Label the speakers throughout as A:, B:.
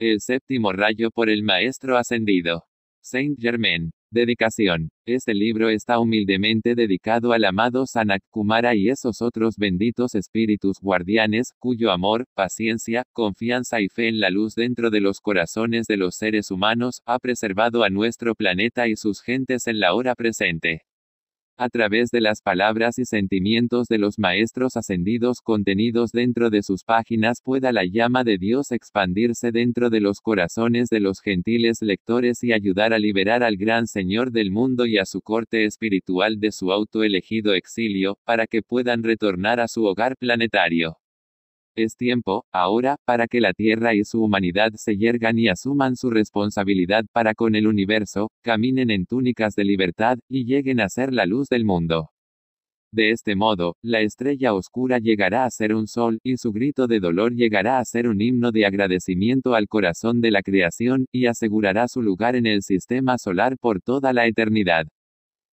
A: El séptimo rayo por el Maestro Ascendido. Saint Germain. Dedicación. Este libro está humildemente dedicado al amado Sanat Kumara y esos otros benditos espíritus guardianes, cuyo amor, paciencia, confianza y fe en la luz dentro de los corazones de los seres humanos ha preservado a nuestro planeta y sus gentes en la hora presente a través de las palabras y sentimientos de los maestros ascendidos contenidos dentro de sus páginas pueda la llama de Dios expandirse dentro de los corazones de los gentiles lectores y ayudar a liberar al gran Señor del mundo y a su corte espiritual de su autoelegido exilio, para que puedan retornar a su hogar planetario. Es tiempo, ahora, para que la Tierra y su humanidad se yergan y asuman su responsabilidad para con el universo, caminen en túnicas de libertad, y lleguen a ser la luz del mundo. De este modo, la estrella oscura llegará a ser un sol, y su grito de dolor llegará a ser un himno de agradecimiento al corazón de la creación, y asegurará su lugar en el sistema solar por toda la eternidad.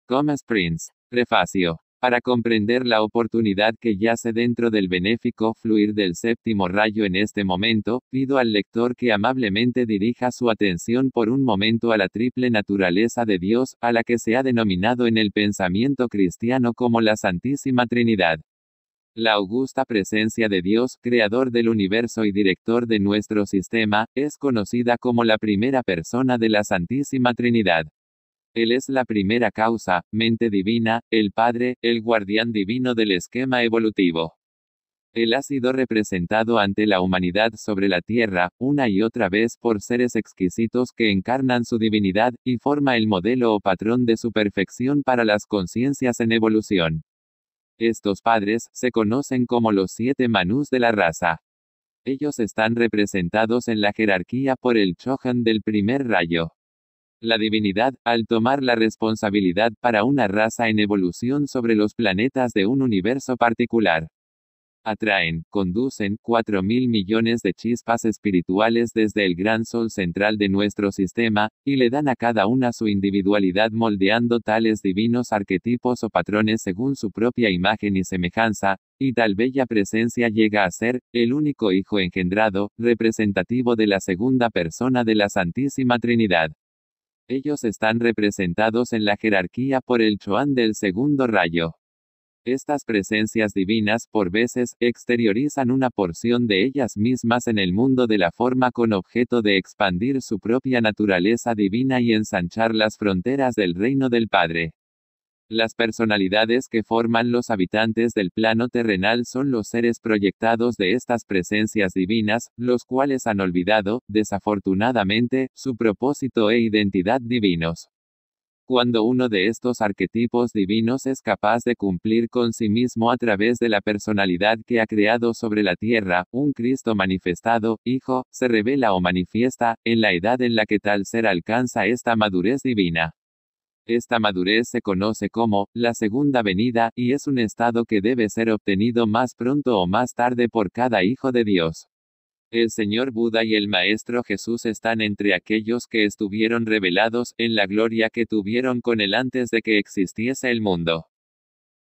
A: Comas Prince. Prefacio. Para comprender la oportunidad que yace dentro del benéfico fluir del séptimo rayo en este momento, pido al lector que amablemente dirija su atención por un momento a la triple naturaleza de Dios, a la que se ha denominado en el pensamiento cristiano como la Santísima Trinidad. La augusta presencia de Dios, creador del universo y director de nuestro sistema, es conocida como la primera persona de la Santísima Trinidad. Él es la primera causa, mente divina, el Padre, el guardián divino del esquema evolutivo. Él ha sido representado ante la humanidad sobre la tierra, una y otra vez por seres exquisitos que encarnan su divinidad, y forma el modelo o patrón de su perfección para las conciencias en evolución. Estos padres se conocen como los siete manús de la raza. Ellos están representados en la jerarquía por el Chohan del primer rayo. La divinidad, al tomar la responsabilidad para una raza en evolución sobre los planetas de un universo particular, atraen, conducen, cuatro mil millones de chispas espirituales desde el gran sol central de nuestro sistema, y le dan a cada una su individualidad moldeando tales divinos arquetipos o patrones según su propia imagen y semejanza, y tal bella presencia llega a ser, el único hijo engendrado, representativo de la segunda persona de la Santísima Trinidad. Ellos están representados en la jerarquía por el Choán del segundo rayo. Estas presencias divinas por veces exteriorizan una porción de ellas mismas en el mundo de la forma con objeto de expandir su propia naturaleza divina y ensanchar las fronteras del reino del Padre. Las personalidades que forman los habitantes del plano terrenal son los seres proyectados de estas presencias divinas, los cuales han olvidado, desafortunadamente, su propósito e identidad divinos. Cuando uno de estos arquetipos divinos es capaz de cumplir con sí mismo a través de la personalidad que ha creado sobre la tierra, un Cristo manifestado, Hijo, se revela o manifiesta, en la edad en la que tal ser alcanza esta madurez divina. Esta madurez se conoce como la segunda venida, y es un estado que debe ser obtenido más pronto o más tarde por cada hijo de Dios. El Señor Buda y el Maestro Jesús están entre aquellos que estuvieron revelados en la gloria que tuvieron con él antes de que existiese el mundo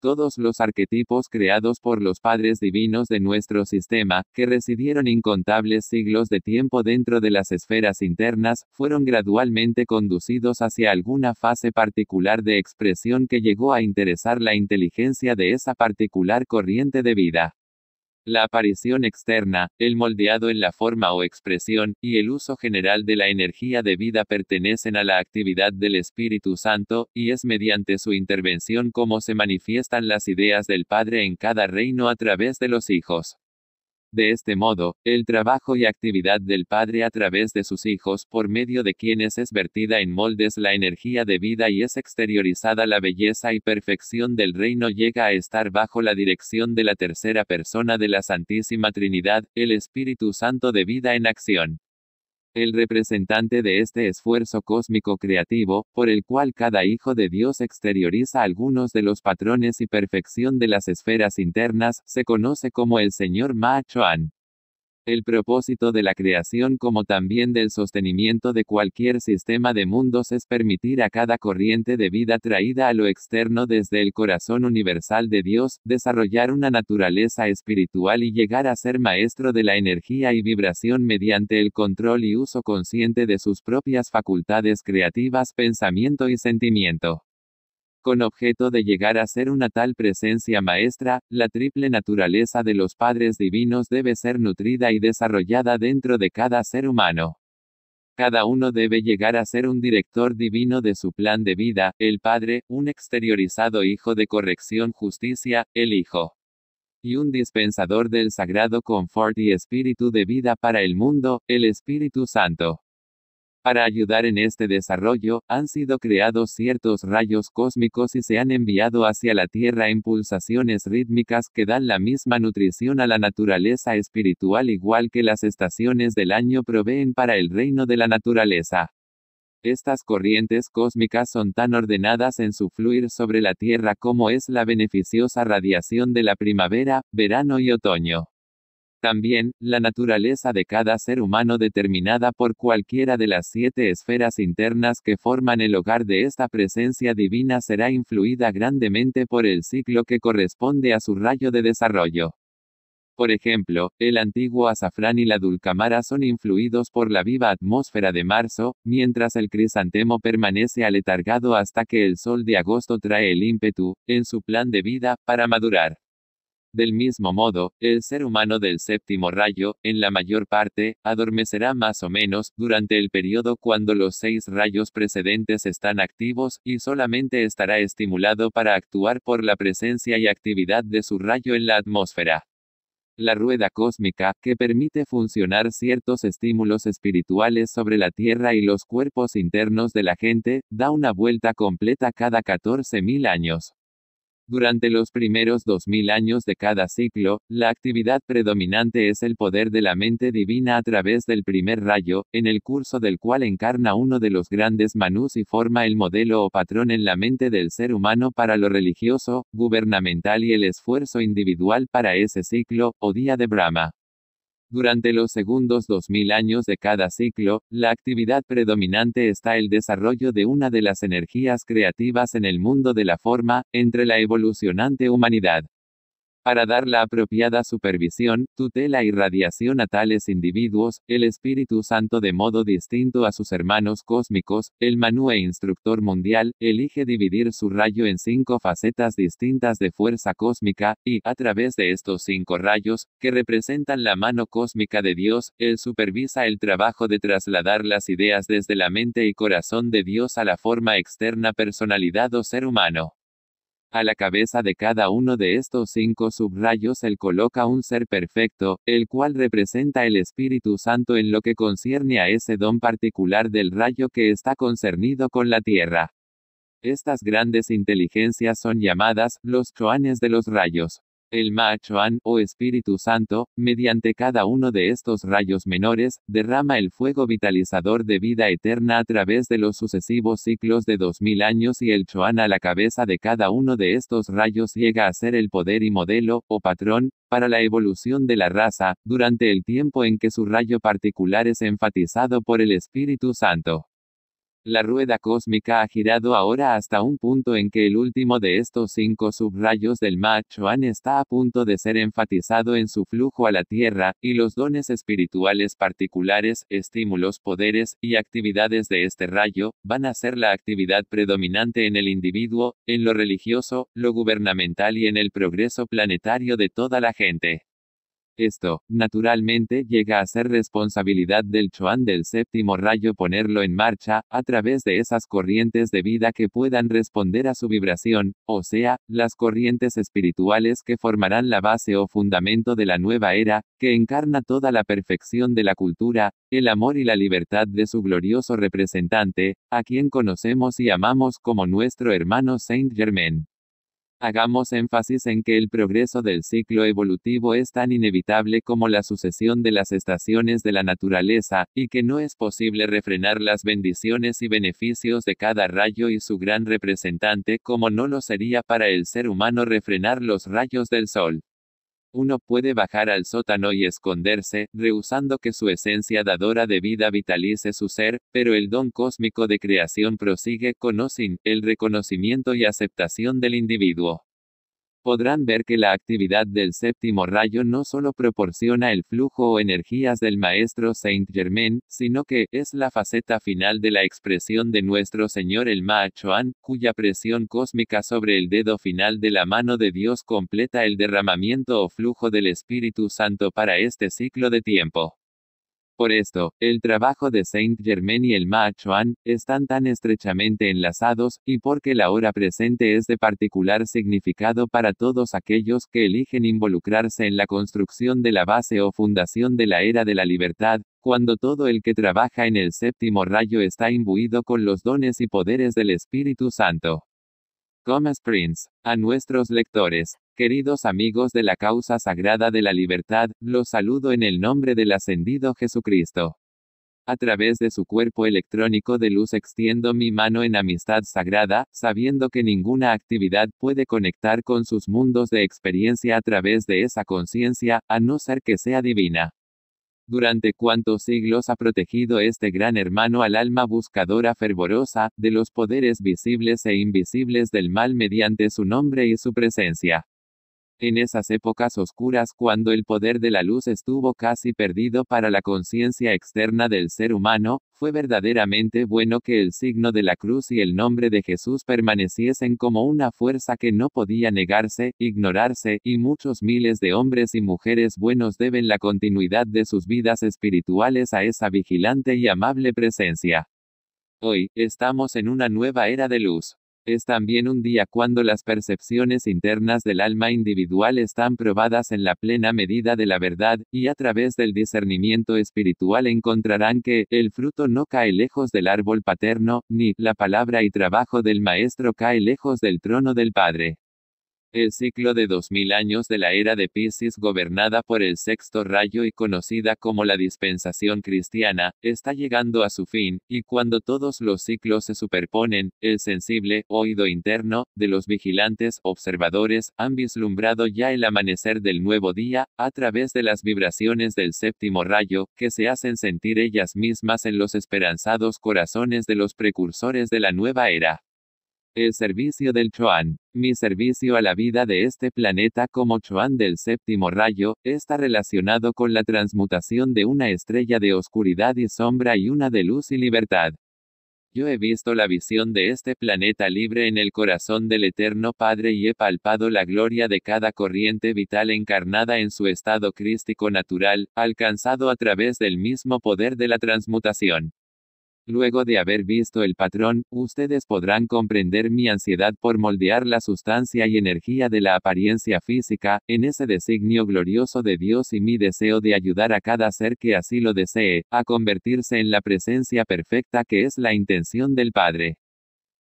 A: todos los arquetipos creados por los padres divinos de nuestro sistema, que residieron incontables siglos de tiempo dentro de las esferas internas, fueron gradualmente conducidos hacia alguna fase particular de expresión que llegó a interesar la inteligencia de esa particular corriente de vida. La aparición externa, el moldeado en la forma o expresión, y el uso general de la energía de vida pertenecen a la actividad del Espíritu Santo, y es mediante su intervención como se manifiestan las ideas del Padre en cada reino a través de los hijos. De este modo, el trabajo y actividad del Padre a través de sus hijos por medio de quienes es vertida en moldes la energía de vida y es exteriorizada la belleza y perfección del reino llega a estar bajo la dirección de la tercera persona de la Santísima Trinidad, el Espíritu Santo de vida en acción el representante de este esfuerzo cósmico creativo, por el cual cada hijo de Dios exterioriza algunos de los patrones y perfección de las esferas internas, se conoce como el Señor Chuan el propósito de la creación como también del sostenimiento de cualquier sistema de mundos es permitir a cada corriente de vida traída a lo externo desde el corazón universal de Dios, desarrollar una naturaleza espiritual y llegar a ser maestro de la energía y vibración mediante el control y uso consciente de sus propias facultades creativas, pensamiento y sentimiento con objeto de llegar a ser una tal presencia maestra, la triple naturaleza de los padres divinos debe ser nutrida y desarrollada dentro de cada ser humano. Cada uno debe llegar a ser un director divino de su plan de vida, el Padre, un exteriorizado Hijo de corrección justicia, el Hijo. Y un dispensador del sagrado confort y espíritu de vida para el mundo, el Espíritu Santo. Para ayudar en este desarrollo, han sido creados ciertos rayos cósmicos y se han enviado hacia la Tierra en pulsaciones rítmicas que dan la misma nutrición a la naturaleza espiritual igual que las estaciones del año proveen para el reino de la naturaleza. Estas corrientes cósmicas son tan ordenadas en su fluir sobre la Tierra como es la beneficiosa radiación de la primavera, verano y otoño. También, la naturaleza de cada ser humano determinada por cualquiera de las siete esferas internas que forman el hogar de esta presencia divina será influida grandemente por el ciclo que corresponde a su rayo de desarrollo. Por ejemplo, el antiguo azafrán y la dulcamara son influidos por la viva atmósfera de marzo, mientras el crisantemo permanece aletargado hasta que el sol de agosto trae el ímpetu, en su plan de vida, para madurar. Del mismo modo, el ser humano del séptimo rayo, en la mayor parte, adormecerá más o menos durante el periodo cuando los seis rayos precedentes están activos y solamente estará estimulado para actuar por la presencia y actividad de su rayo en la atmósfera. La rueda cósmica, que permite funcionar ciertos estímulos espirituales sobre la Tierra y los cuerpos internos de la gente, da una vuelta completa cada 14.000 años. Durante los primeros 2000 años de cada ciclo, la actividad predominante es el poder de la mente divina a través del primer rayo, en el curso del cual encarna uno de los grandes manús y forma el modelo o patrón en la mente del ser humano para lo religioso, gubernamental y el esfuerzo individual para ese ciclo, o día de Brahma. Durante los segundos 2000 años de cada ciclo, la actividad predominante está el desarrollo de una de las energías creativas en el mundo de la forma, entre la evolucionante humanidad. Para dar la apropiada supervisión, tutela y radiación a tales individuos, el Espíritu Santo de modo distinto a sus hermanos cósmicos, el Manú e instructor mundial, elige dividir su rayo en cinco facetas distintas de fuerza cósmica, y, a través de estos cinco rayos, que representan la mano cósmica de Dios, él supervisa el trabajo de trasladar las ideas desde la mente y corazón de Dios a la forma externa personalidad o ser humano. A la cabeza de cada uno de estos cinco subrayos él coloca un ser perfecto, el cual representa el Espíritu Santo en lo que concierne a ese don particular del rayo que está concernido con la tierra. Estas grandes inteligencias son llamadas los choanes de los rayos. El machoan o Espíritu Santo, mediante cada uno de estos rayos menores, derrama el fuego vitalizador de vida eterna a través de los sucesivos ciclos de 2000 años y el Choan a la cabeza de cada uno de estos rayos llega a ser el poder y modelo, o patrón, para la evolución de la raza, durante el tiempo en que su rayo particular es enfatizado por el Espíritu Santo. La rueda cósmica ha girado ahora hasta un punto en que el último de estos cinco subrayos del Machoan está a punto de ser enfatizado en su flujo a la Tierra, y los dones espirituales particulares, estímulos, poderes y actividades de este rayo, van a ser la actividad predominante en el individuo, en lo religioso, lo gubernamental y en el progreso planetario de toda la gente. Esto, naturalmente, llega a ser responsabilidad del Choan del séptimo rayo ponerlo en marcha, a través de esas corrientes de vida que puedan responder a su vibración, o sea, las corrientes espirituales que formarán la base o fundamento de la nueva era, que encarna toda la perfección de la cultura, el amor y la libertad de su glorioso representante, a quien conocemos y amamos como nuestro hermano Saint Germain. Hagamos énfasis en que el progreso del ciclo evolutivo es tan inevitable como la sucesión de las estaciones de la naturaleza, y que no es posible refrenar las bendiciones y beneficios de cada rayo y su gran representante como no lo sería para el ser humano refrenar los rayos del sol. Uno puede bajar al sótano y esconderse, rehusando que su esencia dadora de vida vitalice su ser, pero el don cósmico de creación prosigue con o sin el reconocimiento y aceptación del individuo podrán ver que la actividad del séptimo rayo no solo proporciona el flujo o energías del Maestro Saint Germain, sino que es la faceta final de la expresión de nuestro Señor el Machoan, cuya presión cósmica sobre el dedo final de la mano de Dios completa el derramamiento o flujo del Espíritu Santo para este ciclo de tiempo. Por esto, el trabajo de Saint Germain y el Ma están tan estrechamente enlazados, y porque la hora presente es de particular significado para todos aquellos que eligen involucrarse en la construcción de la base o fundación de la era de la libertad, cuando todo el que trabaja en el séptimo rayo está imbuido con los dones y poderes del Espíritu Santo. Thomas Prince, a nuestros lectores, queridos amigos de la causa sagrada de la libertad, los saludo en el nombre del ascendido Jesucristo. A través de su cuerpo electrónico de luz extiendo mi mano en amistad sagrada, sabiendo que ninguna actividad puede conectar con sus mundos de experiencia a través de esa conciencia, a no ser que sea divina durante cuántos siglos ha protegido este gran hermano al alma buscadora fervorosa, de los poderes visibles e invisibles del mal mediante su nombre y su presencia en esas épocas oscuras cuando el poder de la luz estuvo casi perdido para la conciencia externa del ser humano, fue verdaderamente bueno que el signo de la cruz y el nombre de Jesús permaneciesen como una fuerza que no podía negarse, ignorarse, y muchos miles de hombres y mujeres buenos deben la continuidad de sus vidas espirituales a esa vigilante y amable presencia. Hoy, estamos en una nueva era de luz es también un día cuando las percepciones internas del alma individual están probadas en la plena medida de la verdad, y a través del discernimiento espiritual encontrarán que, el fruto no cae lejos del árbol paterno, ni, la palabra y trabajo del Maestro cae lejos del trono del Padre. El ciclo de 2000 años de la era de Pisces gobernada por el sexto rayo y conocida como la dispensación cristiana, está llegando a su fin, y cuando todos los ciclos se superponen, el sensible oído interno de los vigilantes observadores han vislumbrado ya el amanecer del nuevo día, a través de las vibraciones del séptimo rayo, que se hacen sentir ellas mismas en los esperanzados corazones de los precursores de la nueva era. El servicio del Choan, mi servicio a la vida de este planeta como Choan del séptimo rayo, está relacionado con la transmutación de una estrella de oscuridad y sombra y una de luz y libertad. Yo he visto la visión de este planeta libre en el corazón del Eterno Padre y he palpado la gloria de cada corriente vital encarnada en su estado crístico natural, alcanzado a través del mismo poder de la transmutación. Luego de haber visto el patrón, ustedes podrán comprender mi ansiedad por moldear la sustancia y energía de la apariencia física, en ese designio glorioso de Dios y mi deseo de ayudar a cada ser que así lo desee, a convertirse en la presencia perfecta que es la intención del Padre.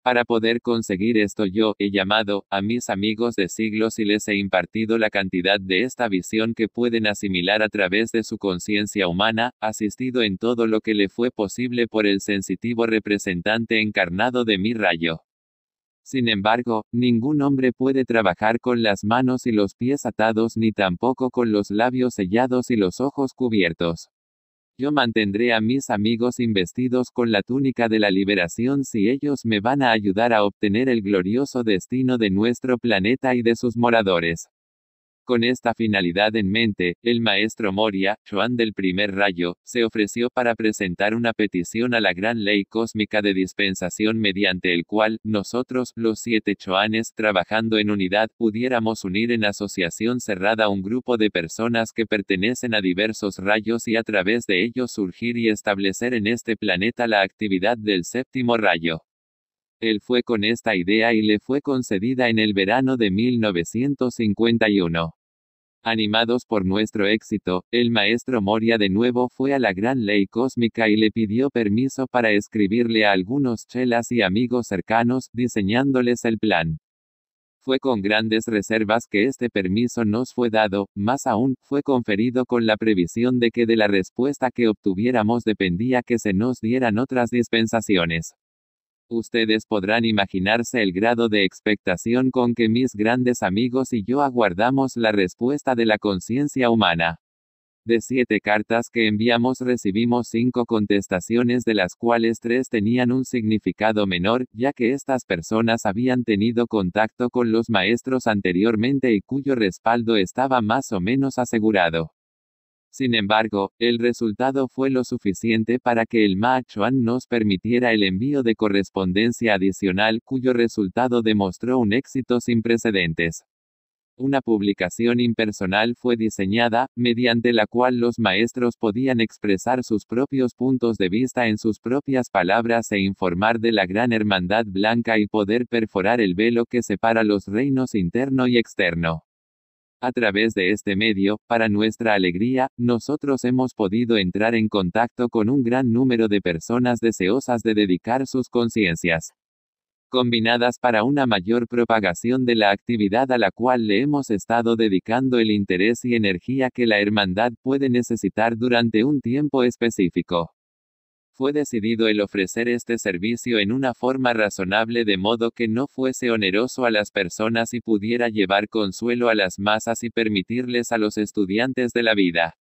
A: Para poder conseguir esto yo he llamado a mis amigos de siglos y les he impartido la cantidad de esta visión que pueden asimilar a través de su conciencia humana, asistido en todo lo que le fue posible por el sensitivo representante encarnado de mi rayo. Sin embargo, ningún hombre puede trabajar con las manos y los pies atados ni tampoco con los labios sellados y los ojos cubiertos. Yo mantendré a mis amigos investidos con la túnica de la liberación si ellos me van a ayudar a obtener el glorioso destino de nuestro planeta y de sus moradores. Con esta finalidad en mente, el maestro Moria, Chuan del primer rayo, se ofreció para presentar una petición a la gran ley cósmica de dispensación mediante el cual, nosotros, los siete Choanes, trabajando en unidad, pudiéramos unir en asociación cerrada un grupo de personas que pertenecen a diversos rayos y a través de ellos surgir y establecer en este planeta la actividad del séptimo rayo. Él fue con esta idea y le fue concedida en el verano de 1951. Animados por nuestro éxito, el maestro Moria de nuevo fue a la gran ley cósmica y le pidió permiso para escribirle a algunos chelas y amigos cercanos, diseñándoles el plan. Fue con grandes reservas que este permiso nos fue dado, más aún, fue conferido con la previsión de que de la respuesta que obtuviéramos dependía que se nos dieran otras dispensaciones. Ustedes podrán imaginarse el grado de expectación con que mis grandes amigos y yo aguardamos la respuesta de la conciencia humana. De siete cartas que enviamos recibimos cinco contestaciones de las cuales tres tenían un significado menor, ya que estas personas habían tenido contacto con los maestros anteriormente y cuyo respaldo estaba más o menos asegurado. Sin embargo, el resultado fue lo suficiente para que el Ma Chuan nos permitiera el envío de correspondencia adicional cuyo resultado demostró un éxito sin precedentes. Una publicación impersonal fue diseñada, mediante la cual los maestros podían expresar sus propios puntos de vista en sus propias palabras e informar de la gran hermandad blanca y poder perforar el velo que separa los reinos interno y externo. A través de este medio, para nuestra alegría, nosotros hemos podido entrar en contacto con un gran número de personas deseosas de dedicar sus conciencias combinadas para una mayor propagación de la actividad a la cual le hemos estado dedicando el interés y energía que la hermandad puede necesitar durante un tiempo específico fue decidido el ofrecer este servicio en una forma razonable de modo que no fuese oneroso a las personas y pudiera llevar consuelo a las masas y permitirles a los estudiantes de la vida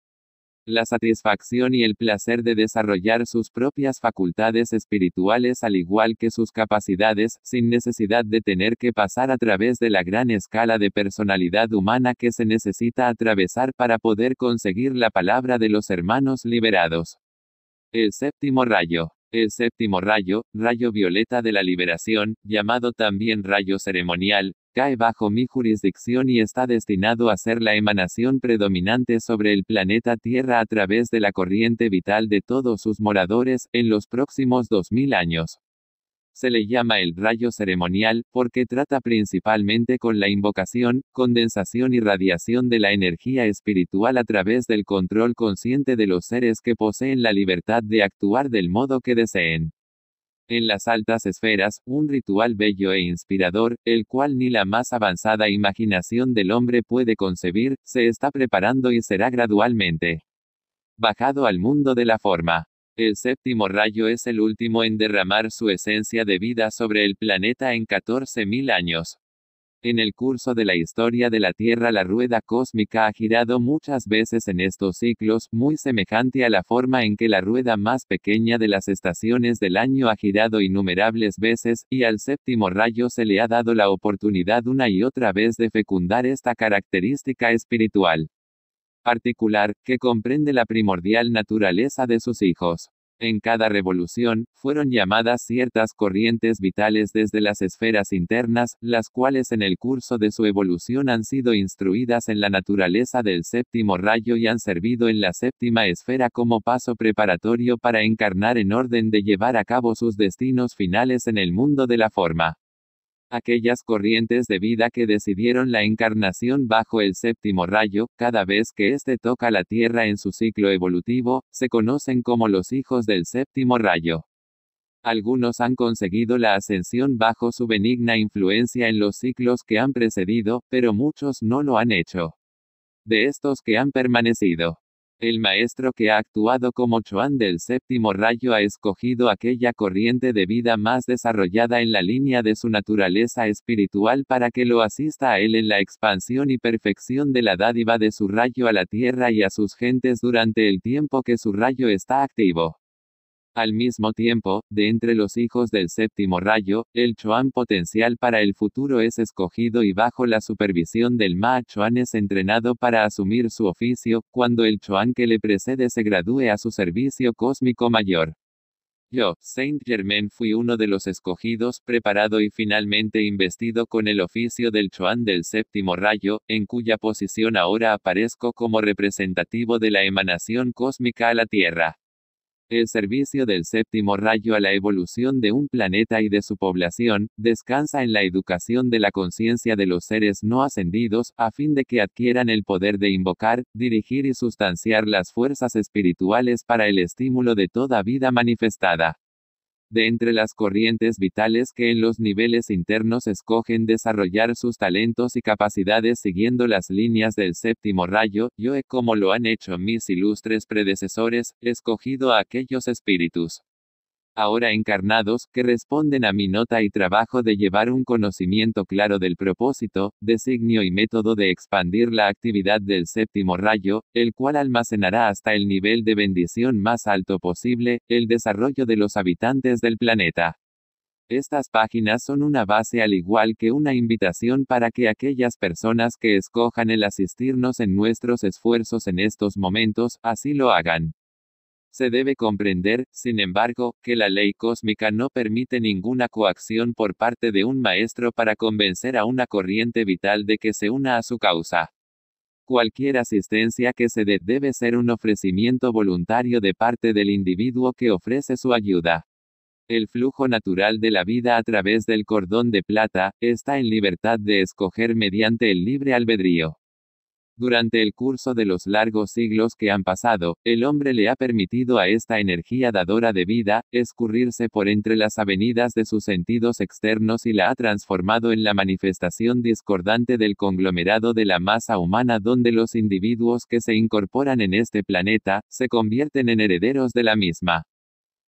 A: la satisfacción y el placer de desarrollar sus propias facultades espirituales al igual que sus capacidades, sin necesidad de tener que pasar a través de la gran escala de personalidad humana que se necesita atravesar para poder conseguir la palabra de los hermanos liberados. El séptimo rayo. El séptimo rayo, rayo violeta de la liberación, llamado también rayo ceremonial, cae bajo mi jurisdicción y está destinado a ser la emanación predominante sobre el planeta Tierra a través de la corriente vital de todos sus moradores en los próximos 2000 años. Se le llama el rayo ceremonial, porque trata principalmente con la invocación, condensación y radiación de la energía espiritual a través del control consciente de los seres que poseen la libertad de actuar del modo que deseen. En las altas esferas, un ritual bello e inspirador, el cual ni la más avanzada imaginación del hombre puede concebir, se está preparando y será gradualmente bajado al mundo de la forma. El séptimo rayo es el último en derramar su esencia de vida sobre el planeta en 14.000 años. En el curso de la historia de la Tierra la rueda cósmica ha girado muchas veces en estos ciclos, muy semejante a la forma en que la rueda más pequeña de las estaciones del año ha girado innumerables veces, y al séptimo rayo se le ha dado la oportunidad una y otra vez de fecundar esta característica espiritual particular, que comprende la primordial naturaleza de sus hijos. En cada revolución, fueron llamadas ciertas corrientes vitales desde las esferas internas, las cuales en el curso de su evolución han sido instruidas en la naturaleza del séptimo rayo y han servido en la séptima esfera como paso preparatorio para encarnar en orden de llevar a cabo sus destinos finales en el mundo de la forma. Aquellas corrientes de vida que decidieron la encarnación bajo el séptimo rayo, cada vez que éste toca la Tierra en su ciclo evolutivo, se conocen como los hijos del séptimo rayo. Algunos han conseguido la ascensión bajo su benigna influencia en los ciclos que han precedido, pero muchos no lo han hecho. De estos que han permanecido, el maestro que ha actuado como Chuan del séptimo rayo ha escogido aquella corriente de vida más desarrollada en la línea de su naturaleza espiritual para que lo asista a él en la expansión y perfección de la dádiva de su rayo a la tierra y a sus gentes durante el tiempo que su rayo está activo. Al mismo tiempo, de entre los hijos del séptimo rayo, el Choan potencial para el futuro es escogido y bajo la supervisión del Ma Chuan es entrenado para asumir su oficio, cuando el Choan que le precede se gradúe a su servicio cósmico mayor. Yo, Saint Germain, fui uno de los escogidos, preparado y finalmente investido con el oficio del Chuan del séptimo rayo, en cuya posición ahora aparezco como representativo de la emanación cósmica a la Tierra. El servicio del séptimo rayo a la evolución de un planeta y de su población, descansa en la educación de la conciencia de los seres no ascendidos, a fin de que adquieran el poder de invocar, dirigir y sustanciar las fuerzas espirituales para el estímulo de toda vida manifestada de entre las corrientes vitales que en los niveles internos escogen desarrollar sus talentos y capacidades siguiendo las líneas del séptimo rayo, yo he como lo han hecho mis ilustres predecesores, escogido a aquellos espíritus ahora encarnados, que responden a mi nota y trabajo de llevar un conocimiento claro del propósito, designio y método de expandir la actividad del séptimo rayo, el cual almacenará hasta el nivel de bendición más alto posible, el desarrollo de los habitantes del planeta. Estas páginas son una base al igual que una invitación para que aquellas personas que escojan el asistirnos en nuestros esfuerzos en estos momentos, así lo hagan. Se debe comprender, sin embargo, que la ley cósmica no permite ninguna coacción por parte de un maestro para convencer a una corriente vital de que se una a su causa. Cualquier asistencia que se dé debe ser un ofrecimiento voluntario de parte del individuo que ofrece su ayuda. El flujo natural de la vida a través del cordón de plata, está en libertad de escoger mediante el libre albedrío. Durante el curso de los largos siglos que han pasado, el hombre le ha permitido a esta energía dadora de vida, escurrirse por entre las avenidas de sus sentidos externos y la ha transformado en la manifestación discordante del conglomerado de la masa humana donde los individuos que se incorporan en este planeta, se convierten en herederos de la misma.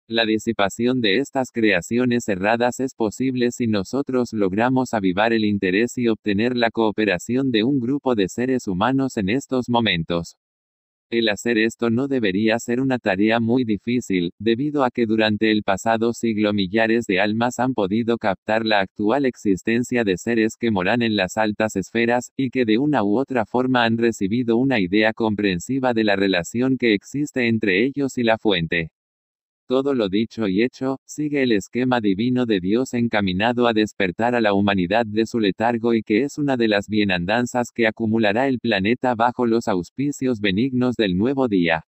A: La disipación de estas creaciones erradas es posible si nosotros logramos avivar el interés y obtener la cooperación de un grupo de seres humanos en estos momentos. El hacer esto no debería ser una tarea muy difícil, debido a que durante el pasado siglo millares de almas han podido captar la actual existencia de seres que moran en las altas esferas, y que de una u otra forma han recibido una idea comprensiva de la relación que existe entre ellos y la fuente. Todo lo dicho y hecho, sigue el esquema divino de Dios encaminado a despertar a la humanidad de su letargo y que es una de las bienandanzas que acumulará el planeta bajo los auspicios benignos del nuevo día.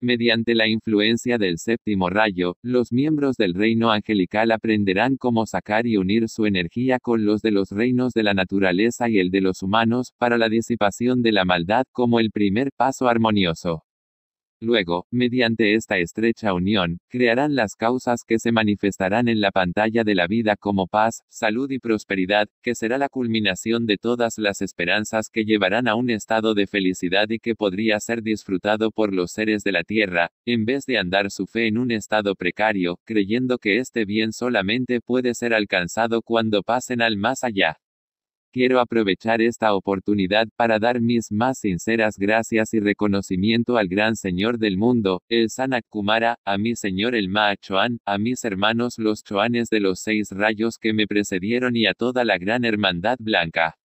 A: Mediante la influencia del séptimo rayo, los miembros del reino angelical aprenderán cómo sacar y unir su energía con los de los reinos de la naturaleza y el de los humanos, para la disipación de la maldad como el primer paso armonioso. Luego, mediante esta estrecha unión, crearán las causas que se manifestarán en la pantalla de la vida como paz, salud y prosperidad, que será la culminación de todas las esperanzas que llevarán a un estado de felicidad y que podría ser disfrutado por los seres de la tierra, en vez de andar su fe en un estado precario, creyendo que este bien solamente puede ser alcanzado cuando pasen al más allá. Quiero aprovechar esta oportunidad para dar mis más sinceras gracias y reconocimiento al gran Señor del mundo, el Sanat Kumara, a mi Señor el Maa Choan, a mis hermanos los Choanes de los seis rayos que me precedieron y a toda la gran hermandad blanca.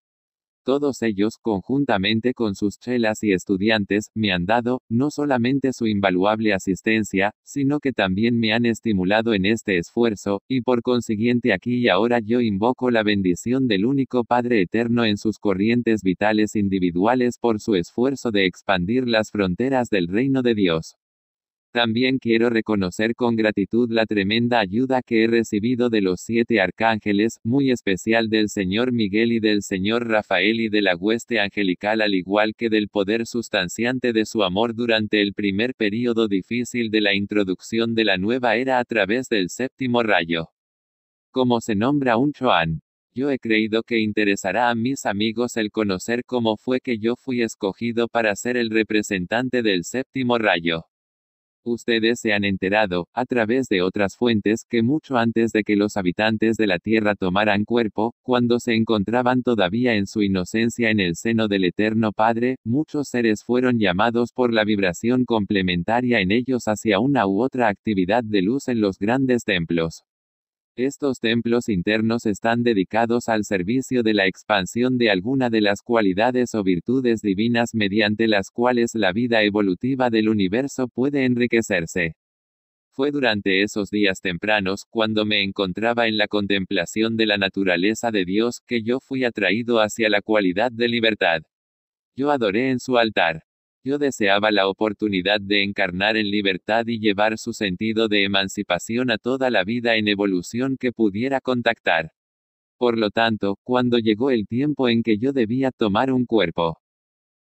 A: Todos ellos, conjuntamente con sus chelas y estudiantes, me han dado, no solamente su invaluable asistencia, sino que también me han estimulado en este esfuerzo, y por consiguiente aquí y ahora yo invoco la bendición del único Padre Eterno en sus corrientes vitales individuales por su esfuerzo de expandir las fronteras del reino de Dios. También quiero reconocer con gratitud la tremenda ayuda que he recibido de los siete arcángeles, muy especial del Señor Miguel y del Señor Rafael y de la hueste angelical, al igual que del poder sustanciante de su amor durante el primer período difícil de la introducción de la nueva era a través del séptimo rayo. Como se nombra un Choan, yo he creído que interesará a mis amigos el conocer cómo fue que yo fui escogido para ser el representante del séptimo rayo. Ustedes se han enterado, a través de otras fuentes, que mucho antes de que los habitantes de la Tierra tomaran cuerpo, cuando se encontraban todavía en su inocencia en el seno del Eterno Padre, muchos seres fueron llamados por la vibración complementaria en ellos hacia una u otra actividad de luz en los grandes templos. Estos templos internos están dedicados al servicio de la expansión de alguna de las cualidades o virtudes divinas mediante las cuales la vida evolutiva del universo puede enriquecerse. Fue durante esos días tempranos, cuando me encontraba en la contemplación de la naturaleza de Dios, que yo fui atraído hacia la cualidad de libertad. Yo adoré en su altar. Yo deseaba la oportunidad de encarnar en libertad y llevar su sentido de emancipación a toda la vida en evolución que pudiera contactar. Por lo tanto, cuando llegó el tiempo en que yo debía tomar un cuerpo,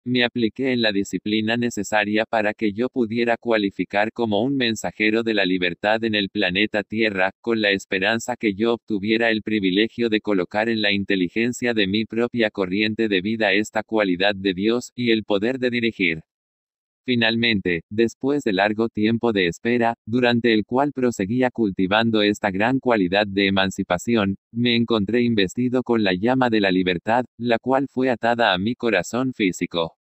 A: me apliqué en la disciplina necesaria para que yo pudiera cualificar como un mensajero de la libertad en el planeta Tierra, con la esperanza que yo obtuviera el privilegio de colocar en la inteligencia de mi propia corriente de vida esta cualidad de Dios, y el poder de dirigir. Finalmente, después de largo tiempo de espera, durante el cual proseguía cultivando esta gran cualidad de emancipación, me encontré investido con la llama de la libertad, la cual fue atada a mi corazón físico.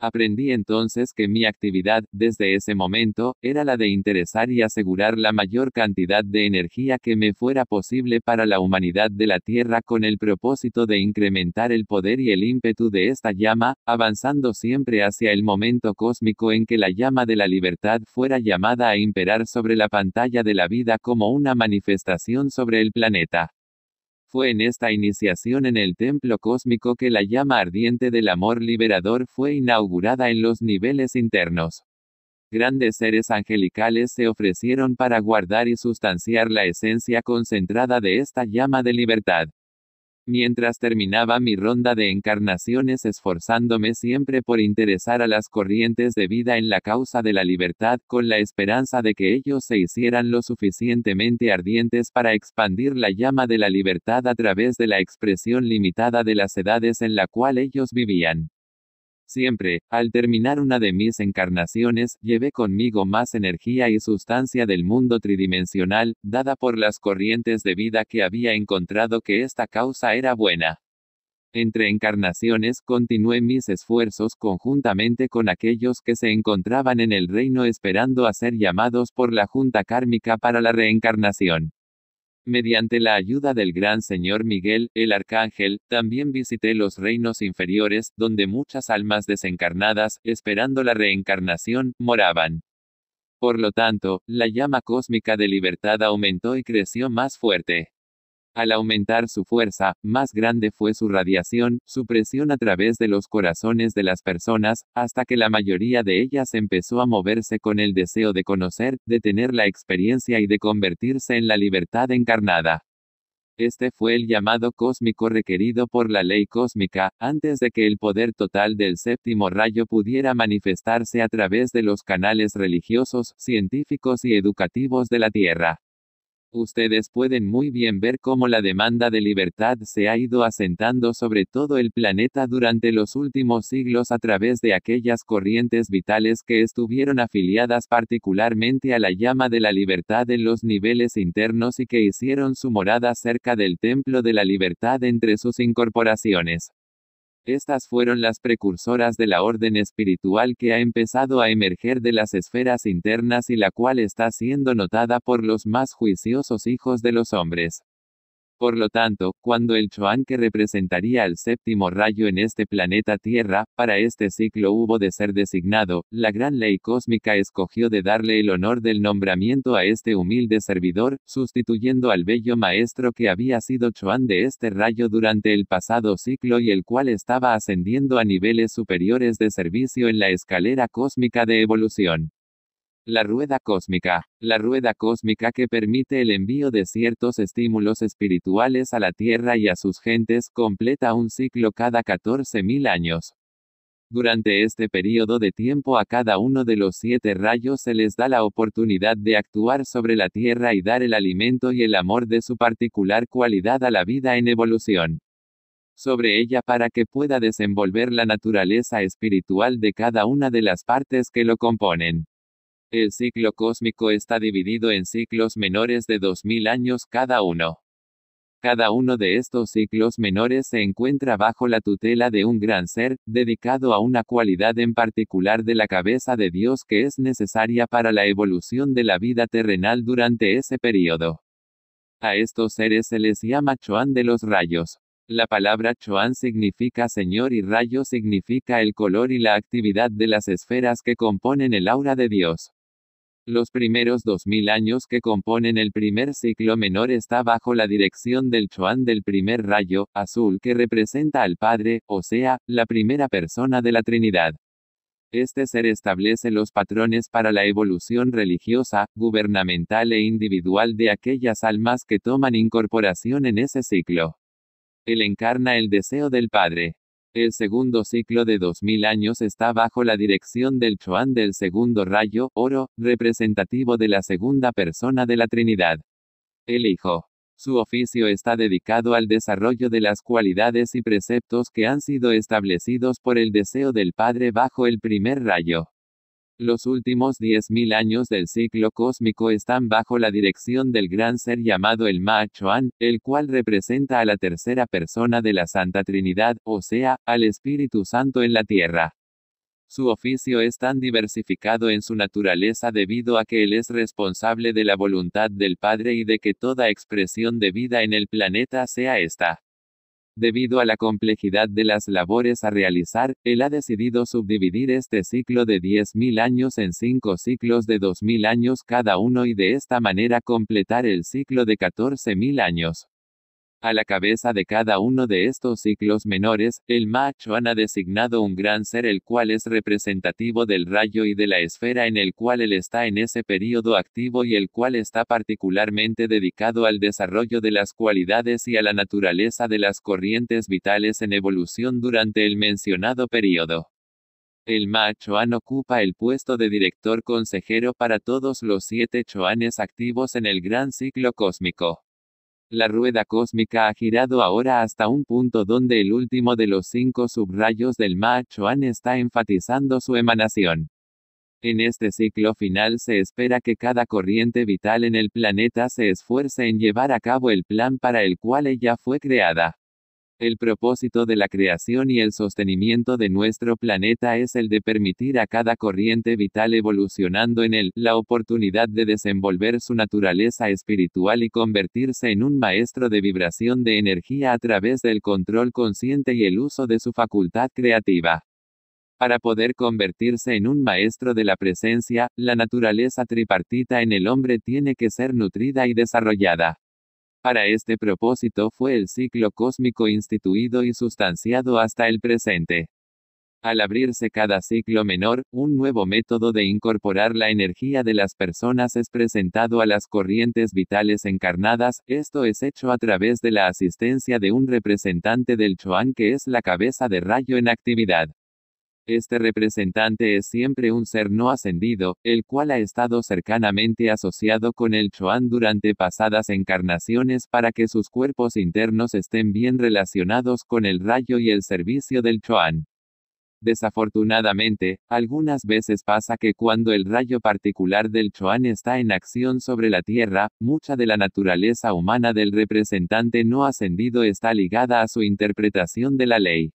A: Aprendí entonces que mi actividad, desde ese momento, era la de interesar y asegurar la mayor cantidad de energía que me fuera posible para la humanidad de la Tierra con el propósito de incrementar el poder y el ímpetu de esta llama, avanzando siempre hacia el momento cósmico en que la llama de la libertad fuera llamada a imperar sobre la pantalla de la vida como una manifestación sobre el planeta. Fue en esta iniciación en el templo cósmico que la llama ardiente del amor liberador fue inaugurada en los niveles internos. Grandes seres angelicales se ofrecieron para guardar y sustanciar la esencia concentrada de esta llama de libertad. Mientras terminaba mi ronda de encarnaciones esforzándome siempre por interesar a las corrientes de vida en la causa de la libertad, con la esperanza de que ellos se hicieran lo suficientemente ardientes para expandir la llama de la libertad a través de la expresión limitada de las edades en la cual ellos vivían. Siempre, al terminar una de mis encarnaciones, llevé conmigo más energía y sustancia del mundo tridimensional, dada por las corrientes de vida que había encontrado que esta causa era buena. Entre encarnaciones continué mis esfuerzos conjuntamente con aquellos que se encontraban en el reino esperando a ser llamados por la Junta Kármica para la reencarnación. Mediante la ayuda del gran señor Miguel, el arcángel, también visité los reinos inferiores, donde muchas almas desencarnadas, esperando la reencarnación, moraban. Por lo tanto, la llama cósmica de libertad aumentó y creció más fuerte. Al aumentar su fuerza, más grande fue su radiación, su presión a través de los corazones de las personas, hasta que la mayoría de ellas empezó a moverse con el deseo de conocer, de tener la experiencia y de convertirse en la libertad encarnada. Este fue el llamado cósmico requerido por la ley cósmica, antes de que el poder total del séptimo rayo pudiera manifestarse a través de los canales religiosos, científicos y educativos de la Tierra. Ustedes pueden muy bien ver cómo la demanda de libertad se ha ido asentando sobre todo el planeta durante los últimos siglos a través de aquellas corrientes vitales que estuvieron afiliadas particularmente a la llama de la libertad en los niveles internos y que hicieron su morada cerca del templo de la libertad entre sus incorporaciones. Estas fueron las precursoras de la orden espiritual que ha empezado a emerger de las esferas internas y la cual está siendo notada por los más juiciosos hijos de los hombres. Por lo tanto, cuando el Choan que representaría al séptimo rayo en este planeta Tierra, para este ciclo hubo de ser designado, la gran ley cósmica escogió de darle el honor del nombramiento a este humilde servidor, sustituyendo al bello maestro que había sido Choan de este rayo durante el pasado ciclo y el cual estaba ascendiendo a niveles superiores de servicio en la escalera cósmica de evolución. La rueda cósmica. La rueda cósmica que permite el envío de ciertos estímulos espirituales a la Tierra y a sus gentes completa un ciclo cada 14.000 años. Durante este periodo de tiempo a cada uno de los siete rayos se les da la oportunidad de actuar sobre la Tierra y dar el alimento y el amor de su particular cualidad a la vida en evolución sobre ella para que pueda desenvolver la naturaleza espiritual de cada una de las partes que lo componen. El ciclo cósmico está dividido en ciclos menores de 2000 años cada uno. Cada uno de estos ciclos menores se encuentra bajo la tutela de un gran ser, dedicado a una cualidad en particular de la cabeza de Dios que es necesaria para la evolución de la vida terrenal durante ese periodo. A estos seres se les llama Choan de los rayos. La palabra Choan significa Señor y rayo significa el color y la actividad de las esferas que componen el aura de Dios. Los primeros 2000 años que componen el primer ciclo menor está bajo la dirección del Choán del primer rayo, azul que representa al Padre, o sea, la primera persona de la Trinidad. Este ser establece los patrones para la evolución religiosa, gubernamental e individual de aquellas almas que toman incorporación en ese ciclo. Él encarna el deseo del Padre. El segundo ciclo de 2000 años está bajo la dirección del Chuan del segundo rayo, oro, representativo de la segunda persona de la Trinidad. El Hijo. Su oficio está dedicado al desarrollo de las cualidades y preceptos que han sido establecidos por el deseo del Padre bajo el primer rayo. Los últimos 10.000 años del ciclo cósmico están bajo la dirección del gran ser llamado el Ma Chuan, el cual representa a la tercera persona de la Santa Trinidad, o sea, al Espíritu Santo en la tierra. Su oficio es tan diversificado en su naturaleza debido a que él es responsable de la voluntad del Padre y de que toda expresión de vida en el planeta sea esta. Debido a la complejidad de las labores a realizar, él ha decidido subdividir este ciclo de 10.000 años en cinco ciclos de 2.000 años cada uno y de esta manera completar el ciclo de 14.000 años. A la cabeza de cada uno de estos ciclos menores, el Mahachuan ha designado un gran ser el cual es representativo del rayo y de la esfera en el cual él está en ese período activo y el cual está particularmente dedicado al desarrollo de las cualidades y a la naturaleza de las corrientes vitales en evolución durante el mencionado período. El Ma ocupa el puesto de director consejero para todos los siete Choanes activos en el gran ciclo cósmico. La rueda cósmica ha girado ahora hasta un punto donde el último de los cinco subrayos del Ma Chuan está enfatizando su emanación. En este ciclo final se espera que cada corriente vital en el planeta se esfuerce en llevar a cabo el plan para el cual ella fue creada. El propósito de la creación y el sostenimiento de nuestro planeta es el de permitir a cada corriente vital evolucionando en él, la oportunidad de desenvolver su naturaleza espiritual y convertirse en un maestro de vibración de energía a través del control consciente y el uso de su facultad creativa. Para poder convertirse en un maestro de la presencia, la naturaleza tripartita en el hombre tiene que ser nutrida y desarrollada. Para este propósito fue el ciclo cósmico instituido y sustanciado hasta el presente. Al abrirse cada ciclo menor, un nuevo método de incorporar la energía de las personas es presentado a las corrientes vitales encarnadas, esto es hecho a través de la asistencia de un representante del Chuan que es la cabeza de rayo en actividad. Este representante es siempre un ser no ascendido, el cual ha estado cercanamente asociado con el Choan durante pasadas encarnaciones para que sus cuerpos internos estén bien relacionados con el rayo y el servicio del Choan. Desafortunadamente, algunas veces pasa que cuando el rayo particular del Choan está en acción sobre la Tierra, mucha de la naturaleza humana del representante no ascendido está ligada a su interpretación de la ley.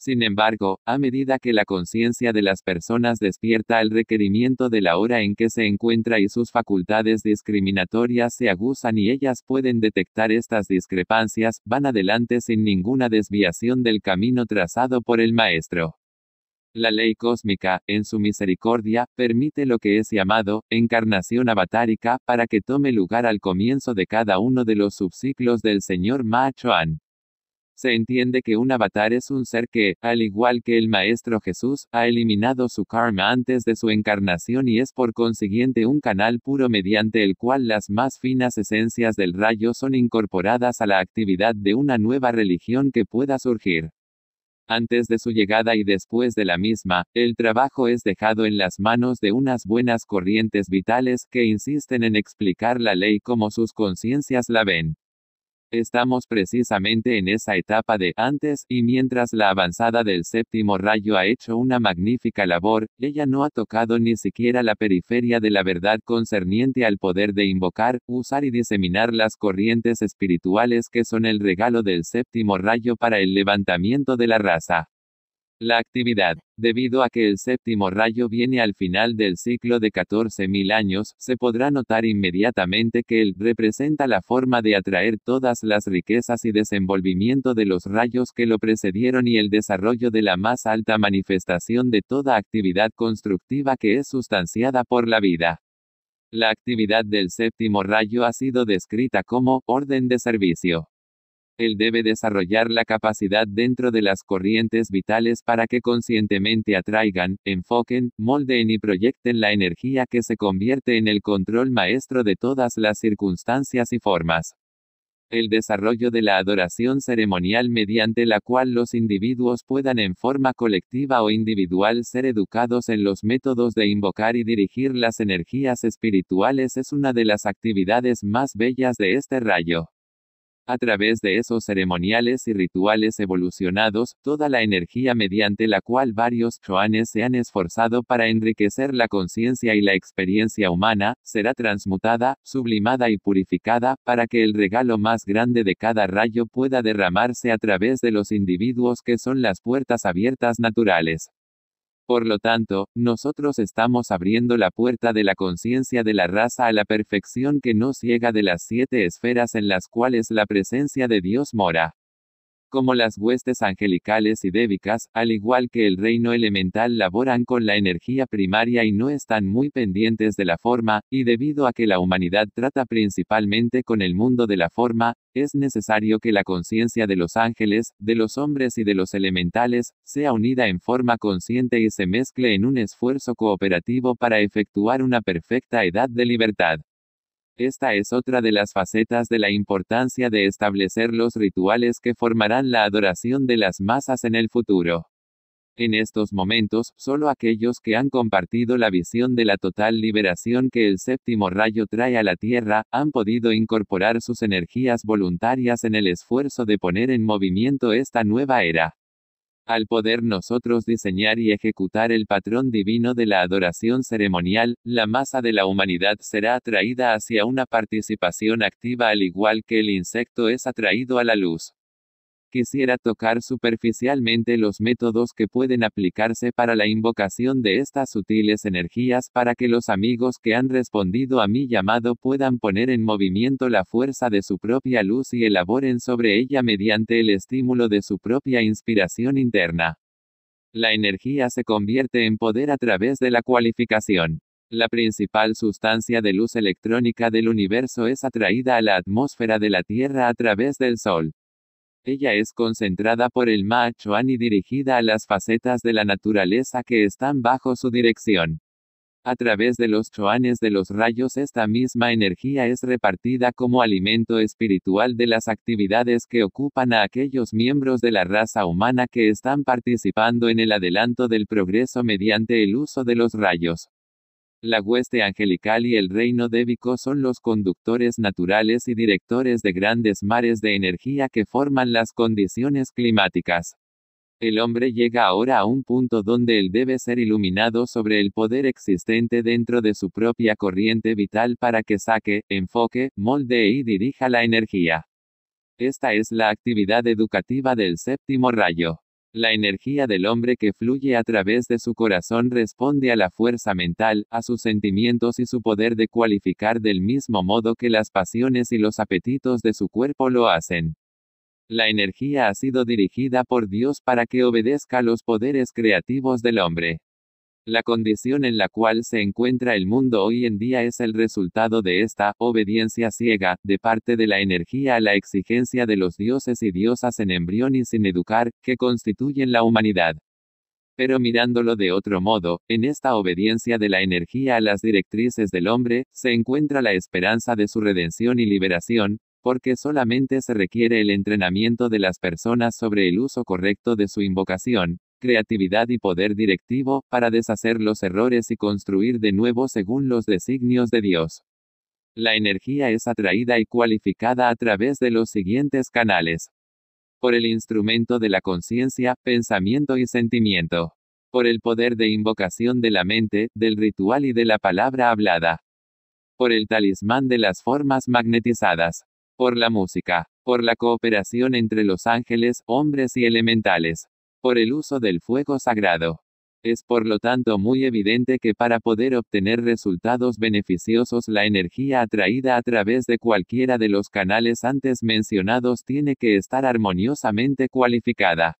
A: Sin embargo, a medida que la conciencia de las personas despierta el requerimiento de la hora en que se encuentra y sus facultades discriminatorias se aguzan y ellas pueden detectar estas discrepancias, van adelante sin ninguna desviación del camino trazado por el Maestro. La ley cósmica, en su misericordia, permite lo que es llamado encarnación avatárica para que tome lugar al comienzo de cada uno de los subciclos del Señor Ma Chuan se entiende que un avatar es un ser que, al igual que el Maestro Jesús, ha eliminado su karma antes de su encarnación y es por consiguiente un canal puro mediante el cual las más finas esencias del rayo son incorporadas a la actividad de una nueva religión que pueda surgir. Antes de su llegada y después de la misma, el trabajo es dejado en las manos de unas buenas corrientes vitales que insisten en explicar la ley como sus conciencias la ven. Estamos precisamente en esa etapa de antes, y mientras la avanzada del séptimo rayo ha hecho una magnífica labor, ella no ha tocado ni siquiera la periferia de la verdad concerniente al poder de invocar, usar y diseminar las corrientes espirituales que son el regalo del séptimo rayo para el levantamiento de la raza. La actividad, debido a que el séptimo rayo viene al final del ciclo de 14.000 años, se podrá notar inmediatamente que él representa la forma de atraer todas las riquezas y desenvolvimiento de los rayos que lo precedieron y el desarrollo de la más alta manifestación de toda actividad constructiva que es sustanciada por la vida. La actividad del séptimo rayo ha sido descrita como orden de servicio. Él debe desarrollar la capacidad dentro de las corrientes vitales para que conscientemente atraigan, enfoquen, moldeen y proyecten la energía que se convierte en el control maestro de todas las circunstancias y formas el desarrollo de la adoración ceremonial mediante la cual los individuos puedan en forma colectiva o individual ser educados en los métodos de invocar y dirigir las energías espirituales es una de las actividades más bellas de este rayo. A través de esos ceremoniales y rituales evolucionados, toda la energía mediante la cual varios choanes se han esforzado para enriquecer la conciencia y la experiencia humana, será transmutada, sublimada y purificada, para que el regalo más grande de cada rayo pueda derramarse a través de los individuos que son las puertas abiertas naturales. Por lo tanto, nosotros estamos abriendo la puerta de la conciencia de la raza a la perfección que no ciega de las siete esferas en las cuales la presencia de Dios mora como las huestes angelicales y débicas, al igual que el reino elemental laboran con la energía primaria y no están muy pendientes de la forma, y debido a que la humanidad trata principalmente con el mundo de la forma, es necesario que la conciencia de los ángeles, de los hombres y de los elementales, sea unida en forma consciente y se mezcle en un esfuerzo cooperativo para efectuar una perfecta edad de libertad. Esta es otra de las facetas de la importancia de establecer los rituales que formarán la adoración de las masas en el futuro. En estos momentos, solo aquellos que han compartido la visión de la total liberación que el séptimo rayo trae a la Tierra, han podido incorporar sus energías voluntarias en el esfuerzo de poner en movimiento esta nueva era. Al poder nosotros diseñar y ejecutar el patrón divino de la adoración ceremonial, la masa de la humanidad será atraída hacia una participación activa al igual que el insecto es atraído a la luz. Quisiera tocar superficialmente los métodos que pueden aplicarse para la invocación de estas sutiles energías para que los amigos que han respondido a mi llamado puedan poner en movimiento la fuerza de su propia luz y elaboren sobre ella mediante el estímulo de su propia inspiración interna. La energía se convierte en poder a través de la cualificación. La principal sustancia de luz electrónica del universo es atraída a la atmósfera de la Tierra a través del Sol. Ella es concentrada por el Ma Chuan y dirigida a las facetas de la naturaleza que están bajo su dirección. A través de los choanes de los rayos esta misma energía es repartida como alimento espiritual de las actividades que ocupan a aquellos miembros de la raza humana que están participando en el adelanto del progreso mediante el uso de los rayos. La hueste angelical y el reino débico son los conductores naturales y directores de grandes mares de energía que forman las condiciones climáticas. El hombre llega ahora a un punto donde él debe ser iluminado sobre el poder existente dentro de su propia corriente vital para que saque, enfoque, molde y dirija la energía. Esta es la actividad educativa del séptimo rayo. La energía del hombre que fluye a través de su corazón responde a la fuerza mental, a sus sentimientos y su poder de cualificar del mismo modo que las pasiones y los apetitos de su cuerpo lo hacen. La energía ha sido dirigida por Dios para que obedezca los poderes creativos del hombre. La condición en la cual se encuentra el mundo hoy en día es el resultado de esta obediencia ciega, de parte de la energía a la exigencia de los dioses y diosas en embrión y sin educar, que constituyen la humanidad. Pero mirándolo de otro modo, en esta obediencia de la energía a las directrices del hombre, se encuentra la esperanza de su redención y liberación, porque solamente se requiere el entrenamiento de las personas sobre el uso correcto de su invocación, creatividad y poder directivo, para deshacer los errores y construir de nuevo según los designios de Dios. La energía es atraída y cualificada a través de los siguientes canales. Por el instrumento de la conciencia, pensamiento y sentimiento. Por el poder de invocación de la mente, del ritual y de la palabra hablada. Por el talismán de las formas magnetizadas. Por la música. Por la cooperación entre los ángeles, hombres y elementales por el uso del fuego sagrado. Es por lo tanto muy evidente que para poder obtener resultados beneficiosos la energía atraída a través de cualquiera de los canales antes mencionados tiene que estar armoniosamente cualificada.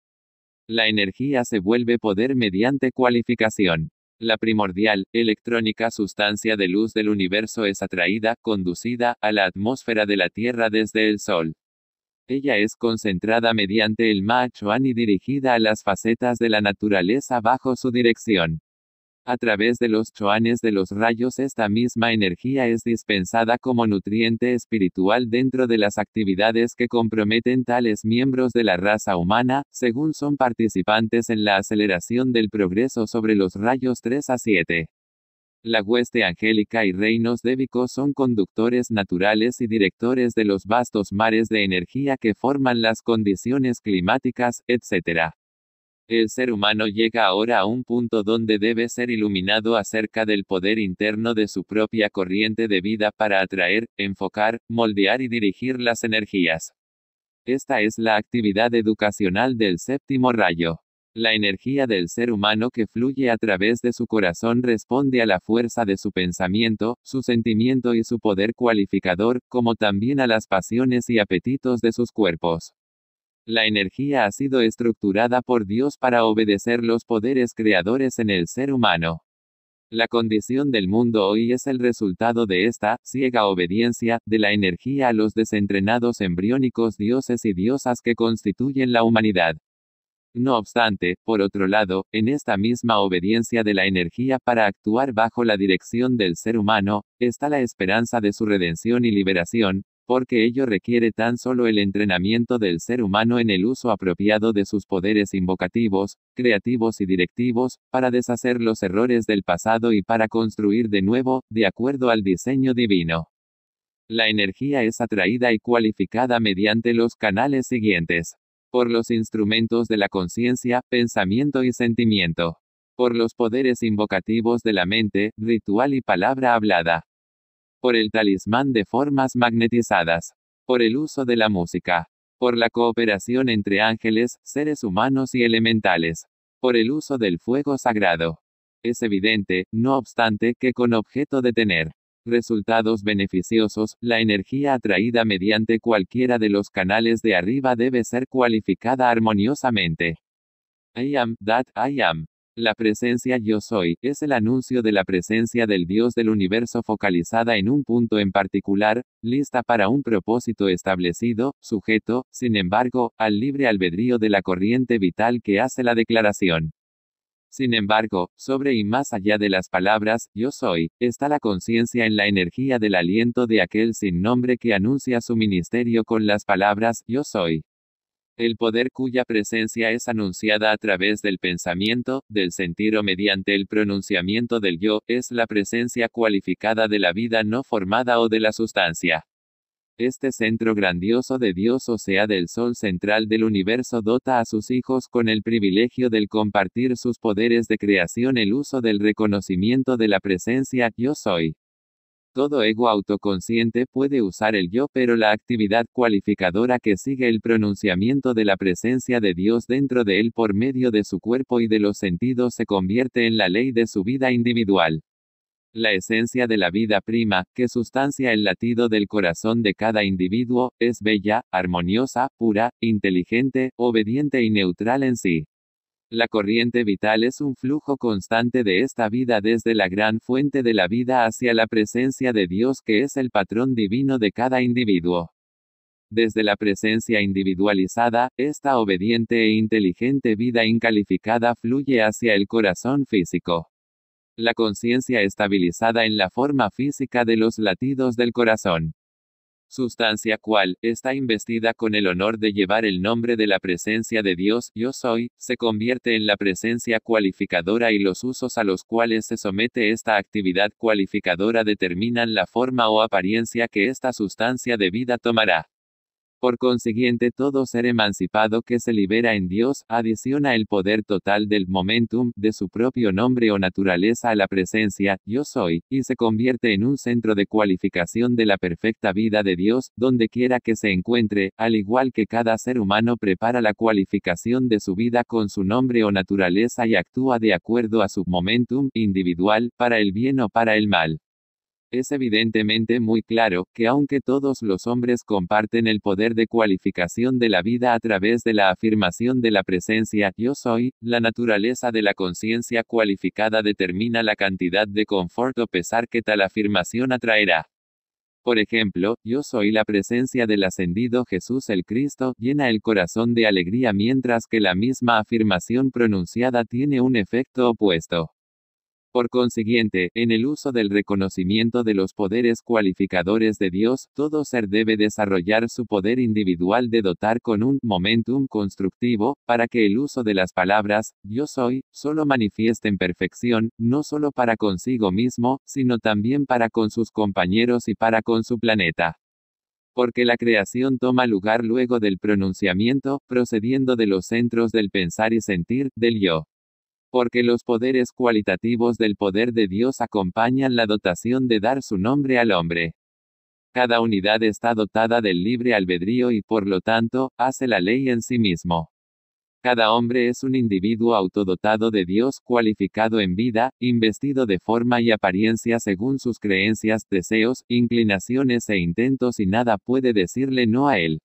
A: La energía se vuelve poder mediante cualificación. La primordial, electrónica sustancia de luz del universo es atraída, conducida, a la atmósfera de la Tierra desde el Sol. Ella es concentrada mediante el macho y dirigida a las facetas de la naturaleza bajo su dirección. A través de los choanes de los rayos esta misma energía es dispensada como nutriente espiritual dentro de las actividades que comprometen tales miembros de la raza humana, según son participantes en la aceleración del progreso sobre los rayos 3 a 7. La hueste angélica y reinos débicos son conductores naturales y directores de los vastos mares de energía que forman las condiciones climáticas, etc. El ser humano llega ahora a un punto donde debe ser iluminado acerca del poder interno de su propia corriente de vida para atraer, enfocar, moldear y dirigir las energías. Esta es la actividad educacional del séptimo rayo. La energía del ser humano que fluye a través de su corazón responde a la fuerza de su pensamiento, su sentimiento y su poder cualificador, como también a las pasiones y apetitos de sus cuerpos. La energía ha sido estructurada por Dios para obedecer los poderes creadores en el ser humano. La condición del mundo hoy es el resultado de esta ciega obediencia de la energía a los desentrenados embriónicos dioses y diosas que constituyen la humanidad. No obstante, por otro lado, en esta misma obediencia de la energía para actuar bajo la dirección del ser humano, está la esperanza de su redención y liberación, porque ello requiere tan solo el entrenamiento del ser humano en el uso apropiado de sus poderes invocativos, creativos y directivos, para deshacer los errores del pasado y para construir de nuevo, de acuerdo al diseño divino. La energía es atraída y cualificada mediante los canales siguientes por los instrumentos de la conciencia, pensamiento y sentimiento, por los poderes invocativos de la mente, ritual y palabra hablada, por el talismán de formas magnetizadas, por el uso de la música, por la cooperación entre ángeles, seres humanos y elementales, por el uso del fuego sagrado. Es evidente, no obstante, que con objeto de tener Resultados beneficiosos, la energía atraída mediante cualquiera de los canales de arriba debe ser cualificada armoniosamente. I am, that I am. La presencia yo soy, es el anuncio de la presencia del Dios del universo focalizada en un punto en particular, lista para un propósito establecido, sujeto, sin embargo, al libre albedrío de la corriente vital que hace la declaración. Sin embargo, sobre y más allá de las palabras, yo soy, está la conciencia en la energía del aliento de aquel sin nombre que anuncia su ministerio con las palabras, yo soy. El poder cuya presencia es anunciada a través del pensamiento, del sentir o mediante el pronunciamiento del yo, es la presencia cualificada de la vida no formada o de la sustancia. Este centro grandioso de Dios o sea del Sol central del universo dota a sus hijos con el privilegio del compartir sus poderes de creación el uso del reconocimiento de la presencia yo soy. Todo ego autoconsciente puede usar el yo pero la actividad cualificadora que sigue el pronunciamiento de la presencia de Dios dentro de él por medio de su cuerpo y de los sentidos se convierte en la ley de su vida individual. La esencia de la vida prima, que sustancia el latido del corazón de cada individuo, es bella, armoniosa, pura, inteligente, obediente y neutral en sí. La corriente vital es un flujo constante de esta vida desde la gran fuente de la vida hacia la presencia de Dios que es el patrón divino de cada individuo. Desde la presencia individualizada, esta obediente e inteligente vida incalificada fluye hacia el corazón físico la conciencia estabilizada en la forma física de los latidos del corazón. Sustancia cual, está investida con el honor de llevar el nombre de la presencia de Dios, yo soy, se convierte en la presencia cualificadora y los usos a los cuales se somete esta actividad cualificadora determinan la forma o apariencia que esta sustancia de vida tomará. Por consiguiente, todo ser emancipado que se libera en Dios adiciona el poder total del momentum de su propio nombre o naturaleza a la presencia, yo soy, y se convierte en un centro de cualificación de la perfecta vida de Dios, donde quiera que se encuentre, al igual que cada ser humano prepara la cualificación de su vida con su nombre o naturaleza y actúa de acuerdo a su momentum individual, para el bien o para el mal. Es evidentemente muy claro, que aunque todos los hombres comparten el poder de cualificación de la vida a través de la afirmación de la presencia yo soy, la naturaleza de la conciencia cualificada determina la cantidad de confort o pesar que tal afirmación atraerá. Por ejemplo, yo soy la presencia del ascendido Jesús el Cristo, llena el corazón de alegría mientras que la misma afirmación pronunciada tiene un efecto opuesto. Por consiguiente, en el uso del reconocimiento de los poderes cualificadores de Dios, todo ser debe desarrollar su poder individual de dotar con un momentum constructivo, para que el uso de las palabras, yo soy, solo manifieste en perfección, no solo para consigo mismo, sino también para con sus compañeros y para con su planeta porque la creación toma lugar luego del pronunciamiento, procediendo de los centros del pensar y sentir, del yo porque los poderes cualitativos del poder de Dios acompañan la dotación de dar su nombre al hombre. Cada unidad está dotada del libre albedrío y por lo tanto, hace la ley en sí mismo. Cada hombre es un individuo autodotado de Dios cualificado en vida, investido de forma y apariencia según sus creencias, deseos, inclinaciones e intentos y nada puede decirle no a él.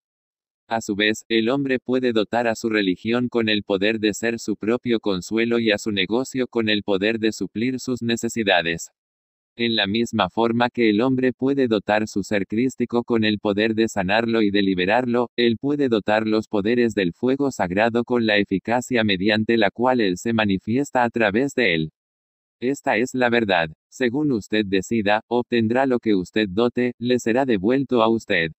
A: A su vez, el hombre puede dotar a su religión con el poder de ser su propio consuelo y a su negocio con el poder de suplir sus necesidades. En la misma forma que el hombre puede dotar su ser crístico con el poder de sanarlo y de liberarlo, él puede dotar los poderes del fuego sagrado con la eficacia mediante la cual él se manifiesta a través de él. Esta es la verdad. Según usted decida, obtendrá lo que usted dote, le será devuelto a usted.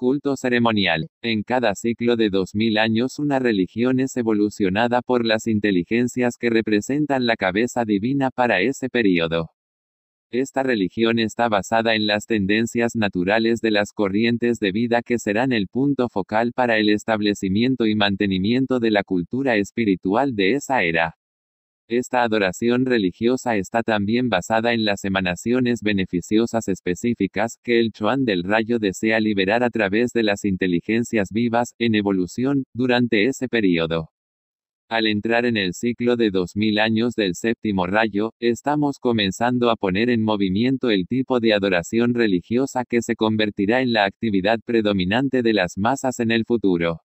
A: Culto ceremonial. En cada ciclo de 2000 años una religión es evolucionada por las inteligencias que representan la cabeza divina para ese periodo. Esta religión está basada en las tendencias naturales de las corrientes de vida que serán el punto focal para el establecimiento y mantenimiento de la cultura espiritual de esa era. Esta adoración religiosa está también basada en las emanaciones beneficiosas específicas que el Chuan del rayo desea liberar a través de las inteligencias vivas, en evolución, durante ese periodo. Al entrar en el ciclo de 2000 años del séptimo rayo, estamos comenzando a poner en movimiento el tipo de adoración religiosa que se convertirá en la actividad predominante de las masas en el futuro.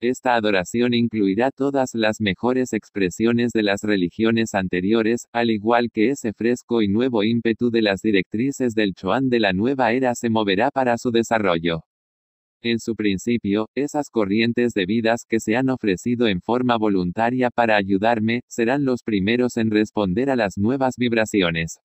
A: Esta adoración incluirá todas las mejores expresiones de las religiones anteriores, al igual que ese fresco y nuevo ímpetu de las directrices del Choán de la nueva era se moverá para su desarrollo. En su principio, esas corrientes de vidas que se han ofrecido en forma voluntaria para ayudarme, serán los primeros en responder a las nuevas vibraciones.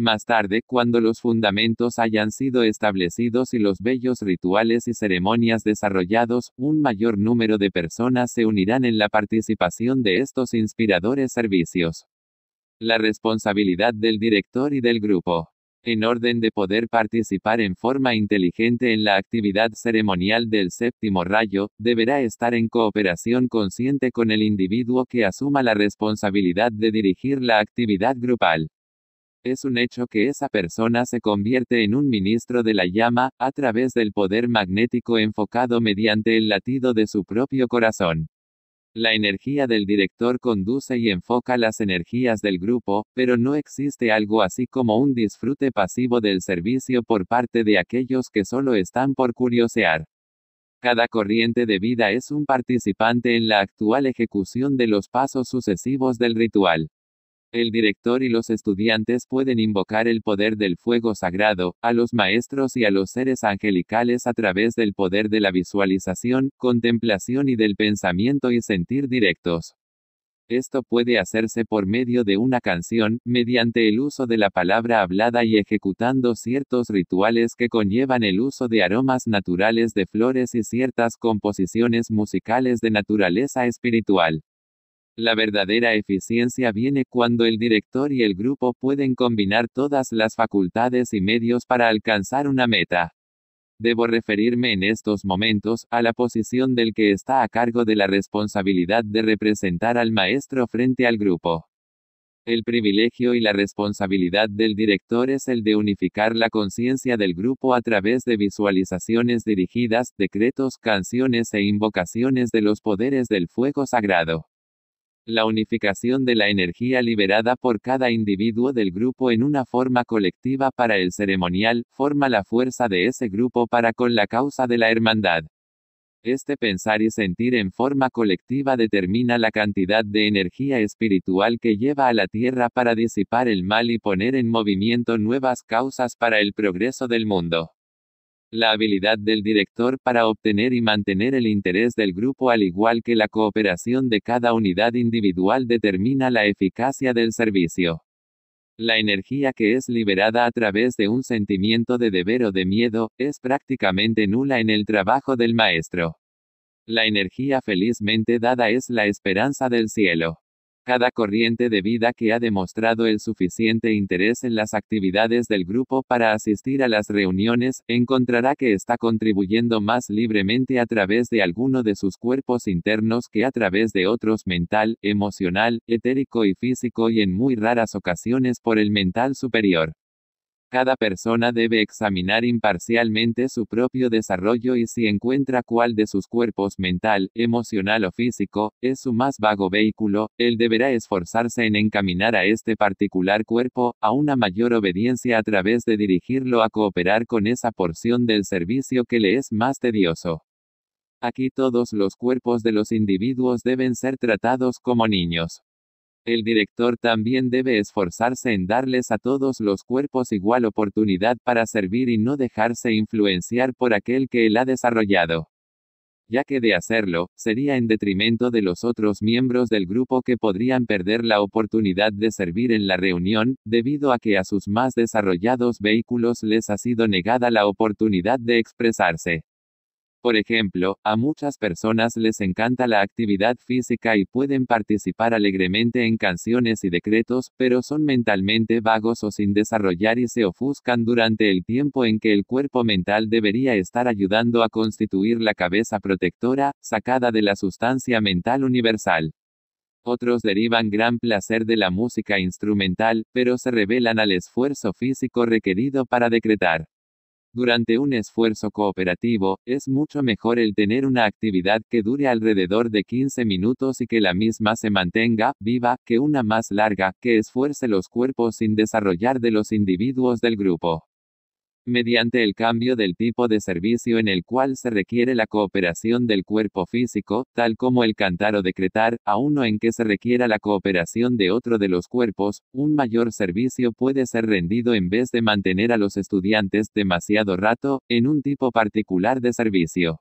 A: Más tarde, cuando los fundamentos hayan sido establecidos y los bellos rituales y ceremonias desarrollados, un mayor número de personas se unirán en la participación de estos inspiradores servicios. La responsabilidad del director y del grupo. En orden de poder participar en forma inteligente en la actividad ceremonial del séptimo rayo, deberá estar en cooperación consciente con el individuo que asuma la responsabilidad de dirigir la actividad grupal. Es un hecho que esa persona se convierte en un ministro de la llama, a través del poder magnético enfocado mediante el latido de su propio corazón. La energía del director conduce y enfoca las energías del grupo, pero no existe algo así como un disfrute pasivo del servicio por parte de aquellos que solo están por curiosear. Cada corriente de vida es un participante en la actual ejecución de los pasos sucesivos del ritual. El director y los estudiantes pueden invocar el poder del fuego sagrado, a los maestros y a los seres angelicales a través del poder de la visualización, contemplación y del pensamiento y sentir directos. Esto puede hacerse por medio de una canción, mediante el uso de la palabra hablada y ejecutando ciertos rituales que conllevan el uso de aromas naturales de flores y ciertas composiciones musicales de naturaleza espiritual. La verdadera eficiencia viene cuando el director y el grupo pueden combinar todas las facultades y medios para alcanzar una meta. Debo referirme en estos momentos a la posición del que está a cargo de la responsabilidad de representar al maestro frente al grupo. El privilegio y la responsabilidad del director es el de unificar la conciencia del grupo a través de visualizaciones dirigidas, decretos, canciones e invocaciones de los poderes del fuego sagrado. La unificación de la energía liberada por cada individuo del grupo en una forma colectiva para el ceremonial, forma la fuerza de ese grupo para con la causa de la hermandad. Este pensar y sentir en forma colectiva determina la cantidad de energía espiritual que lleva a la tierra para disipar el mal y poner en movimiento nuevas causas para el progreso del mundo. La habilidad del director para obtener y mantener el interés del grupo al igual que la cooperación de cada unidad individual determina la eficacia del servicio. La energía que es liberada a través de un sentimiento de deber o de miedo, es prácticamente nula en el trabajo del maestro. La energía felizmente dada es la esperanza del cielo cada corriente de vida que ha demostrado el suficiente interés en las actividades del grupo para asistir a las reuniones, encontrará que está contribuyendo más libremente a través de alguno de sus cuerpos internos que a través de otros mental, emocional, etérico y físico y en muy raras ocasiones por el mental superior. Cada persona debe examinar imparcialmente su propio desarrollo y si encuentra cuál de sus cuerpos mental, emocional o físico, es su más vago vehículo, él deberá esforzarse en encaminar a este particular cuerpo, a una mayor obediencia a través de dirigirlo a cooperar con esa porción del servicio que le es más tedioso. Aquí todos los cuerpos de los individuos deben ser tratados como niños. El director también debe esforzarse en darles a todos los cuerpos igual oportunidad para servir y no dejarse influenciar por aquel que él ha desarrollado ya que de hacerlo, sería en detrimento de los otros miembros del grupo que podrían perder la oportunidad de servir en la reunión, debido a que a sus más desarrollados vehículos les ha sido negada la oportunidad de expresarse. Por ejemplo, a muchas personas les encanta la actividad física y pueden participar alegremente en canciones y decretos, pero son mentalmente vagos o sin desarrollar y se ofuscan durante el tiempo en que el cuerpo mental debería estar ayudando a constituir la cabeza protectora, sacada de la sustancia mental universal. Otros derivan gran placer de la música instrumental, pero se revelan al esfuerzo físico requerido para decretar. Durante un esfuerzo cooperativo, es mucho mejor el tener una actividad que dure alrededor de 15 minutos y que la misma se mantenga viva, que una más larga, que esfuerce los cuerpos sin desarrollar de los individuos del grupo mediante el cambio del tipo de servicio en el cual se requiere la cooperación del cuerpo físico, tal como el cantar o decretar, a uno en que se requiera la cooperación de otro de los cuerpos, un mayor servicio puede ser rendido en vez de mantener a los estudiantes demasiado rato, en un tipo particular de servicio.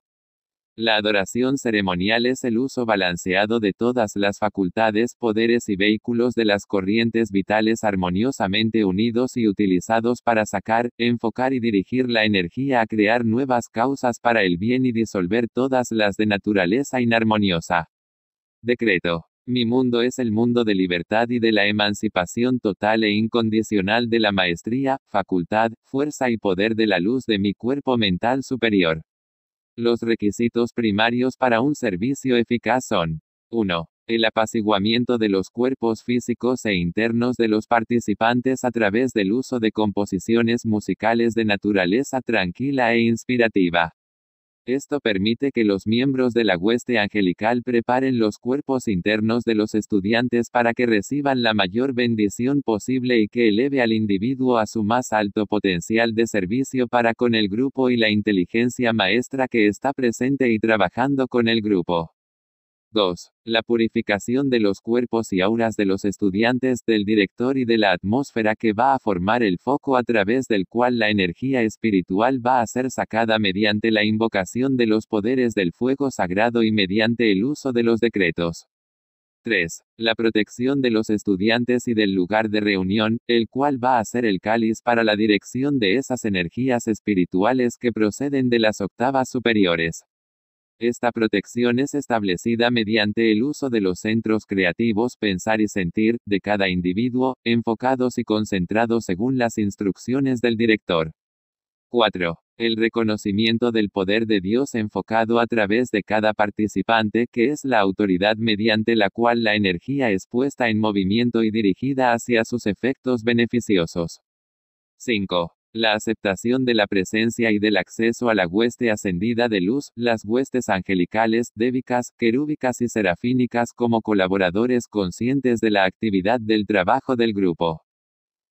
A: La adoración ceremonial es el uso balanceado de todas las facultades, poderes y vehículos de las corrientes vitales armoniosamente unidos y utilizados para sacar, enfocar y dirigir la energía a crear nuevas causas para el bien y disolver todas las de naturaleza inarmoniosa. Decreto. Mi mundo es el mundo de libertad y de la emancipación total e incondicional de la maestría, facultad, fuerza y poder de la luz de mi cuerpo mental superior. Los requisitos primarios para un servicio eficaz son 1. El apaciguamiento de los cuerpos físicos e internos de los participantes a través del uso de composiciones musicales de naturaleza tranquila e inspirativa. Esto permite que los miembros de la hueste angelical preparen los cuerpos internos de los estudiantes para que reciban la mayor bendición posible y que eleve al individuo a su más alto potencial de servicio para con el grupo y la inteligencia maestra que está presente y trabajando con el grupo. 2. La purificación de los cuerpos y auras de los estudiantes, del director y de la atmósfera que va a formar el foco a través del cual la energía espiritual va a ser sacada mediante la invocación de los poderes del fuego sagrado y mediante el uso de los decretos. 3. La protección de los estudiantes y del lugar de reunión, el cual va a ser el cáliz para la dirección de esas energías espirituales que proceden de las octavas superiores. Esta protección es establecida mediante el uso de los centros creativos pensar y sentir de cada individuo, enfocados y concentrados según las instrucciones del director. 4. El reconocimiento del poder de Dios enfocado a través de cada participante, que es la autoridad mediante la cual la energía es puesta en movimiento y dirigida hacia sus efectos beneficiosos. 5 la aceptación de la presencia y del acceso a la hueste ascendida de luz, las huestes angelicales, débicas, querúbicas y serafínicas como colaboradores conscientes de la actividad del trabajo del grupo.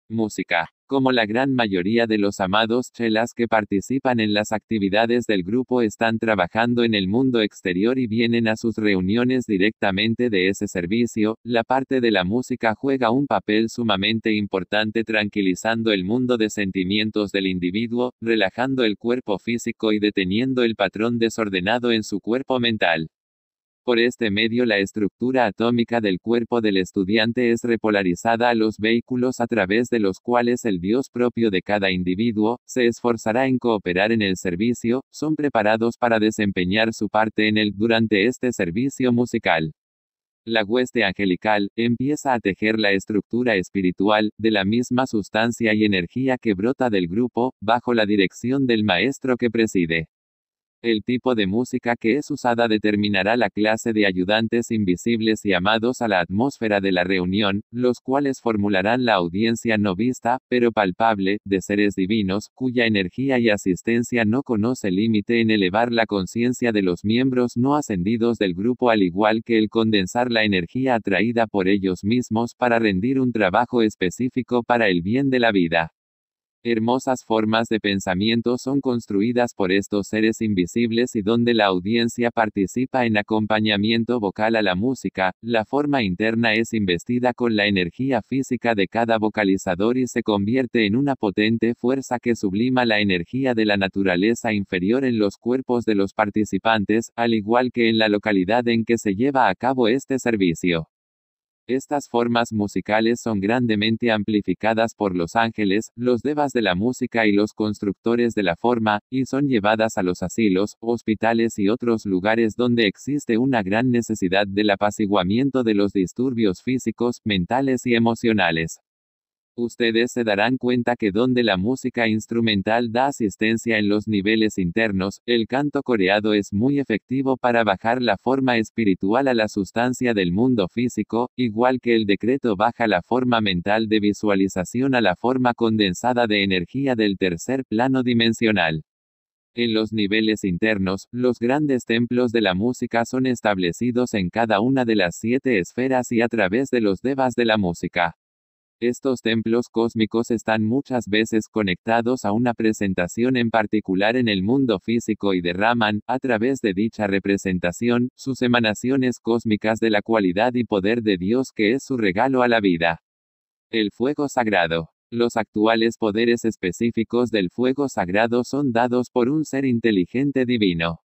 A: Música. Como la gran mayoría de los amados chelas que participan en las actividades del grupo están trabajando en el mundo exterior y vienen a sus reuniones directamente de ese servicio, la parte de la música juega un papel sumamente importante tranquilizando el mundo de sentimientos del individuo, relajando el cuerpo físico y deteniendo el patrón desordenado en su cuerpo mental. Por este medio la estructura atómica del cuerpo del estudiante es repolarizada a los vehículos a través de los cuales el Dios propio de cada individuo, se esforzará en cooperar en el servicio, son preparados para desempeñar su parte en él durante este servicio musical. La hueste angelical empieza a tejer la estructura espiritual, de la misma sustancia y energía que brota del grupo, bajo la dirección del maestro que preside. El tipo de música que es usada determinará la clase de ayudantes invisibles y amados a la atmósfera de la reunión, los cuales formularán la audiencia no vista, pero palpable, de seres divinos, cuya energía y asistencia no conoce límite en elevar la conciencia de los miembros no ascendidos del grupo al igual que el condensar la energía atraída por ellos mismos para rendir un trabajo específico para el bien de la vida. Hermosas formas de pensamiento son construidas por estos seres invisibles y donde la audiencia participa en acompañamiento vocal a la música, la forma interna es investida con la energía física de cada vocalizador y se convierte en una potente fuerza que sublima la energía de la naturaleza inferior en los cuerpos de los participantes, al igual que en la localidad en que se lleva a cabo este servicio. Estas formas musicales son grandemente amplificadas por los ángeles, los devas de la música y los constructores de la forma, y son llevadas a los asilos, hospitales y otros lugares donde existe una gran necesidad del apaciguamiento de los disturbios físicos, mentales y emocionales. Ustedes se darán cuenta que donde la música instrumental da asistencia en los niveles internos, el canto coreado es muy efectivo para bajar la forma espiritual a la sustancia del mundo físico, igual que el decreto baja la forma mental de visualización a la forma condensada de energía del tercer plano dimensional. En los niveles internos, los grandes templos de la música son establecidos en cada una de las siete esferas y a través de los devas de la música. Estos templos cósmicos están muchas veces conectados a una presentación en particular en el mundo físico y derraman, a través de dicha representación, sus emanaciones cósmicas de la cualidad y poder de Dios que es su regalo a la vida. El fuego sagrado. Los actuales poderes específicos del fuego sagrado son dados por un ser inteligente divino.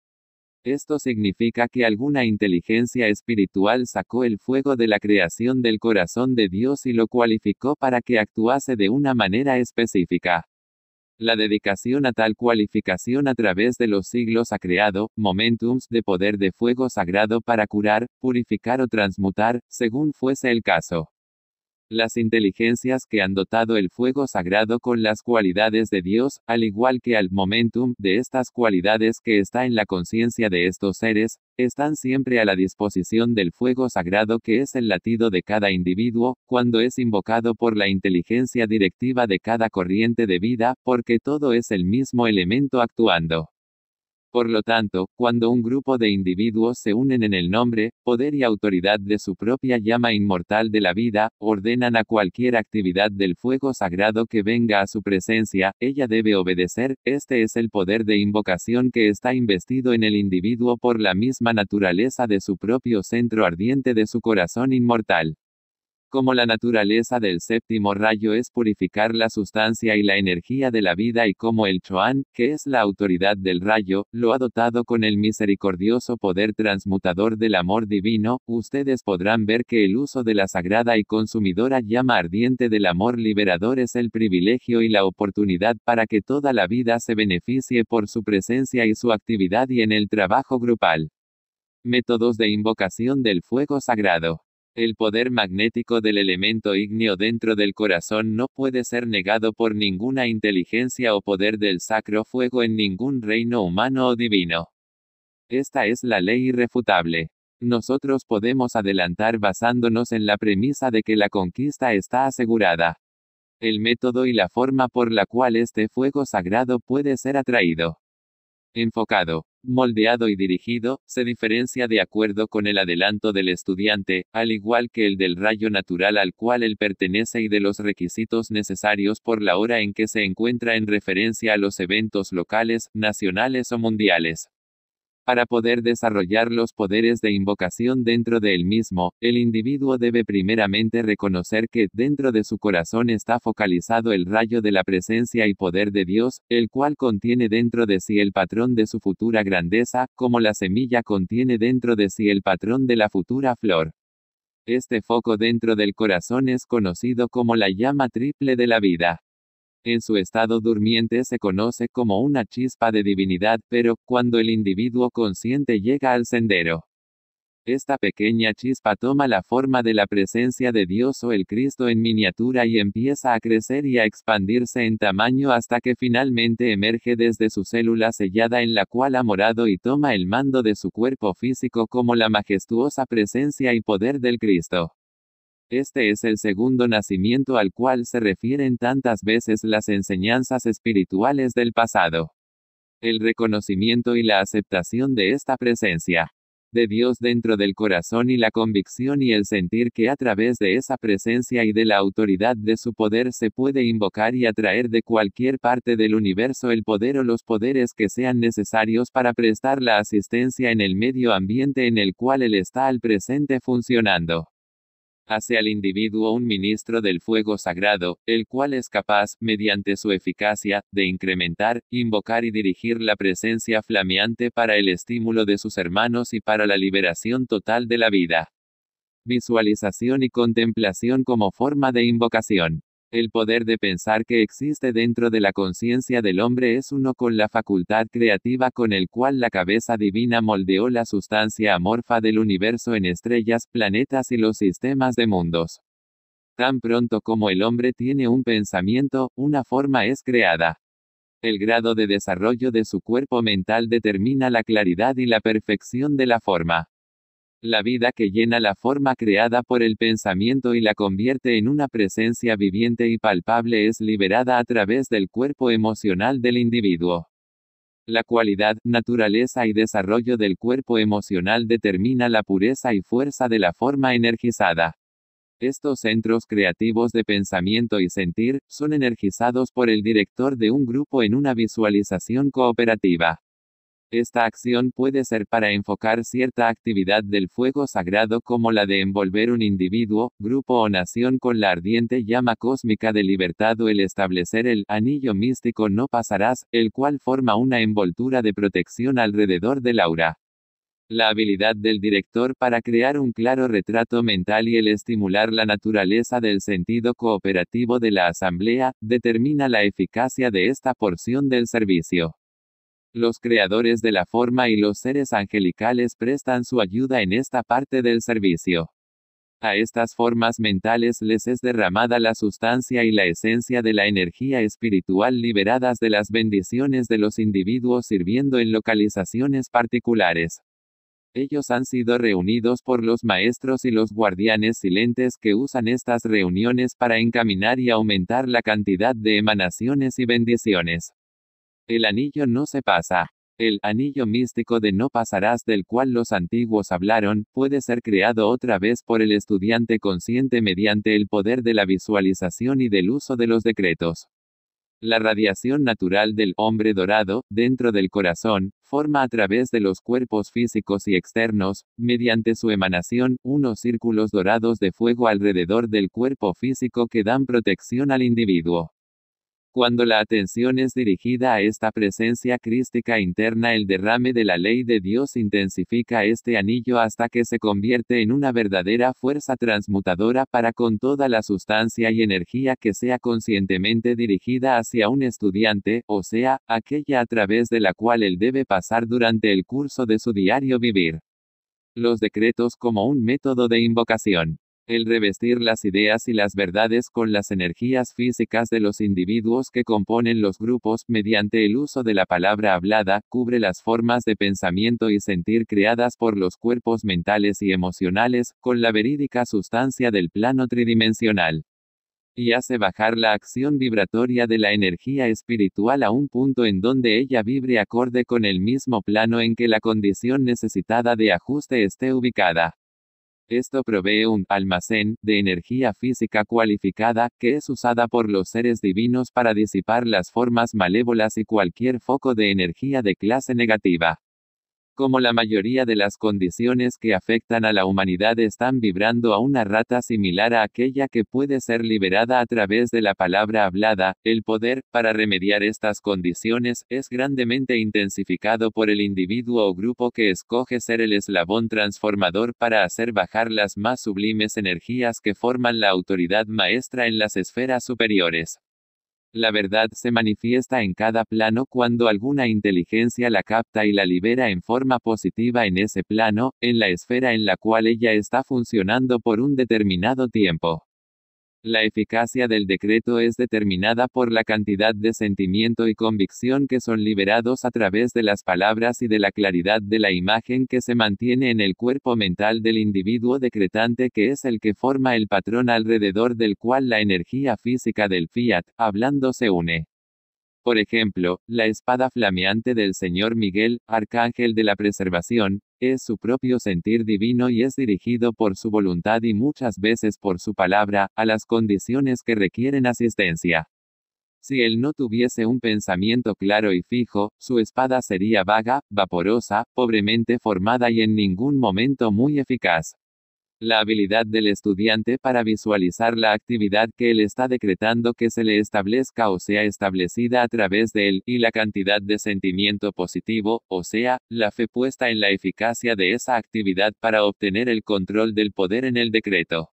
A: Esto significa que alguna inteligencia espiritual sacó el fuego de la creación del corazón de Dios y lo cualificó para que actuase de una manera específica. La dedicación a tal cualificación a través de los siglos ha creado momentums de poder de fuego sagrado para curar, purificar o transmutar, según fuese el caso las inteligencias que han dotado el fuego sagrado con las cualidades de Dios, al igual que al momentum de estas cualidades que está en la conciencia de estos seres, están siempre a la disposición del fuego sagrado que es el latido de cada individuo, cuando es invocado por la inteligencia directiva de cada corriente de vida, porque todo es el mismo elemento actuando. Por lo tanto, cuando un grupo de individuos se unen en el nombre, poder y autoridad de su propia llama inmortal de la vida, ordenan a cualquier actividad del fuego sagrado que venga a su presencia, ella debe obedecer, este es el poder de invocación que está investido en el individuo por la misma naturaleza de su propio centro ardiente de su corazón inmortal como la naturaleza del séptimo rayo es purificar la sustancia y la energía de la vida y como el Choan, que es la autoridad del rayo, lo ha dotado con el misericordioso poder transmutador del amor divino, ustedes podrán ver que el uso de la sagrada y consumidora llama ardiente del amor liberador es el privilegio y la oportunidad para que toda la vida se beneficie por su presencia y su actividad y en el trabajo grupal. Métodos de invocación del fuego sagrado. El poder magnético del elemento ígneo dentro del corazón no puede ser negado por ninguna inteligencia o poder del sacro fuego en ningún reino humano o divino. Esta es la ley irrefutable. Nosotros podemos adelantar basándonos en la premisa de que la conquista está asegurada. El método y la forma por la cual este fuego sagrado puede ser atraído. Enfocado, moldeado y dirigido, se diferencia de acuerdo con el adelanto del estudiante, al igual que el del rayo natural al cual él pertenece y de los requisitos necesarios por la hora en que se encuentra en referencia a los eventos locales, nacionales o mundiales. Para poder desarrollar los poderes de invocación dentro de él mismo, el individuo debe primeramente reconocer que, dentro de su corazón está focalizado el rayo de la presencia y poder de Dios, el cual contiene dentro de sí el patrón de su futura grandeza, como la semilla contiene dentro de sí el patrón de la futura flor. Este foco dentro del corazón es conocido como la llama triple de la vida. En su estado durmiente se conoce como una chispa de divinidad, pero, cuando el individuo consciente llega al sendero, esta pequeña chispa toma la forma de la presencia de Dios o el Cristo en miniatura y empieza a crecer y a expandirse en tamaño hasta que finalmente emerge desde su célula sellada en la cual ha morado y toma el mando de su cuerpo físico como la majestuosa presencia y poder del Cristo. Este es el segundo nacimiento al cual se refieren tantas veces las enseñanzas espirituales del pasado. El reconocimiento y la aceptación de esta presencia de Dios dentro del corazón y la convicción y el sentir que a través de esa presencia y de la autoridad de su poder se puede invocar y atraer de cualquier parte del universo el poder o los poderes que sean necesarios para prestar la asistencia en el medio ambiente en el cual él está al presente funcionando hace al individuo un ministro del fuego sagrado, el cual es capaz, mediante su eficacia, de incrementar, invocar y dirigir la presencia flameante para el estímulo de sus hermanos y para la liberación total de la vida. Visualización y contemplación como forma de invocación. El poder de pensar que existe dentro de la conciencia del hombre es uno con la facultad creativa con el cual la cabeza divina moldeó la sustancia amorfa del universo en estrellas, planetas y los sistemas de mundos. Tan pronto como el hombre tiene un pensamiento, una forma es creada. El grado de desarrollo de su cuerpo mental determina la claridad y la perfección de la forma. La vida que llena la forma creada por el pensamiento y la convierte en una presencia viviente y palpable es liberada a través del cuerpo emocional del individuo. La cualidad, naturaleza y desarrollo del cuerpo emocional determina la pureza y fuerza de la forma energizada. Estos centros creativos de pensamiento y sentir, son energizados por el director de un grupo en una visualización cooperativa. Esta acción puede ser para enfocar cierta actividad del fuego sagrado como la de envolver un individuo, grupo o nación con la ardiente llama cósmica de libertad o el establecer el anillo místico no pasarás, el cual forma una envoltura de protección alrededor del aura. La habilidad del director para crear un claro retrato mental y el estimular la naturaleza del sentido cooperativo de la asamblea, determina la eficacia de esta porción del servicio. Los creadores de la forma y los seres angelicales prestan su ayuda en esta parte del servicio. A estas formas mentales les es derramada la sustancia y la esencia de la energía espiritual liberadas de las bendiciones de los individuos sirviendo en localizaciones particulares. Ellos han sido reunidos por los maestros y los guardianes silentes que usan estas reuniones para encaminar y aumentar la cantidad de emanaciones y bendiciones. El anillo no se pasa. El anillo místico de no pasarás del cual los antiguos hablaron, puede ser creado otra vez por el estudiante consciente mediante el poder de la visualización y del uso de los decretos. La radiación natural del hombre dorado, dentro del corazón, forma a través de los cuerpos físicos y externos, mediante su emanación, unos círculos dorados de fuego alrededor del cuerpo físico que dan protección al individuo. Cuando la atención es dirigida a esta presencia crística interna, el derrame de la ley de Dios intensifica este anillo hasta que se convierte en una verdadera fuerza transmutadora para con toda la sustancia y energía que sea conscientemente dirigida hacia un estudiante, o sea, aquella a través de la cual él debe pasar durante el curso de su diario vivir. Los decretos como un método de invocación el revestir las ideas y las verdades con las energías físicas de los individuos que componen los grupos, mediante el uso de la palabra hablada, cubre las formas de pensamiento y sentir creadas por los cuerpos mentales y emocionales, con la verídica sustancia del plano tridimensional. Y hace bajar la acción vibratoria de la energía espiritual a un punto en donde ella vibre acorde con el mismo plano en que la condición necesitada de ajuste esté ubicada. Esto provee un almacén de energía física cualificada, que es usada por los seres divinos para disipar las formas malévolas y cualquier foco de energía de clase negativa como la mayoría de las condiciones que afectan a la humanidad están vibrando a una rata similar a aquella que puede ser liberada a través de la palabra hablada, el poder, para remediar estas condiciones, es grandemente intensificado por el individuo o grupo que escoge ser el eslabón transformador para hacer bajar las más sublimes energías que forman la autoridad maestra en las esferas superiores. La verdad se manifiesta en cada plano cuando alguna inteligencia la capta y la libera en forma positiva en ese plano, en la esfera en la cual ella está funcionando por un determinado tiempo. La eficacia del decreto es determinada por la cantidad de sentimiento y convicción que son liberados a través de las palabras y de la claridad de la imagen que se mantiene en el cuerpo mental del individuo decretante que es el que forma el patrón alrededor del cual la energía física del fiat, hablando, se une. Por ejemplo, la espada flameante del Señor Miguel, arcángel de la preservación, es su propio sentir divino y es dirigido por su voluntad y muchas veces por su palabra, a las condiciones que requieren asistencia. Si él no tuviese un pensamiento claro y fijo, su espada sería vaga, vaporosa, pobremente formada y en ningún momento muy eficaz. La habilidad del estudiante para visualizar la actividad que él está decretando que se le establezca o sea establecida a través de él, y la cantidad de sentimiento positivo, o sea, la fe puesta en la eficacia de esa actividad para obtener el control del poder en el decreto.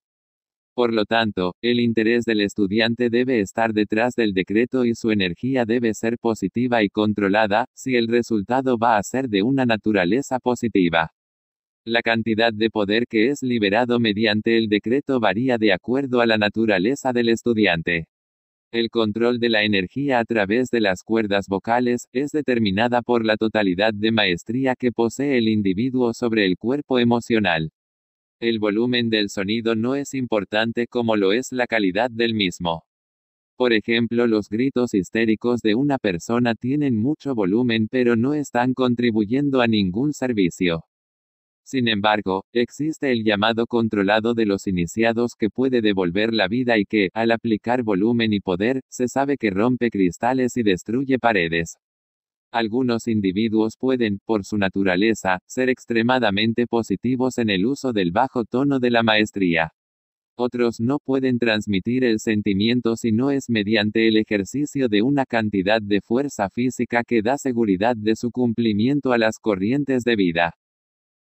A: Por lo tanto, el interés del estudiante debe estar detrás del decreto y su energía debe ser positiva y controlada, si el resultado va a ser de una naturaleza positiva. La cantidad de poder que es liberado mediante el decreto varía de acuerdo a la naturaleza del estudiante. El control de la energía a través de las cuerdas vocales es determinada por la totalidad de maestría que posee el individuo sobre el cuerpo emocional. El volumen del sonido no es importante como lo es la calidad del mismo. Por ejemplo, los gritos histéricos de una persona tienen mucho volumen pero no están contribuyendo a ningún servicio. Sin embargo, existe el llamado controlado de los iniciados que puede devolver la vida y que, al aplicar volumen y poder, se sabe que rompe cristales y destruye paredes. Algunos individuos pueden, por su naturaleza, ser extremadamente positivos en el uso del bajo tono de la maestría. Otros no pueden transmitir el sentimiento si no es mediante el ejercicio de una cantidad de fuerza física que da seguridad de su cumplimiento a las corrientes de vida.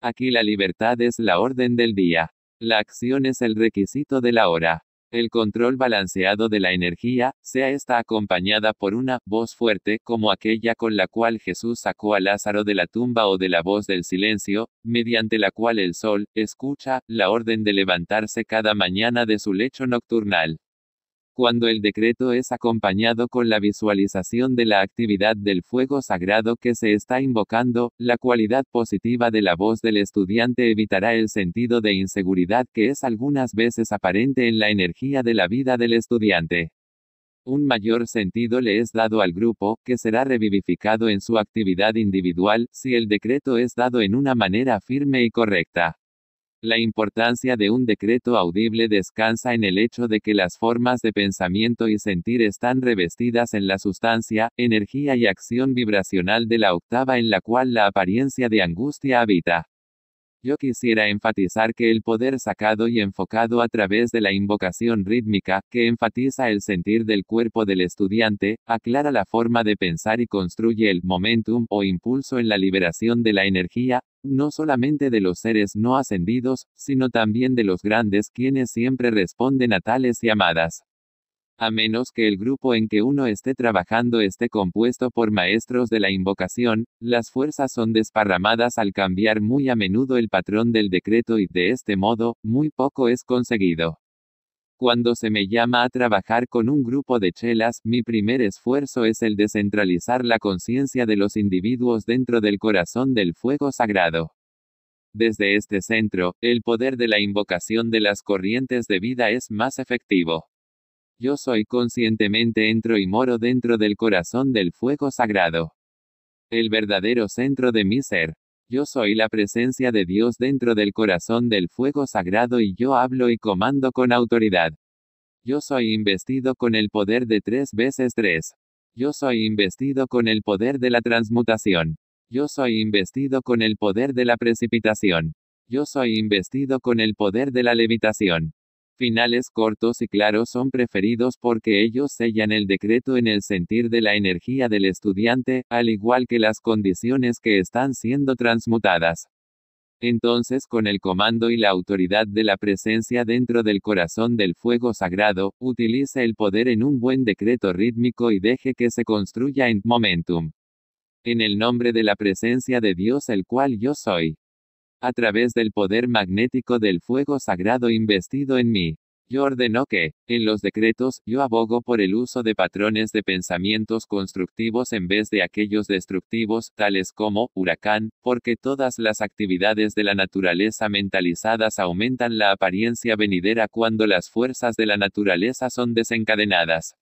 A: Aquí la libertad es la orden del día. La acción es el requisito de la hora. El control balanceado de la energía, sea esta acompañada por una voz fuerte, como aquella con la cual Jesús sacó a Lázaro de la tumba o de la voz del silencio, mediante la cual el sol, escucha, la orden de levantarse cada mañana de su lecho nocturnal cuando el decreto es acompañado con la visualización de la actividad del fuego sagrado que se está invocando, la cualidad positiva de la voz del estudiante evitará el sentido de inseguridad que es algunas veces aparente en la energía de la vida del estudiante. Un mayor sentido le es dado al grupo, que será revivificado en su actividad individual, si el decreto es dado en una manera firme y correcta. La importancia de un decreto audible descansa en el hecho de que las formas de pensamiento y sentir están revestidas en la sustancia, energía y acción vibracional de la octava en la cual la apariencia de angustia habita. Yo quisiera enfatizar que el poder sacado y enfocado a través de la invocación rítmica, que enfatiza el sentir del cuerpo del estudiante, aclara la forma de pensar y construye el momentum o impulso en la liberación de la energía, no solamente de los seres no ascendidos, sino también de los grandes quienes siempre responden a tales llamadas. A menos que el grupo en que uno esté trabajando esté compuesto por maestros de la invocación, las fuerzas son desparramadas al cambiar muy a menudo el patrón del decreto y de este modo, muy poco es conseguido. Cuando se me llama a trabajar con un grupo de chelas, mi primer esfuerzo es el de centralizar la conciencia de los individuos dentro del corazón del fuego sagrado. Desde este centro, el poder de la invocación de las corrientes de vida es más efectivo. Yo soy conscientemente entro y moro dentro del corazón del fuego sagrado. El verdadero centro de mi ser. Yo soy la presencia de Dios dentro del corazón del fuego sagrado y yo hablo y comando con autoridad. Yo soy investido con el poder de tres veces tres. Yo soy investido con el poder de la transmutación. Yo soy investido con el poder de la precipitación. Yo soy investido con el poder de la levitación. Finales cortos y claros son preferidos porque ellos sellan el decreto en el sentir de la energía del estudiante, al igual que las condiciones que están siendo transmutadas. Entonces con el comando y la autoridad de la presencia dentro del corazón del fuego sagrado, utilice el poder en un buen decreto rítmico y deje que se construya en momentum. En el nombre de la presencia de Dios el cual yo soy a través del poder magnético del fuego sagrado investido en mí. Yo ordeno que, en los decretos, yo abogo por el uso de patrones de pensamientos constructivos en vez de aquellos destructivos, tales como, huracán, porque todas las actividades de la naturaleza mentalizadas aumentan la apariencia venidera cuando las fuerzas de la naturaleza son desencadenadas.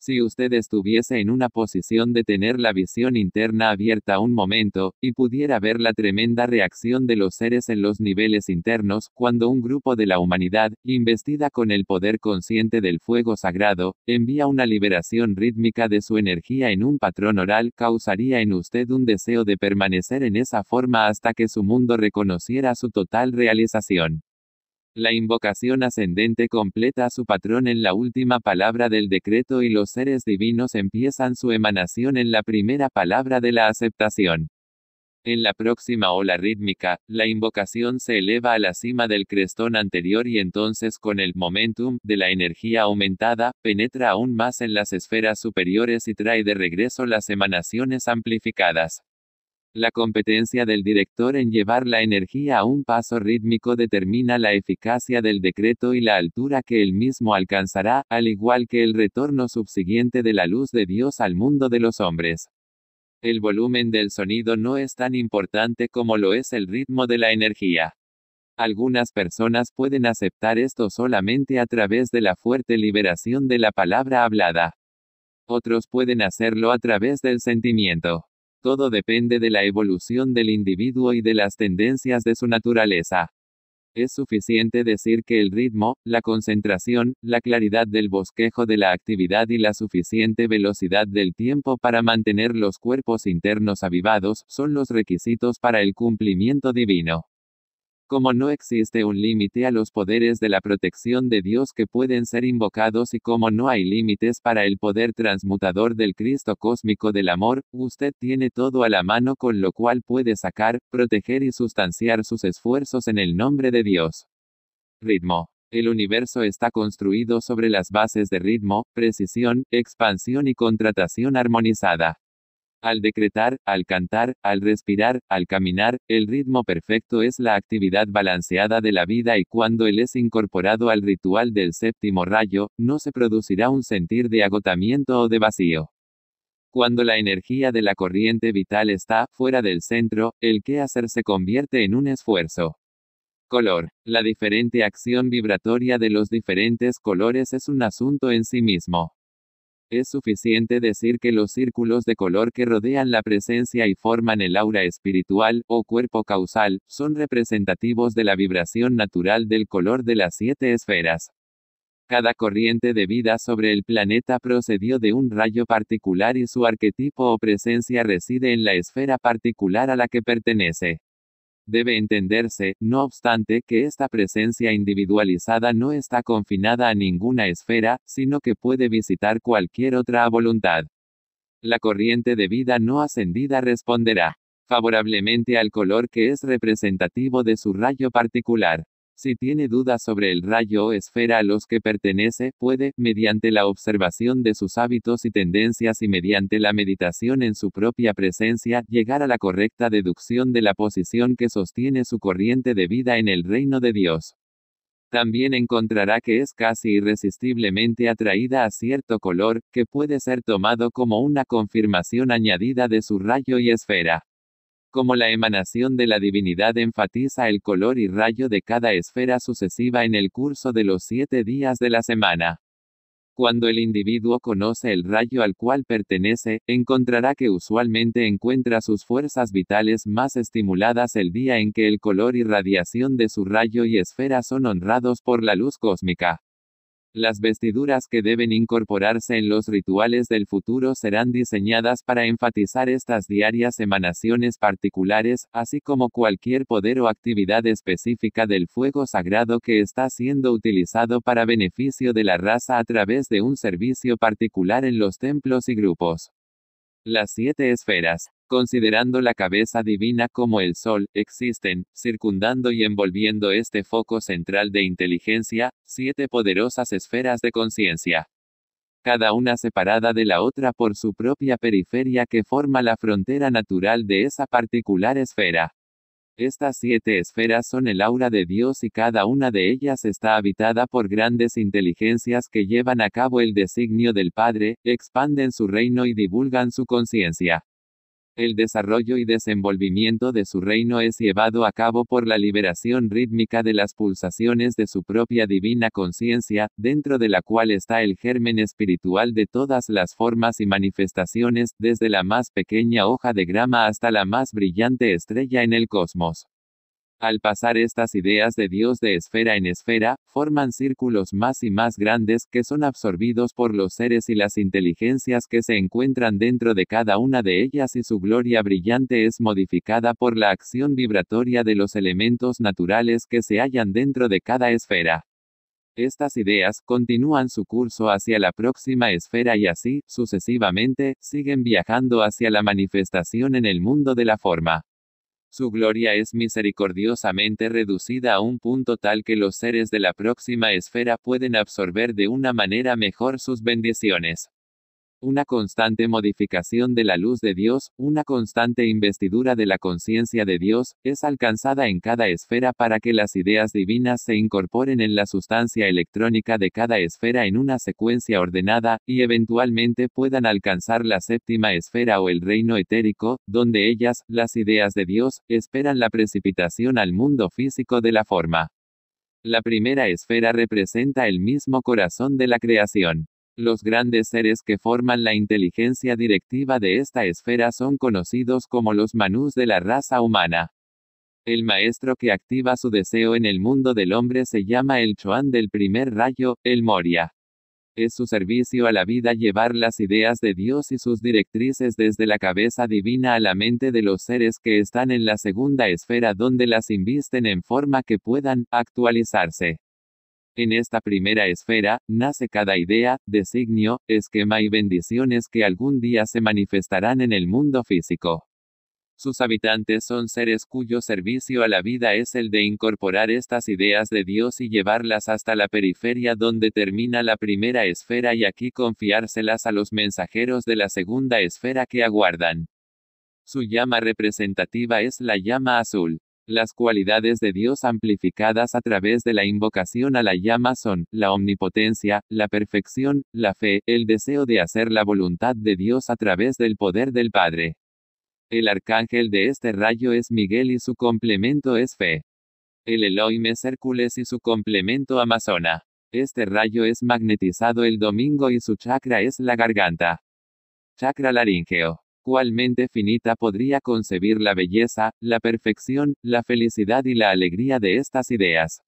A: Si usted estuviese en una posición de tener la visión interna abierta un momento, y pudiera ver la tremenda reacción de los seres en los niveles internos, cuando un grupo de la humanidad, investida con el poder consciente del fuego sagrado, envía una liberación rítmica de su energía en un patrón oral, causaría en usted un deseo de permanecer en esa forma hasta que su mundo reconociera su total realización. La invocación ascendente completa su patrón en la última palabra del decreto y los seres divinos empiezan su emanación en la primera palabra de la aceptación. En la próxima ola rítmica, la invocación se eleva a la cima del crestón anterior y entonces con el momentum de la energía aumentada, penetra aún más en las esferas superiores y trae de regreso las emanaciones amplificadas. La competencia del director en llevar la energía a un paso rítmico determina la eficacia del decreto y la altura que el mismo alcanzará, al igual que el retorno subsiguiente de la luz de Dios al mundo de los hombres. El volumen del sonido no es tan importante como lo es el ritmo de la energía. Algunas personas pueden aceptar esto solamente a través de la fuerte liberación de la palabra hablada. Otros pueden hacerlo a través del sentimiento. Todo depende de la evolución del individuo y de las tendencias de su naturaleza. Es suficiente decir que el ritmo, la concentración, la claridad del bosquejo de la actividad y la suficiente velocidad del tiempo para mantener los cuerpos internos avivados son los requisitos para el cumplimiento divino. Como no existe un límite a los poderes de la protección de Dios que pueden ser invocados y como no hay límites para el poder transmutador del Cristo cósmico del amor, usted tiene todo a la mano con lo cual puede sacar, proteger y sustanciar sus esfuerzos en el nombre de Dios. Ritmo. El universo está construido sobre las bases de ritmo, precisión, expansión y contratación armonizada. Al decretar, al cantar, al respirar, al caminar, el ritmo perfecto es la actividad balanceada de la vida y cuando él es incorporado al ritual del séptimo rayo, no se producirá un sentir de agotamiento o de vacío. Cuando la energía de la corriente vital está fuera del centro, el qué hacer se convierte en un esfuerzo. Color. La diferente acción vibratoria de los diferentes colores es un asunto en sí mismo. Es suficiente decir que los círculos de color que rodean la presencia y forman el aura espiritual, o cuerpo causal, son representativos de la vibración natural del color de las siete esferas. Cada corriente de vida sobre el planeta procedió de un rayo particular y su arquetipo o presencia reside en la esfera particular a la que pertenece. Debe entenderse, no obstante, que esta presencia individualizada no está confinada a ninguna esfera, sino que puede visitar cualquier otra voluntad. La corriente de vida no ascendida responderá favorablemente al color que es representativo de su rayo particular. Si tiene dudas sobre el rayo o esfera a los que pertenece, puede, mediante la observación de sus hábitos y tendencias y mediante la meditación en su propia presencia, llegar a la correcta deducción de la posición que sostiene su corriente de vida en el reino de Dios. También encontrará que es casi irresistiblemente atraída a cierto color, que puede ser tomado como una confirmación añadida de su rayo y esfera como la emanación de la divinidad enfatiza el color y rayo de cada esfera sucesiva en el curso de los siete días de la semana. Cuando el individuo conoce el rayo al cual pertenece, encontrará que usualmente encuentra sus fuerzas vitales más estimuladas el día en que el color y radiación de su rayo y esfera son honrados por la luz cósmica. Las vestiduras que deben incorporarse en los rituales del futuro serán diseñadas para enfatizar estas diarias emanaciones particulares, así como cualquier poder o actividad específica del fuego sagrado que está siendo utilizado para beneficio de la raza a través de un servicio particular en los templos y grupos. Las siete esferas. Considerando la cabeza divina como el Sol, existen, circundando y envolviendo este foco central de inteligencia, siete poderosas esferas de conciencia. Cada una separada de la otra por su propia periferia que forma la frontera natural de esa particular esfera. Estas siete esferas son el aura de Dios y cada una de ellas está habitada por grandes inteligencias que llevan a cabo el designio del Padre, expanden su reino y divulgan su conciencia. El desarrollo y desenvolvimiento de su reino es llevado a cabo por la liberación rítmica de las pulsaciones de su propia divina conciencia, dentro de la cual está el germen espiritual de todas las formas y manifestaciones, desde la más pequeña hoja de grama hasta la más brillante estrella en el cosmos. Al pasar estas ideas de Dios de esfera en esfera, forman círculos más y más grandes que son absorbidos por los seres y las inteligencias que se encuentran dentro de cada una de ellas y su gloria brillante es modificada por la acción vibratoria de los elementos naturales que se hallan dentro de cada esfera. Estas ideas continúan su curso hacia la próxima esfera y así, sucesivamente, siguen viajando hacia la manifestación en el mundo de la forma. Su gloria es misericordiosamente reducida a un punto tal que los seres de la próxima esfera pueden absorber de una manera mejor sus bendiciones una constante modificación de la luz de Dios, una constante investidura de la conciencia de Dios, es alcanzada en cada esfera para que las ideas divinas se incorporen en la sustancia electrónica de cada esfera en una secuencia ordenada, y eventualmente puedan alcanzar la séptima esfera o el reino etérico, donde ellas, las ideas de Dios, esperan la precipitación al mundo físico de la forma. La primera esfera representa el mismo corazón de la creación. Los grandes seres que forman la inteligencia directiva de esta esfera son conocidos como los manús de la raza humana. El maestro que activa su deseo en el mundo del hombre se llama el Chuan del primer rayo, el Moria. Es su servicio a la vida llevar las ideas de Dios y sus directrices desde la cabeza divina a la mente de los seres que están en la segunda esfera donde las invisten en forma que puedan actualizarse. En esta primera esfera, nace cada idea, designio, esquema y bendiciones que algún día se manifestarán en el mundo físico. Sus habitantes son seres cuyo servicio a la vida es el de incorporar estas ideas de Dios y llevarlas hasta la periferia donde termina la primera esfera y aquí confiárselas a los mensajeros de la segunda esfera que aguardan. Su llama representativa es la llama azul. Las cualidades de Dios amplificadas a través de la invocación a la llama son, la omnipotencia, la perfección, la fe, el deseo de hacer la voluntad de Dios a través del poder del Padre. El arcángel de este rayo es Miguel y su complemento es fe. El Elohim es Hércules y su complemento Amazona. Este rayo es magnetizado el domingo y su chakra es la garganta. Chakra laríngeo. Igualmente finita podría concebir la belleza, la perfección, la felicidad y la alegría de estas ideas.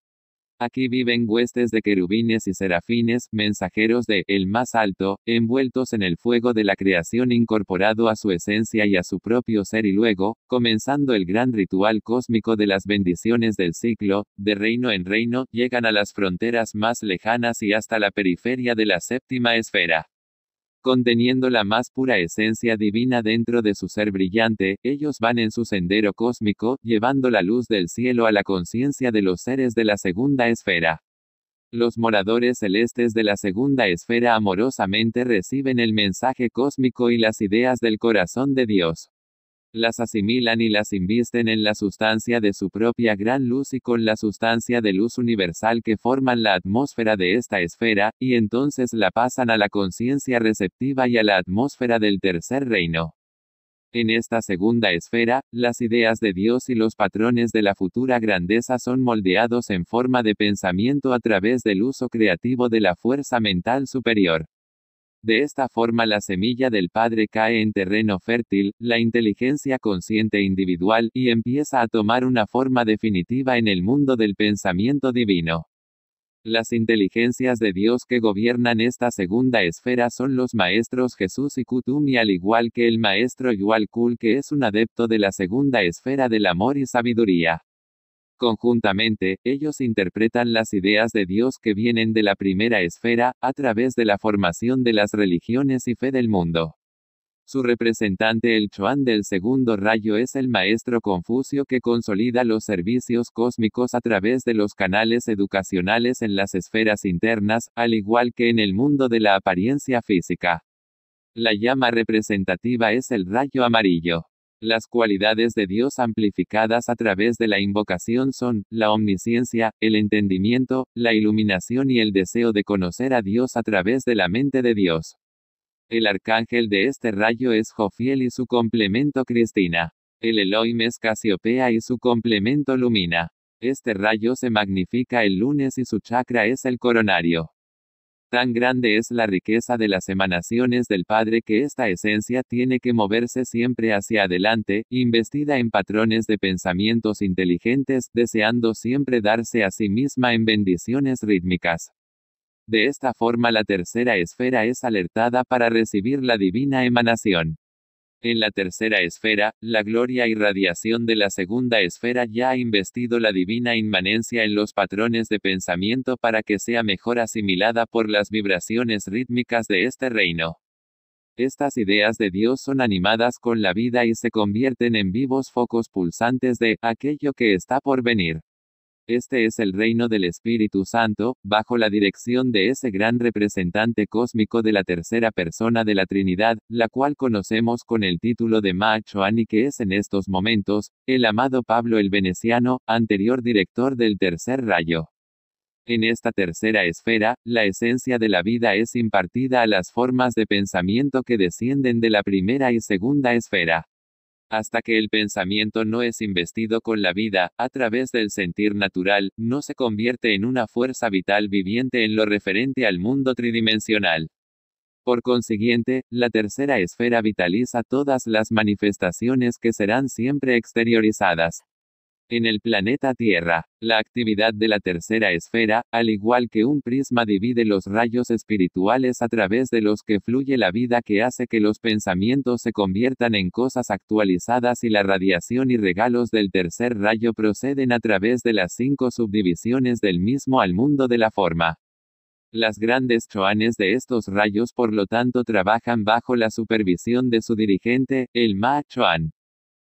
A: Aquí viven huestes de querubines y serafines, mensajeros de el más alto, envueltos en el fuego de la creación incorporado a su esencia y a su propio ser y luego, comenzando el gran ritual cósmico de las bendiciones del ciclo, de reino en reino, llegan a las fronteras más lejanas y hasta la periferia de la séptima esfera conteniendo la más pura esencia divina dentro de su ser brillante, ellos van en su sendero cósmico, llevando la luz del cielo a la conciencia de los seres de la segunda esfera. Los moradores celestes de la segunda esfera amorosamente reciben el mensaje cósmico y las ideas del corazón de Dios las asimilan y las invisten en la sustancia de su propia gran luz y con la sustancia de luz universal que forman la atmósfera de esta esfera, y entonces la pasan a la conciencia receptiva y a la atmósfera del tercer reino. En esta segunda esfera, las ideas de Dios y los patrones de la futura grandeza son moldeados en forma de pensamiento a través del uso creativo de la fuerza mental superior. De esta forma la semilla del Padre cae en terreno fértil, la inteligencia consciente individual, y empieza a tomar una forma definitiva en el mundo del pensamiento divino. Las inteligencias de Dios que gobiernan esta segunda esfera son los maestros Jesús y Kutumi, al igual que el maestro Yual Kul, que es un adepto de la segunda esfera del amor y sabiduría. Conjuntamente, ellos interpretan las ideas de Dios que vienen de la primera esfera, a través de la formación de las religiones y fe del mundo. Su representante el Chuan del segundo rayo es el maestro Confucio que consolida los servicios cósmicos a través de los canales educacionales en las esferas internas, al igual que en el mundo de la apariencia física. La llama representativa es el rayo amarillo. Las cualidades de Dios amplificadas a través de la invocación son, la omnisciencia, el entendimiento, la iluminación y el deseo de conocer a Dios a través de la mente de Dios. El arcángel de este rayo es Jofiel y su complemento Cristina. El Elohim es Casiopea y su complemento Lumina. Este rayo se magnifica el lunes y su chakra es el coronario. Tan grande es la riqueza de las emanaciones del Padre que esta esencia tiene que moverse siempre hacia adelante, investida en patrones de pensamientos inteligentes, deseando siempre darse a sí misma en bendiciones rítmicas. De esta forma la tercera esfera es alertada para recibir la divina emanación. En la tercera esfera, la gloria y radiación de la segunda esfera ya ha investido la divina inmanencia en los patrones de pensamiento para que sea mejor asimilada por las vibraciones rítmicas de este reino. Estas ideas de Dios son animadas con la vida y se convierten en vivos focos pulsantes de aquello que está por venir. Este es el reino del Espíritu Santo, bajo la dirección de ese gran representante cósmico de la tercera persona de la Trinidad, la cual conocemos con el título de macho y que es en estos momentos, el amado Pablo el Veneciano, anterior director del tercer rayo. En esta tercera esfera, la esencia de la vida es impartida a las formas de pensamiento que descienden de la primera y segunda esfera hasta que el pensamiento no es investido con la vida, a través del sentir natural, no se convierte en una fuerza vital viviente en lo referente al mundo tridimensional. Por consiguiente, la tercera esfera vitaliza todas las manifestaciones que serán siempre exteriorizadas. En el planeta Tierra, la actividad de la tercera esfera, al igual que un prisma divide los rayos espirituales a través de los que fluye la vida que hace que los pensamientos se conviertan en cosas actualizadas y la radiación y regalos del tercer rayo proceden a través de las cinco subdivisiones del mismo al mundo de la forma. Las grandes choanes de estos rayos por lo tanto trabajan bajo la supervisión de su dirigente, el Ma Choan.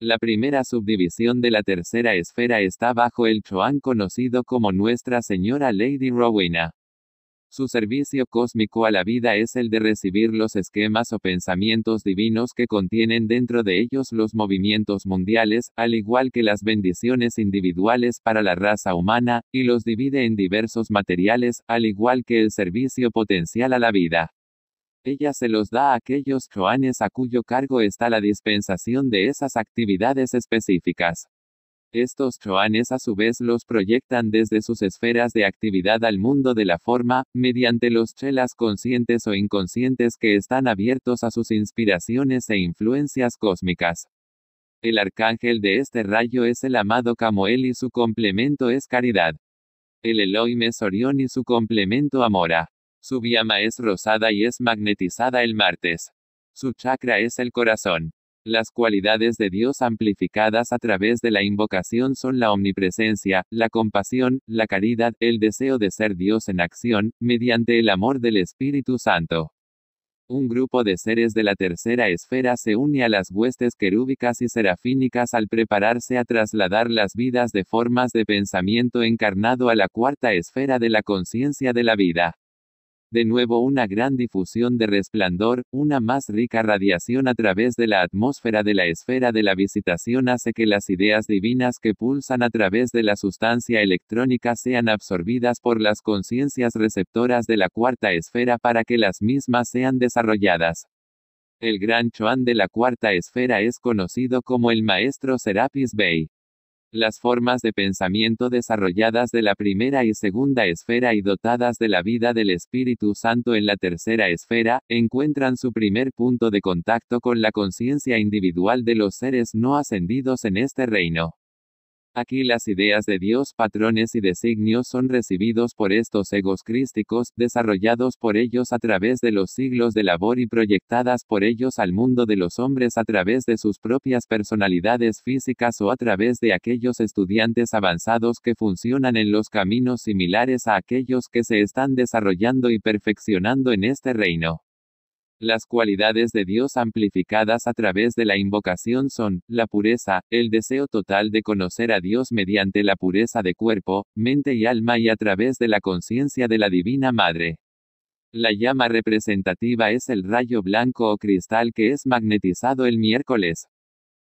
A: La primera subdivisión de la tercera esfera está bajo el Choan conocido como Nuestra Señora Lady Rowena. Su servicio cósmico a la vida es el de recibir los esquemas o pensamientos divinos que contienen dentro de ellos los movimientos mundiales, al igual que las bendiciones individuales para la raza humana, y los divide en diversos materiales, al igual que el servicio potencial a la vida. Ella se los da a aquellos joanes a cuyo cargo está la dispensación de esas actividades específicas. Estos joanes a su vez los proyectan desde sus esferas de actividad al mundo de la forma, mediante los chelas conscientes o inconscientes que están abiertos a sus inspiraciones e influencias cósmicas. El arcángel de este rayo es el amado Camoel y su complemento es caridad. El Elohim es Orión y su complemento Amora. Su viama es rosada y es magnetizada el martes. Su chakra es el corazón. Las cualidades de Dios amplificadas a través de la invocación son la omnipresencia, la compasión, la caridad, el deseo de ser Dios en acción, mediante el amor del Espíritu Santo. Un grupo de seres de la tercera esfera se une a las huestes querúbicas y serafínicas al prepararse a trasladar las vidas de formas de pensamiento encarnado a la cuarta esfera de la conciencia de la vida de nuevo una gran difusión de resplandor, una más rica radiación a través de la atmósfera de la esfera de la visitación hace que las ideas divinas que pulsan a través de la sustancia electrónica sean absorbidas por las conciencias receptoras de la cuarta esfera para que las mismas sean desarrolladas. El gran Chuan de la cuarta esfera es conocido como el maestro Serapis Bey. Las formas de pensamiento desarrolladas de la primera y segunda esfera y dotadas de la vida del Espíritu Santo en la tercera esfera, encuentran su primer punto de contacto con la conciencia individual de los seres no ascendidos en este reino. Aquí las ideas de Dios, patrones y designios son recibidos por estos egos crísticos, desarrollados por ellos a través de los siglos de labor y proyectadas por ellos al mundo de los hombres a través de sus propias personalidades físicas o a través de aquellos estudiantes avanzados que funcionan en los caminos similares a aquellos que se están desarrollando y perfeccionando en este reino. Las cualidades de Dios amplificadas a través de la invocación son, la pureza, el deseo total de conocer a Dios mediante la pureza de cuerpo, mente y alma y a través de la conciencia de la Divina Madre. La llama representativa es el rayo blanco o cristal que es magnetizado el miércoles.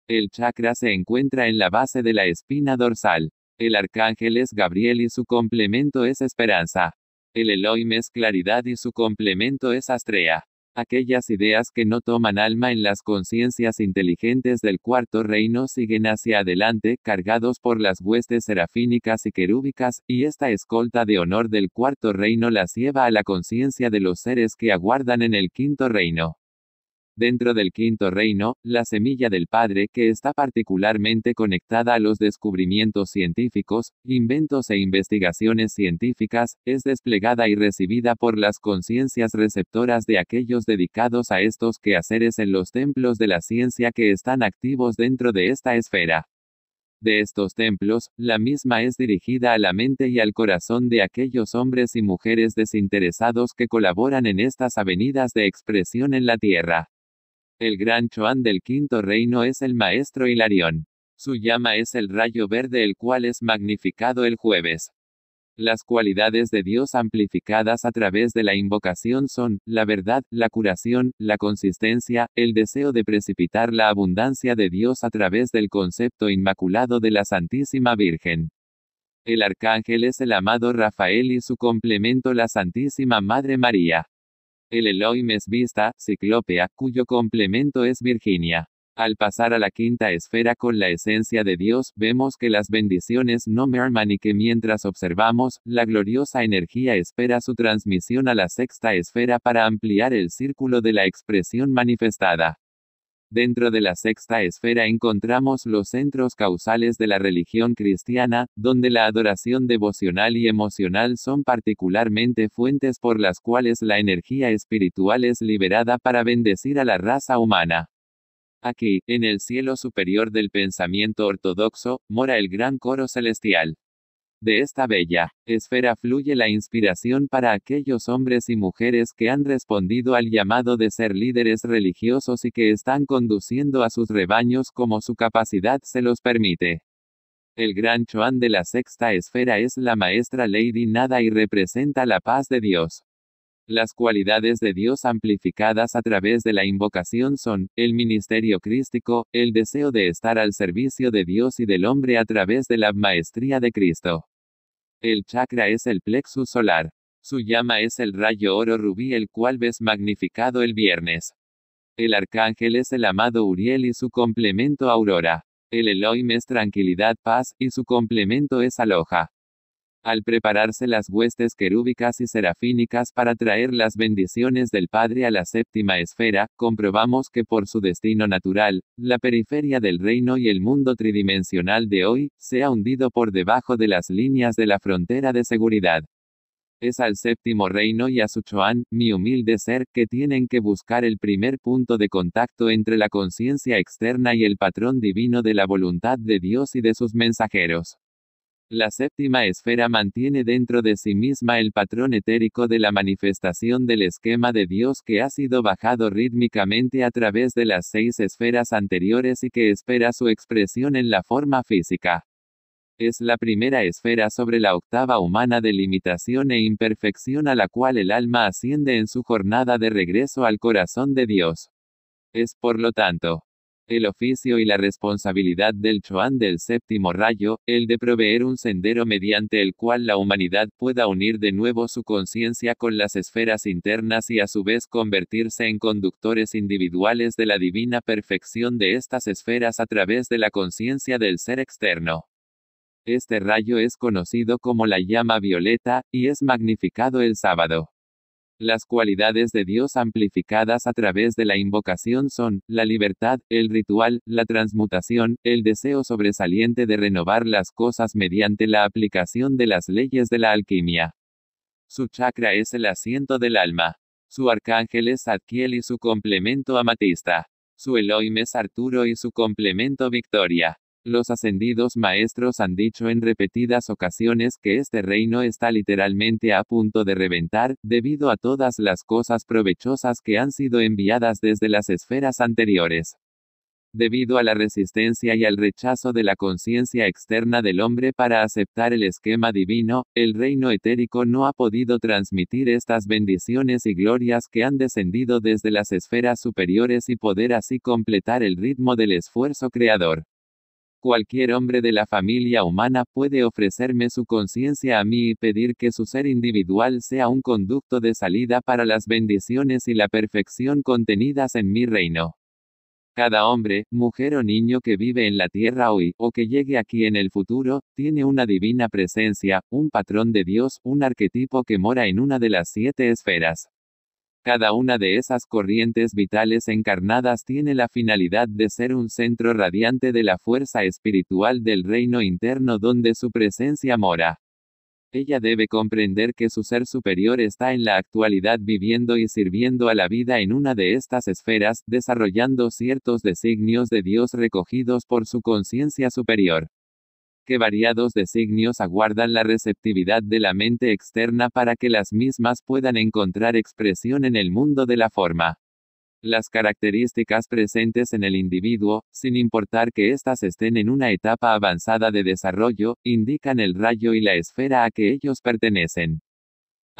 A: El chakra se encuentra en la base de la espina dorsal. El arcángel es Gabriel y su complemento es esperanza. El Elohim es claridad y su complemento es astrea aquellas ideas que no toman alma en las conciencias inteligentes del cuarto reino siguen hacia adelante, cargados por las huestes serafínicas y querúbicas, y esta escolta de honor del cuarto reino las lleva a la conciencia de los seres que aguardan en el quinto reino. Dentro del quinto reino, la semilla del Padre que está particularmente conectada a los descubrimientos científicos, inventos e investigaciones científicas, es desplegada y recibida por las conciencias receptoras de aquellos dedicados a estos quehaceres en los templos de la ciencia que están activos dentro de esta esfera. De estos templos, la misma es dirigida a la mente y al corazón de aquellos hombres y mujeres desinteresados que colaboran en estas avenidas de expresión en la tierra. El gran Choán del Quinto Reino es el maestro Hilarión. Su llama es el rayo verde el cual es magnificado el jueves. Las cualidades de Dios amplificadas a través de la invocación son, la verdad, la curación, la consistencia, el deseo de precipitar la abundancia de Dios a través del concepto inmaculado de la Santísima Virgen. El arcángel es el amado Rafael y su complemento la Santísima Madre María. El Elohim es vista, ciclópea, cuyo complemento es Virginia. Al pasar a la quinta esfera con la esencia de Dios, vemos que las bendiciones no merman y que mientras observamos, la gloriosa energía espera su transmisión a la sexta esfera para ampliar el círculo de la expresión manifestada. Dentro de la sexta esfera encontramos los centros causales de la religión cristiana, donde la adoración devocional y emocional son particularmente fuentes por las cuales la energía espiritual es liberada para bendecir a la raza humana. Aquí, en el cielo superior del pensamiento ortodoxo, mora el gran coro celestial. De esta bella esfera fluye la inspiración para aquellos hombres y mujeres que han respondido al llamado de ser líderes religiosos y que están conduciendo a sus rebaños como su capacidad se los permite. El gran Chuan de la sexta esfera es la maestra Lady Nada y representa la paz de Dios. Las cualidades de Dios amplificadas a través de la invocación son, el ministerio crístico, el deseo de estar al servicio de Dios y del hombre a través de la maestría de Cristo. El chakra es el plexus solar. Su llama es el rayo oro rubí el cual ves magnificado el viernes. El arcángel es el amado Uriel y su complemento Aurora. El Elohim es tranquilidad paz, y su complemento es Aloha. Al prepararse las huestes querúbicas y serafínicas para traer las bendiciones del Padre a la séptima esfera, comprobamos que por su destino natural, la periferia del reino y el mundo tridimensional de hoy, se ha hundido por debajo de las líneas de la frontera de seguridad. Es al séptimo reino y a su choan, mi humilde ser, que tienen que buscar el primer punto de contacto entre la conciencia externa y el patrón divino de la voluntad de Dios y de sus mensajeros. La séptima esfera mantiene dentro de sí misma el patrón etérico de la manifestación del esquema de Dios que ha sido bajado rítmicamente a través de las seis esferas anteriores y que espera su expresión en la forma física. Es la primera esfera sobre la octava humana de limitación e imperfección a la cual el alma asciende en su jornada de regreso al corazón de Dios. Es por lo tanto, el oficio y la responsabilidad del Choán del séptimo rayo, el de proveer un sendero mediante el cual la humanidad pueda unir de nuevo su conciencia con las esferas internas y a su vez convertirse en conductores individuales de la divina perfección de estas esferas a través de la conciencia del ser externo. Este rayo es conocido como la llama violeta, y es magnificado el sábado. Las cualidades de Dios amplificadas a través de la invocación son, la libertad, el ritual, la transmutación, el deseo sobresaliente de renovar las cosas mediante la aplicación de las leyes de la alquimia. Su chakra es el asiento del alma. Su arcángel es Adkiel y su complemento amatista. Su Elohim es Arturo y su complemento Victoria. Los ascendidos maestros han dicho en repetidas ocasiones que este reino está literalmente a punto de reventar, debido a todas las cosas provechosas que han sido enviadas desde las esferas anteriores. Debido a la resistencia y al rechazo de la conciencia externa del hombre para aceptar el esquema divino, el reino etérico no ha podido transmitir estas bendiciones y glorias que han descendido desde las esferas superiores y poder así completar el ritmo del esfuerzo creador. Cualquier hombre de la familia humana puede ofrecerme su conciencia a mí y pedir que su ser individual sea un conducto de salida para las bendiciones y la perfección contenidas en mi reino. Cada hombre, mujer o niño que vive en la tierra hoy, o que llegue aquí en el futuro, tiene una divina presencia, un patrón de Dios, un arquetipo que mora en una de las siete esferas. Cada una de esas corrientes vitales encarnadas tiene la finalidad de ser un centro radiante de la fuerza espiritual del reino interno donde su presencia mora. Ella debe comprender que su ser superior está en la actualidad viviendo y sirviendo a la vida en una de estas esferas, desarrollando ciertos designios de Dios recogidos por su conciencia superior que variados designios aguardan la receptividad de la mente externa para que las mismas puedan encontrar expresión en el mundo de la forma. Las características presentes en el individuo, sin importar que éstas estén en una etapa avanzada de desarrollo, indican el rayo y la esfera a que ellos pertenecen.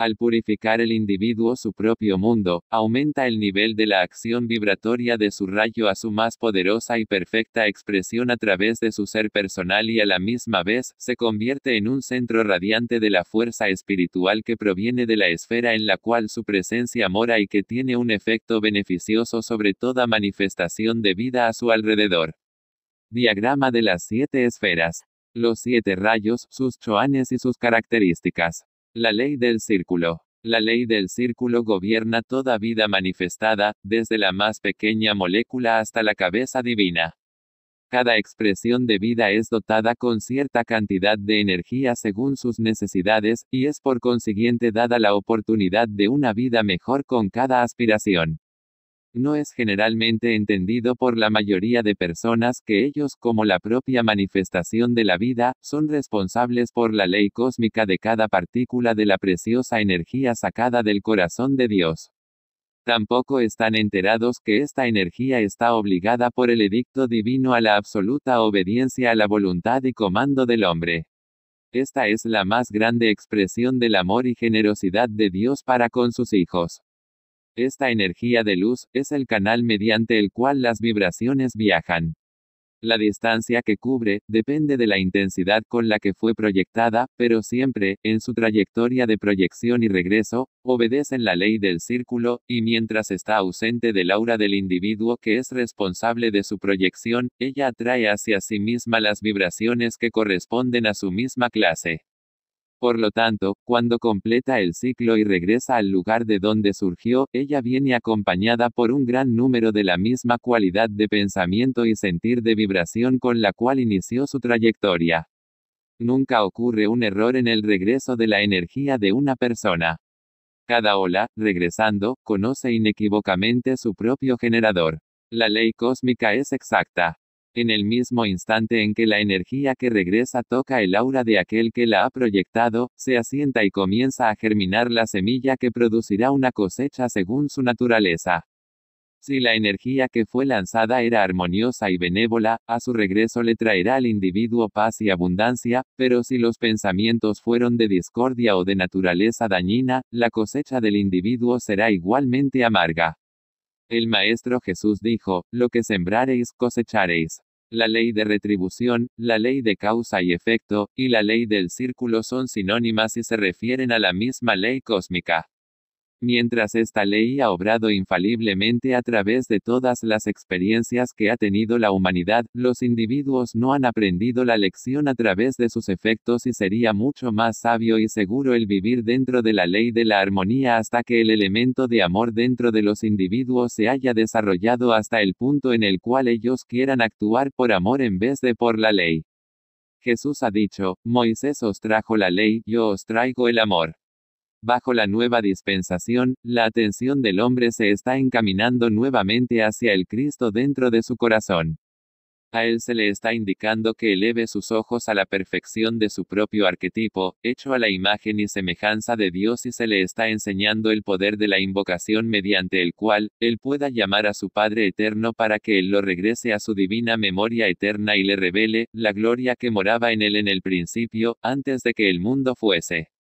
A: Al purificar el individuo su propio mundo, aumenta el nivel de la acción vibratoria de su rayo a su más poderosa y perfecta expresión a través de su ser personal y a la misma vez, se convierte en un centro radiante de la fuerza espiritual que proviene de la esfera en la cual su presencia mora y que tiene un efecto beneficioso sobre toda manifestación de vida a su alrededor. Diagrama de las siete esferas. Los siete rayos, sus choanes y sus características. La ley del círculo. La ley del círculo gobierna toda vida manifestada, desde la más pequeña molécula hasta la cabeza divina. Cada expresión de vida es dotada con cierta cantidad de energía según sus necesidades, y es por consiguiente dada la oportunidad de una vida mejor con cada aspiración no es generalmente entendido por la mayoría de personas que ellos como la propia manifestación de la vida, son responsables por la ley cósmica de cada partícula de la preciosa energía sacada del corazón de Dios. Tampoco están enterados que esta energía está obligada por el edicto divino a la absoluta obediencia a la voluntad y comando del hombre. Esta es la más grande expresión del amor y generosidad de Dios para con sus hijos. Esta energía de luz es el canal mediante el cual las vibraciones viajan. La distancia que cubre depende de la intensidad con la que fue proyectada, pero siempre, en su trayectoria de proyección y regreso, obedecen la ley del círculo, y mientras está ausente del aura del individuo que es responsable de su proyección, ella atrae hacia sí misma las vibraciones que corresponden a su misma clase. Por lo tanto, cuando completa el ciclo y regresa al lugar de donde surgió, ella viene acompañada por un gran número de la misma cualidad de pensamiento y sentir de vibración con la cual inició su trayectoria. Nunca ocurre un error en el regreso de la energía de una persona. Cada ola, regresando, conoce inequívocamente su propio generador. La ley cósmica es exacta. En el mismo instante en que la energía que regresa toca el aura de aquel que la ha proyectado, se asienta y comienza a germinar la semilla que producirá una cosecha según su naturaleza. Si la energía que fue lanzada era armoniosa y benévola, a su regreso le traerá al individuo paz y abundancia, pero si los pensamientos fueron de discordia o de naturaleza dañina, la cosecha del individuo será igualmente amarga. El Maestro Jesús dijo, lo que sembrareis cosecharéis. La ley de retribución, la ley de causa y efecto, y la ley del círculo son sinónimas y se refieren a la misma ley cósmica. Mientras esta ley ha obrado infaliblemente a través de todas las experiencias que ha tenido la humanidad, los individuos no han aprendido la lección a través de sus efectos y sería mucho más sabio y seguro el vivir dentro de la ley de la armonía hasta que el elemento de amor dentro de los individuos se haya desarrollado hasta el punto en el cual ellos quieran actuar por amor en vez de por la ley. Jesús ha dicho, Moisés os trajo la ley, yo os traigo el amor. Bajo la nueva dispensación, la atención del hombre se está encaminando nuevamente hacia el Cristo dentro de su corazón. A él se le está indicando que eleve sus ojos a la perfección de su propio arquetipo, hecho a la imagen y semejanza de Dios y se le está enseñando el poder de la invocación mediante el cual, él pueda llamar a su Padre Eterno para que él lo regrese a su divina memoria eterna y le revele, la gloria que moraba en él en el principio, antes de que el mundo fuese.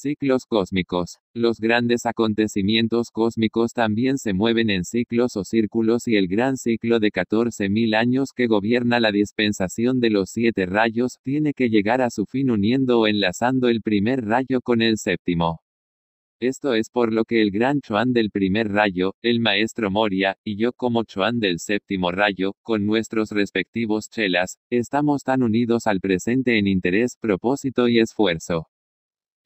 A: Ciclos cósmicos. Los grandes acontecimientos cósmicos también se mueven en ciclos o círculos y el gran ciclo de 14.000 años que gobierna la dispensación de los siete rayos tiene que llegar a su fin uniendo o enlazando el primer rayo con el séptimo. Esto es por lo que el gran Chuan del primer rayo, el maestro Moria, y yo como Chuan del séptimo rayo, con nuestros respectivos chelas, estamos tan unidos al presente en interés, propósito y esfuerzo.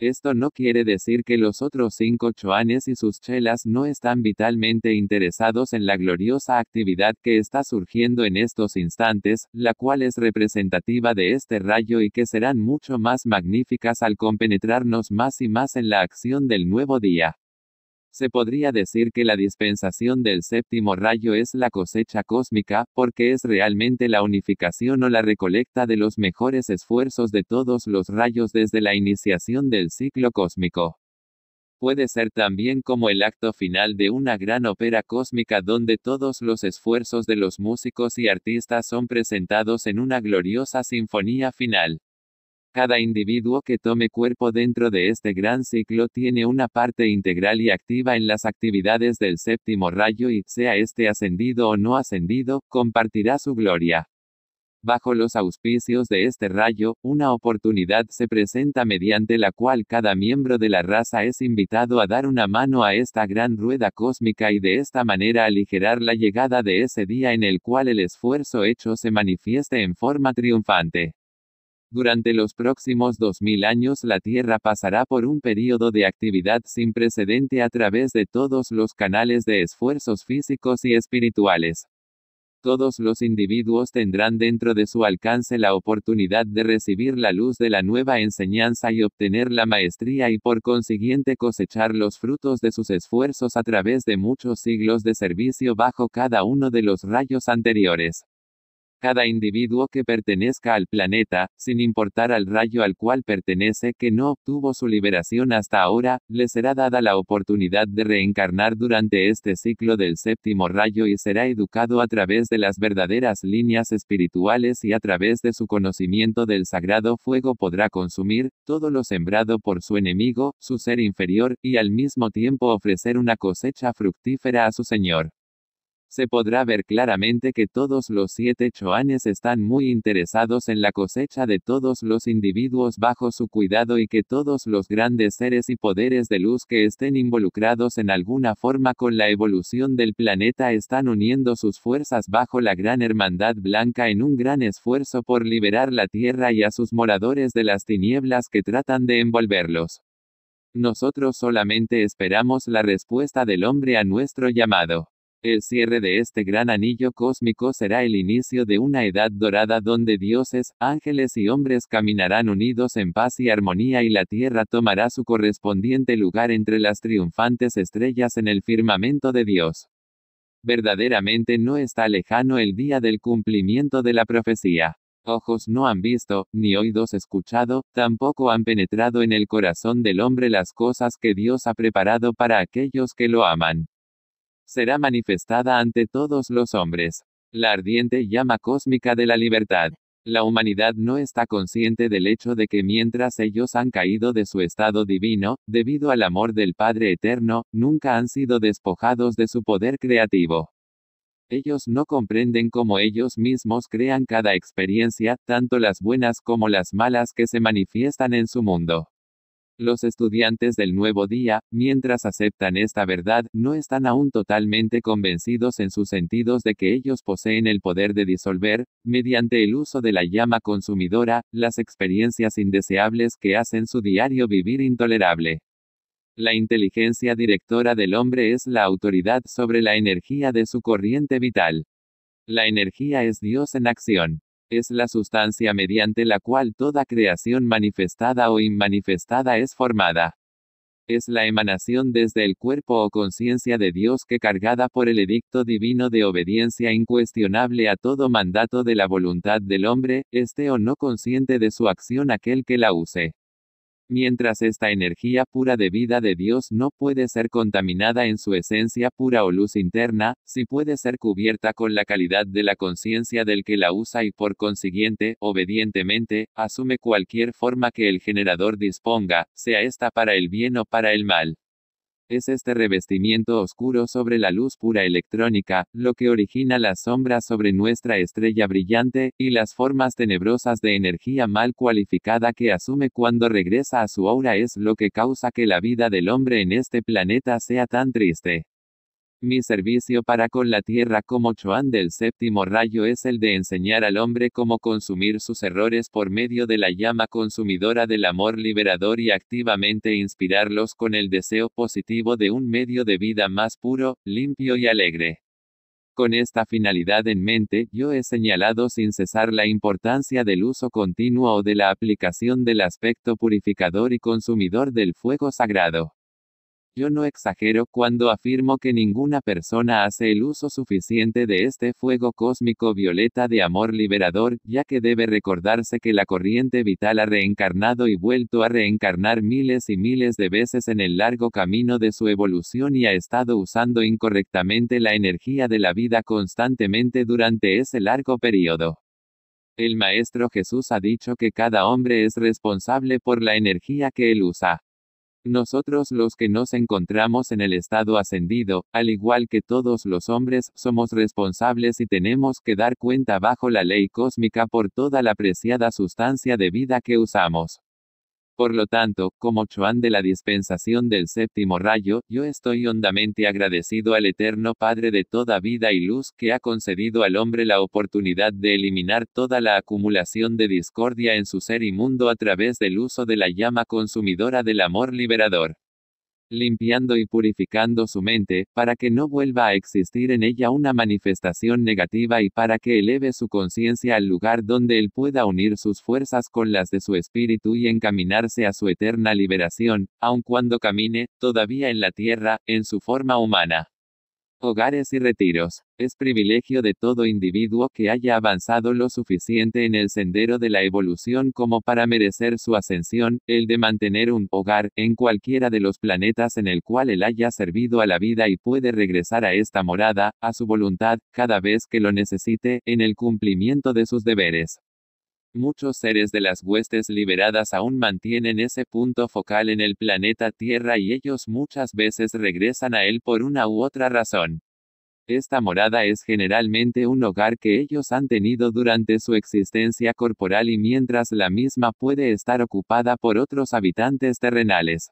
A: Esto no quiere decir que los otros cinco choanes y sus chelas no están vitalmente interesados en la gloriosa actividad que está surgiendo en estos instantes, la cual es representativa de este rayo y que serán mucho más magníficas al compenetrarnos más y más en la acción del nuevo día. Se podría decir que la dispensación del séptimo rayo es la cosecha cósmica, porque es realmente la unificación o la recolecta de los mejores esfuerzos de todos los rayos desde la iniciación del ciclo cósmico. Puede ser también como el acto final de una gran ópera cósmica donde todos los esfuerzos de los músicos y artistas son presentados en una gloriosa sinfonía final. Cada individuo que tome cuerpo dentro de este gran ciclo tiene una parte integral y activa en las actividades del séptimo rayo y, sea este ascendido o no ascendido, compartirá su gloria. Bajo los auspicios de este rayo, una oportunidad se presenta mediante la cual cada miembro de la raza es invitado a dar una mano a esta gran rueda cósmica y de esta manera aligerar la llegada de ese día en el cual el esfuerzo hecho se manifieste en forma triunfante. Durante los próximos 2000 años la Tierra pasará por un período de actividad sin precedente a través de todos los canales de esfuerzos físicos y espirituales. Todos los individuos tendrán dentro de su alcance la oportunidad de recibir la luz de la nueva enseñanza y obtener la maestría y por consiguiente cosechar los frutos de sus esfuerzos a través de muchos siglos de servicio bajo cada uno de los rayos anteriores. Cada individuo que pertenezca al planeta, sin importar al rayo al cual pertenece que no obtuvo su liberación hasta ahora, le será dada la oportunidad de reencarnar durante este ciclo del séptimo rayo y será educado a través de las verdaderas líneas espirituales y a través de su conocimiento del sagrado fuego podrá consumir todo lo sembrado por su enemigo, su ser inferior, y al mismo tiempo ofrecer una cosecha fructífera a su Señor se podrá ver claramente que todos los siete choanes están muy interesados en la cosecha de todos los individuos bajo su cuidado y que todos los grandes seres y poderes de luz que estén involucrados en alguna forma con la evolución del planeta están uniendo sus fuerzas bajo la gran hermandad blanca en un gran esfuerzo por liberar la Tierra y a sus moradores de las tinieblas que tratan de envolverlos. Nosotros solamente esperamos la respuesta del hombre a nuestro llamado. El cierre de este gran anillo cósmico será el inicio de una edad dorada donde dioses, ángeles y hombres caminarán unidos en paz y armonía y la tierra tomará su correspondiente lugar entre las triunfantes estrellas en el firmamento de Dios. Verdaderamente no está lejano el día del cumplimiento de la profecía. Ojos no han visto, ni oídos escuchado, tampoco han penetrado en el corazón del hombre las cosas que Dios ha preparado para aquellos que lo aman será manifestada ante todos los hombres. La ardiente llama cósmica de la libertad. La humanidad no está consciente del hecho de que mientras ellos han caído de su estado divino, debido al amor del Padre Eterno, nunca han sido despojados de su poder creativo. Ellos no comprenden cómo ellos mismos crean cada experiencia, tanto las buenas como las malas que se manifiestan en su mundo. Los estudiantes del nuevo día, mientras aceptan esta verdad, no están aún totalmente convencidos en sus sentidos de que ellos poseen el poder de disolver, mediante el uso de la llama consumidora, las experiencias indeseables que hacen su diario vivir intolerable. La inteligencia directora del hombre es la autoridad sobre la energía de su corriente vital. La energía es Dios en acción es la sustancia mediante la cual toda creación manifestada o inmanifestada es formada. Es la emanación desde el cuerpo o conciencia de Dios que cargada por el edicto divino de obediencia incuestionable a todo mandato de la voluntad del hombre, esté o no consciente de su acción aquel que la use mientras esta energía pura de vida de Dios no puede ser contaminada en su esencia pura o luz interna, si puede ser cubierta con la calidad de la conciencia del que la usa y por consiguiente, obedientemente, asume cualquier forma que el generador disponga, sea esta para el bien o para el mal es este revestimiento oscuro sobre la luz pura electrónica, lo que origina las sombras sobre nuestra estrella brillante, y las formas tenebrosas de energía mal cualificada que asume cuando regresa a su aura es lo que causa que la vida del hombre en este planeta sea tan triste. Mi servicio para con la tierra como Choán del séptimo rayo es el de enseñar al hombre cómo consumir sus errores por medio de la llama consumidora del amor liberador y activamente inspirarlos con el deseo positivo de un medio de vida más puro, limpio y alegre. Con esta finalidad en mente, yo he señalado sin cesar la importancia del uso continuo o de la aplicación del aspecto purificador y consumidor del fuego sagrado. Yo no exagero cuando afirmo que ninguna persona hace el uso suficiente de este fuego cósmico violeta de amor liberador, ya que debe recordarse que la corriente vital ha reencarnado y vuelto a reencarnar miles y miles de veces en el largo camino de su evolución y ha estado usando incorrectamente la energía de la vida constantemente durante ese largo periodo. El Maestro Jesús ha dicho que cada hombre es responsable por la energía que él usa. Nosotros los que nos encontramos en el estado ascendido, al igual que todos los hombres, somos responsables y tenemos que dar cuenta bajo la ley cósmica por toda la preciada sustancia de vida que usamos. Por lo tanto, como Chuan de la dispensación del séptimo rayo, yo estoy hondamente agradecido al Eterno Padre de toda vida y luz que ha concedido al hombre la oportunidad de eliminar toda la acumulación de discordia en su ser y mundo a través del uso de la llama consumidora del amor liberador limpiando y purificando su mente, para que no vuelva a existir en ella una manifestación negativa y para que eleve su conciencia al lugar donde él pueda unir sus fuerzas con las de su espíritu y encaminarse a su eterna liberación, aun cuando camine, todavía en la tierra, en su forma humana hogares y retiros. Es privilegio de todo individuo que haya avanzado lo suficiente en el sendero de la evolución como para merecer su ascensión, el de mantener un hogar en cualquiera de los planetas en el cual él haya servido a la vida y puede regresar a esta morada, a su voluntad, cada vez que lo necesite, en el cumplimiento de sus deberes. Muchos seres de las huestes liberadas aún mantienen ese punto focal en el planeta Tierra y ellos muchas veces regresan a él por una u otra razón. Esta morada es generalmente un hogar que ellos han tenido durante su existencia corporal y mientras la misma puede estar ocupada por otros habitantes terrenales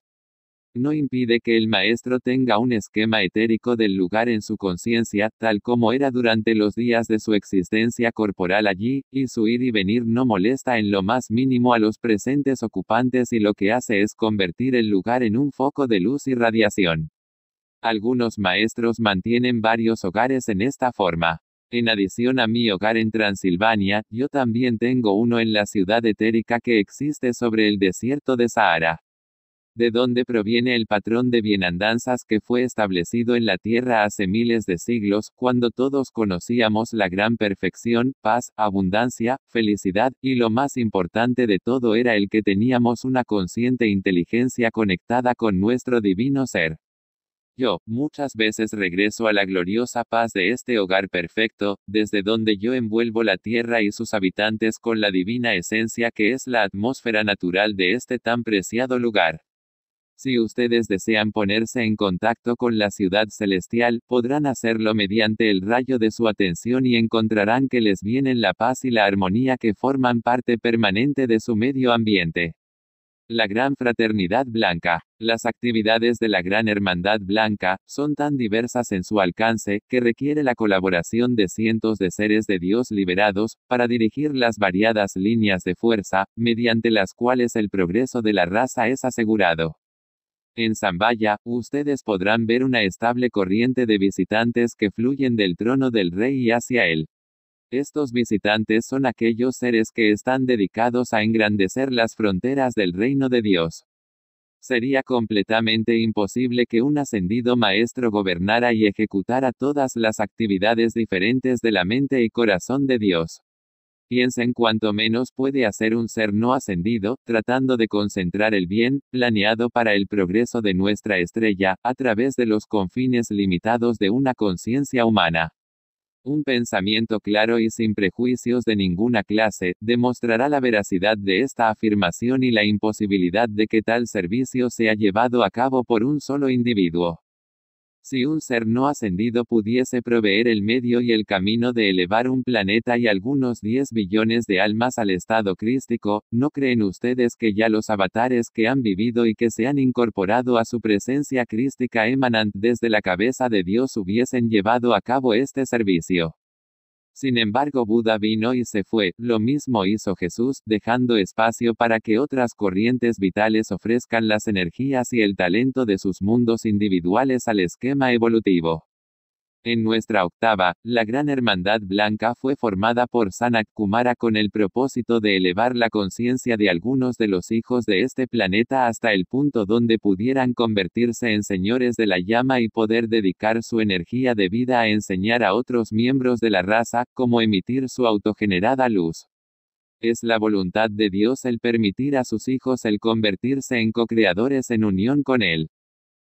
A: no impide que el maestro tenga un esquema etérico del lugar en su conciencia, tal como era durante los días de su existencia corporal allí, y su ir y venir no molesta en lo más mínimo a los presentes ocupantes y lo que hace es convertir el lugar en un foco de luz y radiación. Algunos maestros mantienen varios hogares en esta forma. En adición a mi hogar en Transilvania, yo también tengo uno en la ciudad etérica que existe sobre el desierto de Sahara de donde proviene el patrón de bienandanzas que fue establecido en la tierra hace miles de siglos, cuando todos conocíamos la gran perfección, paz, abundancia, felicidad, y lo más importante de todo era el que teníamos una consciente inteligencia conectada con nuestro divino ser. Yo, muchas veces regreso a la gloriosa paz de este hogar perfecto, desde donde yo envuelvo la tierra y sus habitantes con la divina esencia que es la atmósfera natural de este tan preciado lugar. Si ustedes desean ponerse en contacto con la ciudad celestial, podrán hacerlo mediante el rayo de su atención y encontrarán que les vienen la paz y la armonía que forman parte permanente de su medio ambiente. La Gran Fraternidad Blanca. Las actividades de la Gran Hermandad Blanca son tan diversas en su alcance que requiere la colaboración de cientos de seres de Dios liberados para dirigir las variadas líneas de fuerza, mediante las cuales el progreso de la raza es asegurado. En Zambaya, ustedes podrán ver una estable corriente de visitantes que fluyen del trono del rey y hacia él. Estos visitantes son aquellos seres que están dedicados a engrandecer las fronteras del reino de Dios. Sería completamente imposible que un ascendido maestro gobernara y ejecutara todas las actividades diferentes de la mente y corazón de Dios. Piensa en cuanto menos puede hacer un ser no ascendido, tratando de concentrar el bien, planeado para el progreso de nuestra estrella, a través de los confines limitados de una conciencia humana. Un pensamiento claro y sin prejuicios de ninguna clase, demostrará la veracidad de esta afirmación y la imposibilidad de que tal servicio sea llevado a cabo por un solo individuo. Si un ser no ascendido pudiese proveer el medio y el camino de elevar un planeta y algunos 10 billones de almas al estado crístico, ¿no creen ustedes que ya los avatares que han vivido y que se han incorporado a su presencia crística emanante desde la cabeza de Dios hubiesen llevado a cabo este servicio? Sin embargo, Buda vino y se fue, lo mismo hizo Jesús, dejando espacio para que otras corrientes vitales ofrezcan las energías y el talento de sus mundos individuales al esquema evolutivo. En nuestra octava, la Gran Hermandad Blanca fue formada por Sanat Kumara con el propósito de elevar la conciencia de algunos de los hijos de este planeta hasta el punto donde pudieran convertirse en señores de la llama y poder dedicar su energía de vida a enseñar a otros miembros de la raza cómo emitir su autogenerada luz. Es la voluntad de Dios el permitir a sus hijos el convertirse en co-creadores en unión con Él.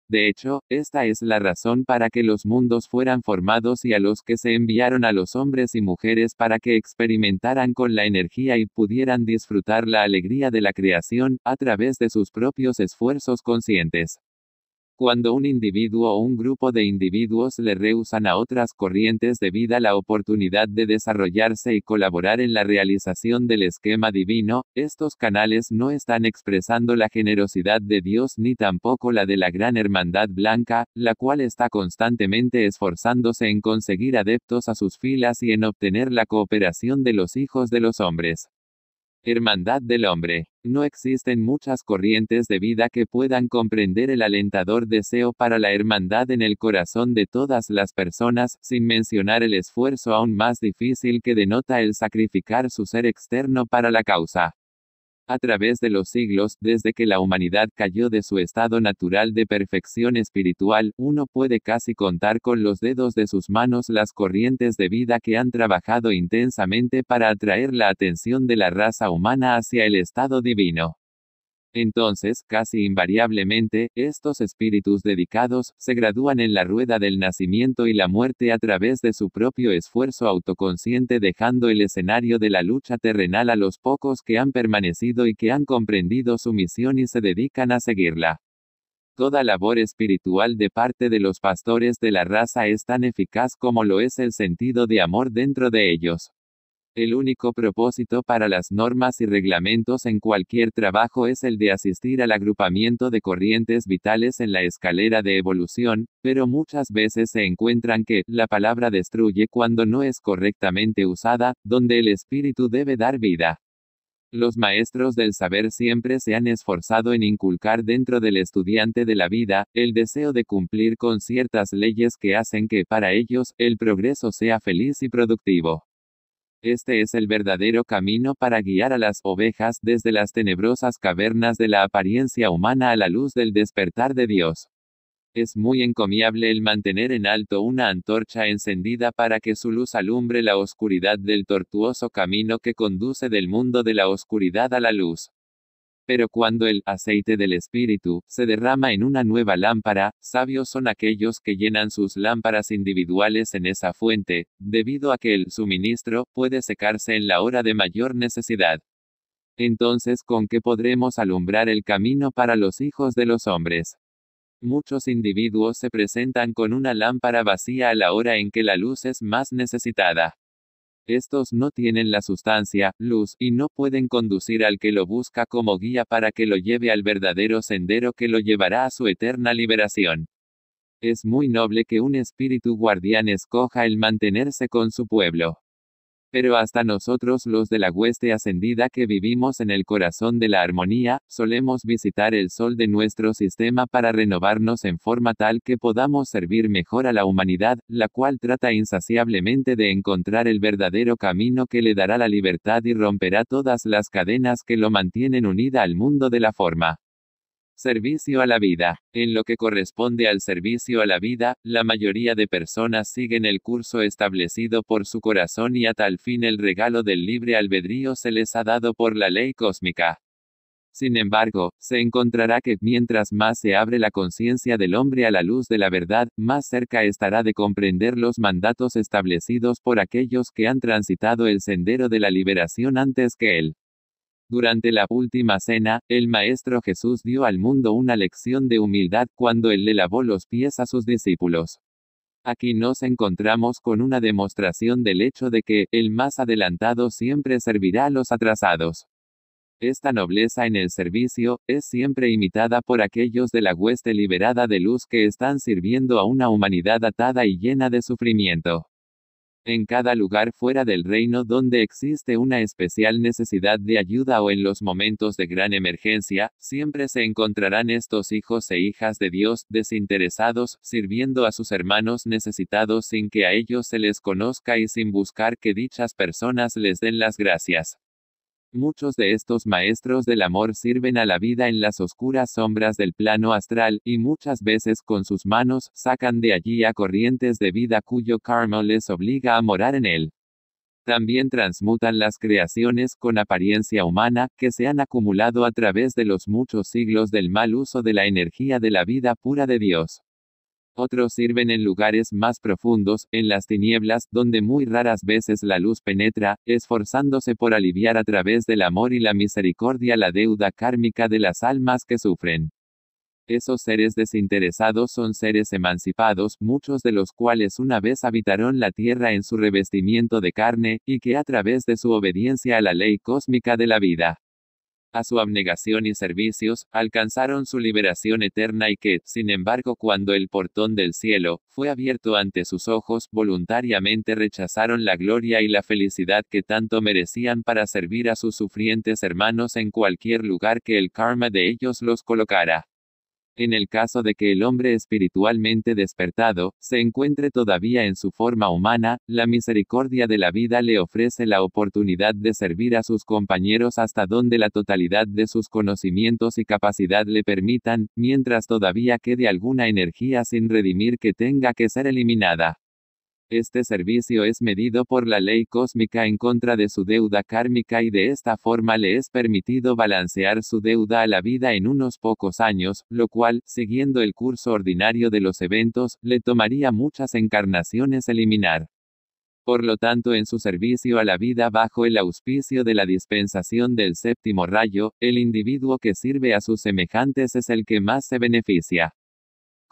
A: De hecho, esta es la razón para que los mundos fueran formados y a los que se enviaron a los hombres y mujeres para que experimentaran con la energía y pudieran disfrutar la alegría de la creación, a través de sus propios esfuerzos conscientes. Cuando un individuo o un grupo de individuos le rehusan a otras corrientes de vida la oportunidad de desarrollarse y colaborar en la realización del esquema divino, estos canales no están expresando la generosidad de Dios ni tampoco la de la gran hermandad blanca, la cual está constantemente esforzándose en conseguir adeptos a sus filas y en obtener la cooperación de los hijos de los hombres. Hermandad del hombre. No existen muchas corrientes de vida que puedan comprender el alentador deseo para la hermandad en el corazón de todas las personas, sin mencionar el esfuerzo aún más difícil que denota el sacrificar su ser externo para la causa. A través de los siglos, desde que la humanidad cayó de su estado natural de perfección espiritual, uno puede casi contar con los dedos de sus manos las corrientes de vida que han trabajado intensamente para atraer la atención de la raza humana hacia el estado divino. Entonces, casi invariablemente, estos espíritus dedicados, se gradúan en la rueda del nacimiento y la muerte a través de su propio esfuerzo autoconsciente dejando el escenario de la lucha terrenal a los pocos que han permanecido y que han comprendido su misión y se dedican a seguirla. Toda labor espiritual de parte de los pastores de la raza es tan eficaz como lo es el sentido de amor dentro de ellos. El único propósito para las normas y reglamentos en cualquier trabajo es el de asistir al agrupamiento de corrientes vitales en la escalera de evolución, pero muchas veces se encuentran que, la palabra destruye cuando no es correctamente usada, donde el espíritu debe dar vida. Los maestros del saber siempre se han esforzado en inculcar dentro del estudiante de la vida, el deseo de cumplir con ciertas leyes que hacen que, para ellos, el progreso sea feliz y productivo. Este es el verdadero camino para guiar a las ovejas desde las tenebrosas cavernas de la apariencia humana a la luz del despertar de Dios. Es muy encomiable el mantener en alto una antorcha encendida para que su luz alumbre la oscuridad del tortuoso camino que conduce del mundo de la oscuridad a la luz. Pero cuando el aceite del Espíritu se derrama en una nueva lámpara, sabios son aquellos que llenan sus lámparas individuales en esa fuente, debido a que el suministro puede secarse en la hora de mayor necesidad. Entonces, ¿con qué podremos alumbrar el camino para los hijos de los hombres? Muchos individuos se presentan con una lámpara vacía a la hora en que la luz es más necesitada. Estos no tienen la sustancia, luz, y no pueden conducir al que lo busca como guía para que lo lleve al verdadero sendero que lo llevará a su eterna liberación. Es muy noble que un espíritu guardián escoja el mantenerse con su pueblo pero hasta nosotros los de la hueste ascendida que vivimos en el corazón de la armonía, solemos visitar el sol de nuestro sistema para renovarnos en forma tal que podamos servir mejor a la humanidad, la cual trata insaciablemente de encontrar el verdadero camino que le dará la libertad y romperá todas las cadenas que lo mantienen unida al mundo de la forma. Servicio a la vida. En lo que corresponde al servicio a la vida, la mayoría de personas siguen el curso establecido por su corazón y a tal fin el regalo del libre albedrío se les ha dado por la ley cósmica. Sin embargo, se encontrará que mientras más se abre la conciencia del hombre a la luz de la verdad, más cerca estará de comprender los mandatos establecidos por aquellos que han transitado el sendero de la liberación antes que él. Durante la última cena, el Maestro Jesús dio al mundo una lección de humildad cuando él le lavó los pies a sus discípulos. Aquí nos encontramos con una demostración del hecho de que, el más adelantado siempre servirá a los atrasados. Esta nobleza en el servicio, es siempre imitada por aquellos de la hueste liberada de luz que están sirviendo a una humanidad atada y llena de sufrimiento en cada lugar fuera del reino donde existe una especial necesidad de ayuda o en los momentos de gran emergencia, siempre se encontrarán estos hijos e hijas de Dios desinteresados, sirviendo a sus hermanos necesitados sin que a ellos se les conozca y sin buscar que dichas personas les den las gracias. Muchos de estos maestros del amor sirven a la vida en las oscuras sombras del plano astral, y muchas veces con sus manos sacan de allí a corrientes de vida cuyo karma les obliga a morar en él. También transmutan las creaciones con apariencia humana, que se han acumulado a través de los muchos siglos del mal uso de la energía de la vida pura de Dios. Otros sirven en lugares más profundos, en las tinieblas, donde muy raras veces la luz penetra, esforzándose por aliviar a través del amor y la misericordia la deuda kármica de las almas que sufren. Esos seres desinteresados son seres emancipados, muchos de los cuales una vez habitaron la tierra en su revestimiento de carne, y que a través de su obediencia a la ley cósmica de la vida a su abnegación y servicios, alcanzaron su liberación eterna y que, sin embargo, cuando el portón del cielo fue abierto ante sus ojos, voluntariamente rechazaron la gloria y la felicidad que tanto merecían para servir a sus sufrientes hermanos en cualquier lugar que el karma de ellos los colocara. En el caso de que el hombre espiritualmente despertado, se encuentre todavía en su forma humana, la misericordia de la vida le ofrece la oportunidad de servir a sus compañeros hasta donde la totalidad de sus conocimientos y capacidad le permitan, mientras todavía quede alguna energía sin redimir que tenga que ser eliminada. Este servicio es medido por la ley cósmica en contra de su deuda kármica y de esta forma le es permitido balancear su deuda a la vida en unos pocos años, lo cual, siguiendo el curso ordinario de los eventos, le tomaría muchas encarnaciones eliminar. Por lo tanto, en su servicio a la vida bajo el auspicio de la dispensación del séptimo rayo, el individuo que sirve a sus semejantes es el que más se beneficia.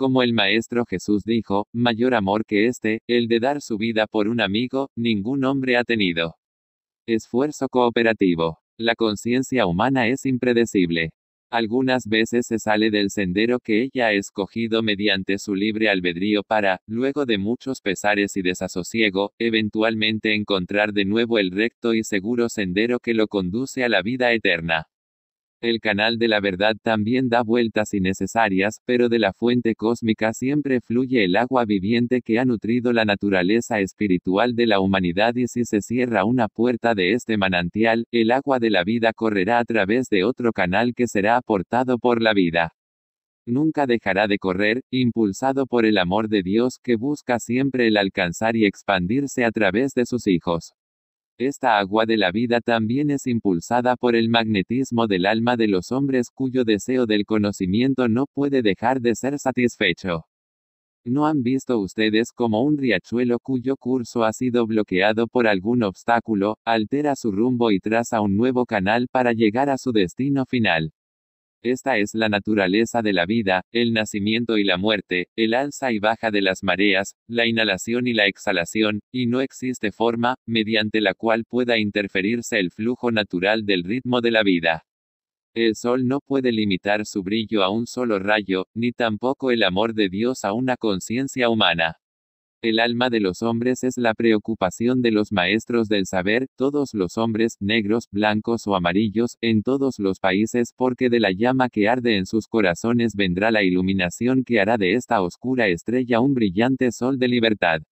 A: Como el Maestro Jesús dijo, mayor amor que este, el de dar su vida por un amigo, ningún hombre ha tenido. Esfuerzo cooperativo. La conciencia humana es impredecible. Algunas veces se sale del sendero que ella ha escogido mediante su libre albedrío para, luego de muchos pesares y desasosiego, eventualmente encontrar de nuevo el recto y seguro sendero que lo conduce a la vida eterna. El canal de la verdad también da vueltas innecesarias, pero de la fuente cósmica siempre fluye el agua viviente que ha nutrido la naturaleza espiritual de la humanidad y si se cierra una puerta de este manantial, el agua de la vida correrá a través de otro canal que será aportado por la vida. Nunca dejará de correr, impulsado por el amor de Dios que busca siempre el alcanzar y expandirse a través de sus hijos. Esta agua de la vida también es impulsada por el magnetismo del alma de los hombres cuyo deseo del conocimiento no puede dejar de ser satisfecho. ¿No han visto ustedes como un riachuelo cuyo curso ha sido bloqueado por algún obstáculo, altera su rumbo y traza un nuevo canal para llegar a su destino final? Esta es la naturaleza de la vida, el nacimiento y la muerte, el alza y baja de las mareas, la inhalación y la exhalación, y no existe forma, mediante la cual pueda interferirse el flujo natural del ritmo de la vida. El sol no puede limitar su brillo a un solo rayo, ni tampoco el amor de Dios a una conciencia humana. El alma de los hombres es la preocupación de los maestros del saber, todos los hombres, negros, blancos o amarillos, en todos los países, porque de la llama que arde en sus corazones vendrá la iluminación que hará de esta oscura estrella un brillante sol de libertad.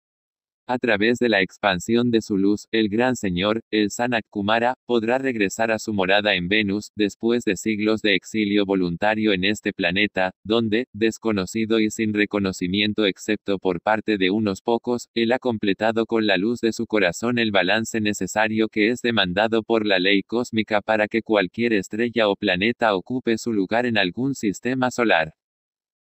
A: A través de la expansión de su luz, el gran señor, el Sanat Kumara, podrá regresar a su morada en Venus, después de siglos de exilio voluntario en este planeta, donde, desconocido y sin reconocimiento excepto por parte de unos pocos, él ha completado con la luz de su corazón el balance necesario que es demandado por la ley cósmica para que cualquier estrella o planeta ocupe su lugar en algún sistema solar.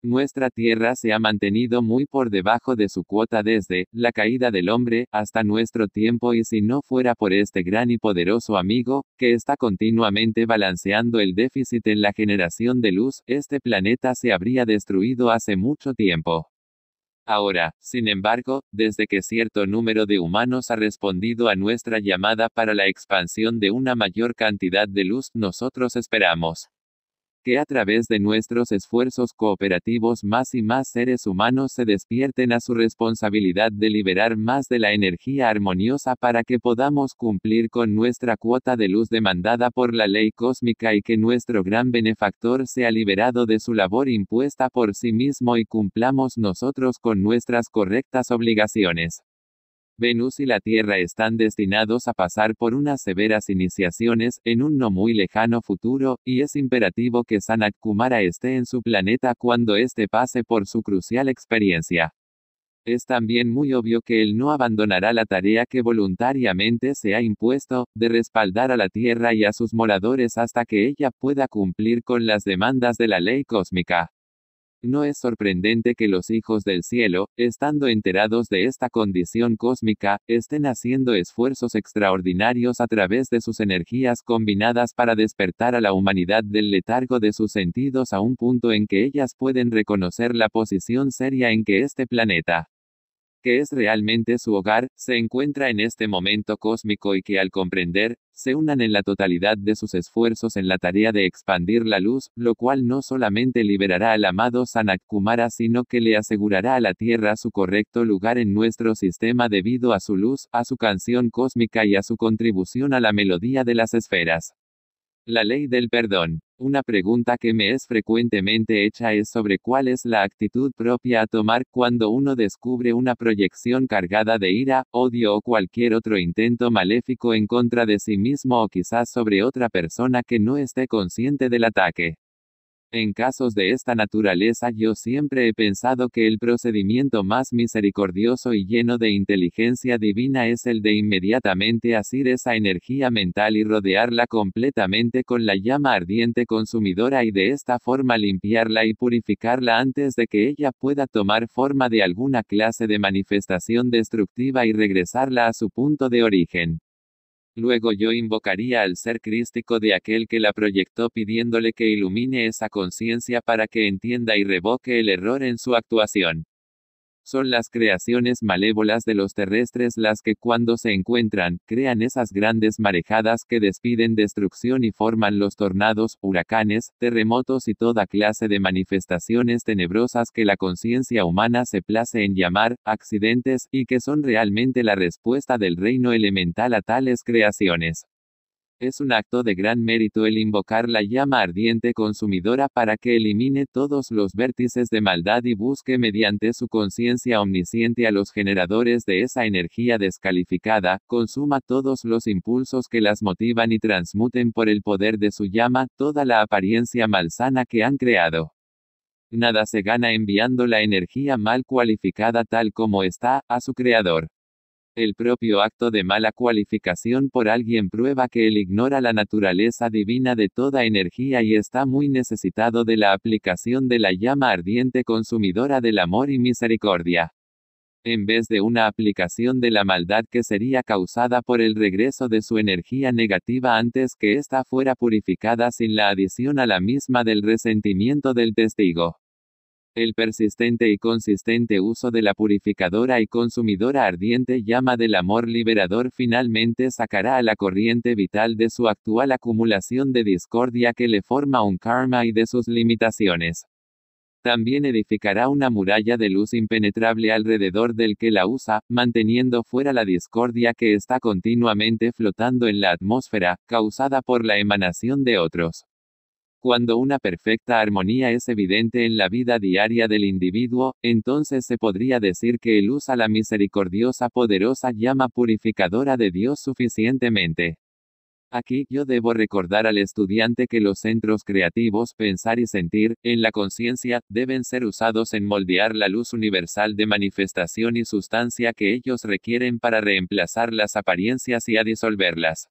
A: Nuestra tierra se ha mantenido muy por debajo de su cuota desde la caída del hombre hasta nuestro tiempo y si no fuera por este gran y poderoso amigo, que está continuamente balanceando el déficit en la generación de luz, este planeta se habría destruido hace mucho tiempo. Ahora, sin embargo, desde que cierto número de humanos ha respondido a nuestra llamada para la expansión de una mayor cantidad de luz, nosotros esperamos que a través de nuestros esfuerzos cooperativos más y más seres humanos se despierten a su responsabilidad de liberar más de la energía armoniosa para que podamos cumplir con nuestra cuota de luz demandada por la ley cósmica y que nuestro gran benefactor sea liberado de su labor impuesta por sí mismo y cumplamos nosotros con nuestras correctas obligaciones. Venus y la Tierra están destinados a pasar por unas severas iniciaciones en un no muy lejano futuro, y es imperativo que Sanat Kumara esté en su planeta cuando éste pase por su crucial experiencia. Es también muy obvio que él no abandonará la tarea que voluntariamente se ha impuesto, de respaldar a la Tierra y a sus moradores hasta que ella pueda cumplir con las demandas de la ley cósmica. No es sorprendente que los hijos del cielo, estando enterados de esta condición cósmica, estén haciendo esfuerzos extraordinarios a través de sus energías combinadas para despertar a la humanidad del letargo de sus sentidos a un punto en que ellas pueden reconocer la posición seria en que este planeta que es realmente su hogar, se encuentra en este momento cósmico y que al comprender, se unan en la totalidad de sus esfuerzos en la tarea de expandir la luz, lo cual no solamente liberará al amado Sanat Kumara, sino que le asegurará a la Tierra su correcto lugar en nuestro sistema debido a su luz, a su canción cósmica y a su contribución a la melodía de las esferas. La ley del perdón. Una pregunta que me es frecuentemente hecha es sobre cuál es la actitud propia a tomar cuando uno descubre una proyección cargada de ira, odio o cualquier otro intento maléfico en contra de sí mismo o quizás sobre otra persona que no esté consciente del ataque. En casos de esta naturaleza yo siempre he pensado que el procedimiento más misericordioso y lleno de inteligencia divina es el de inmediatamente asir esa energía mental y rodearla completamente con la llama ardiente consumidora y de esta forma limpiarla y purificarla antes de que ella pueda tomar forma de alguna clase de manifestación destructiva y regresarla a su punto de origen. Luego yo invocaría al ser crístico de aquel que la proyectó pidiéndole que ilumine esa conciencia para que entienda y revoque el error en su actuación. Son las creaciones malévolas de los terrestres las que cuando se encuentran, crean esas grandes marejadas que despiden destrucción y forman los tornados, huracanes, terremotos y toda clase de manifestaciones tenebrosas que la conciencia humana se place en llamar accidentes, y que son realmente la respuesta del reino elemental a tales creaciones. Es un acto de gran mérito el invocar la llama ardiente consumidora para que elimine todos los vértices de maldad y busque mediante su conciencia omnisciente a los generadores de esa energía descalificada, consuma todos los impulsos que las motivan y transmuten por el poder de su llama toda la apariencia malsana que han creado. Nada se gana enviando la energía mal cualificada tal como está, a su creador. El propio acto de mala cualificación por alguien prueba que él ignora la naturaleza divina de toda energía y está muy necesitado de la aplicación de la llama ardiente consumidora del amor y misericordia. En vez de una aplicación de la maldad que sería causada por el regreso de su energía negativa antes que ésta fuera purificada sin la adición a la misma del resentimiento del testigo. El persistente y consistente uso de la purificadora y consumidora ardiente llama del amor liberador finalmente sacará a la corriente vital de su actual acumulación de discordia que le forma un karma y de sus limitaciones. También edificará una muralla de luz impenetrable alrededor del que la usa, manteniendo fuera la discordia que está continuamente flotando en la atmósfera, causada por la emanación de otros. Cuando una perfecta armonía es evidente en la vida diaria del individuo, entonces se podría decir que él usa la misericordiosa poderosa llama purificadora de Dios suficientemente. Aquí yo debo recordar al estudiante que los centros creativos pensar y sentir, en la conciencia, deben ser usados en moldear la luz universal de manifestación y sustancia que ellos requieren para reemplazar las apariencias y a disolverlas.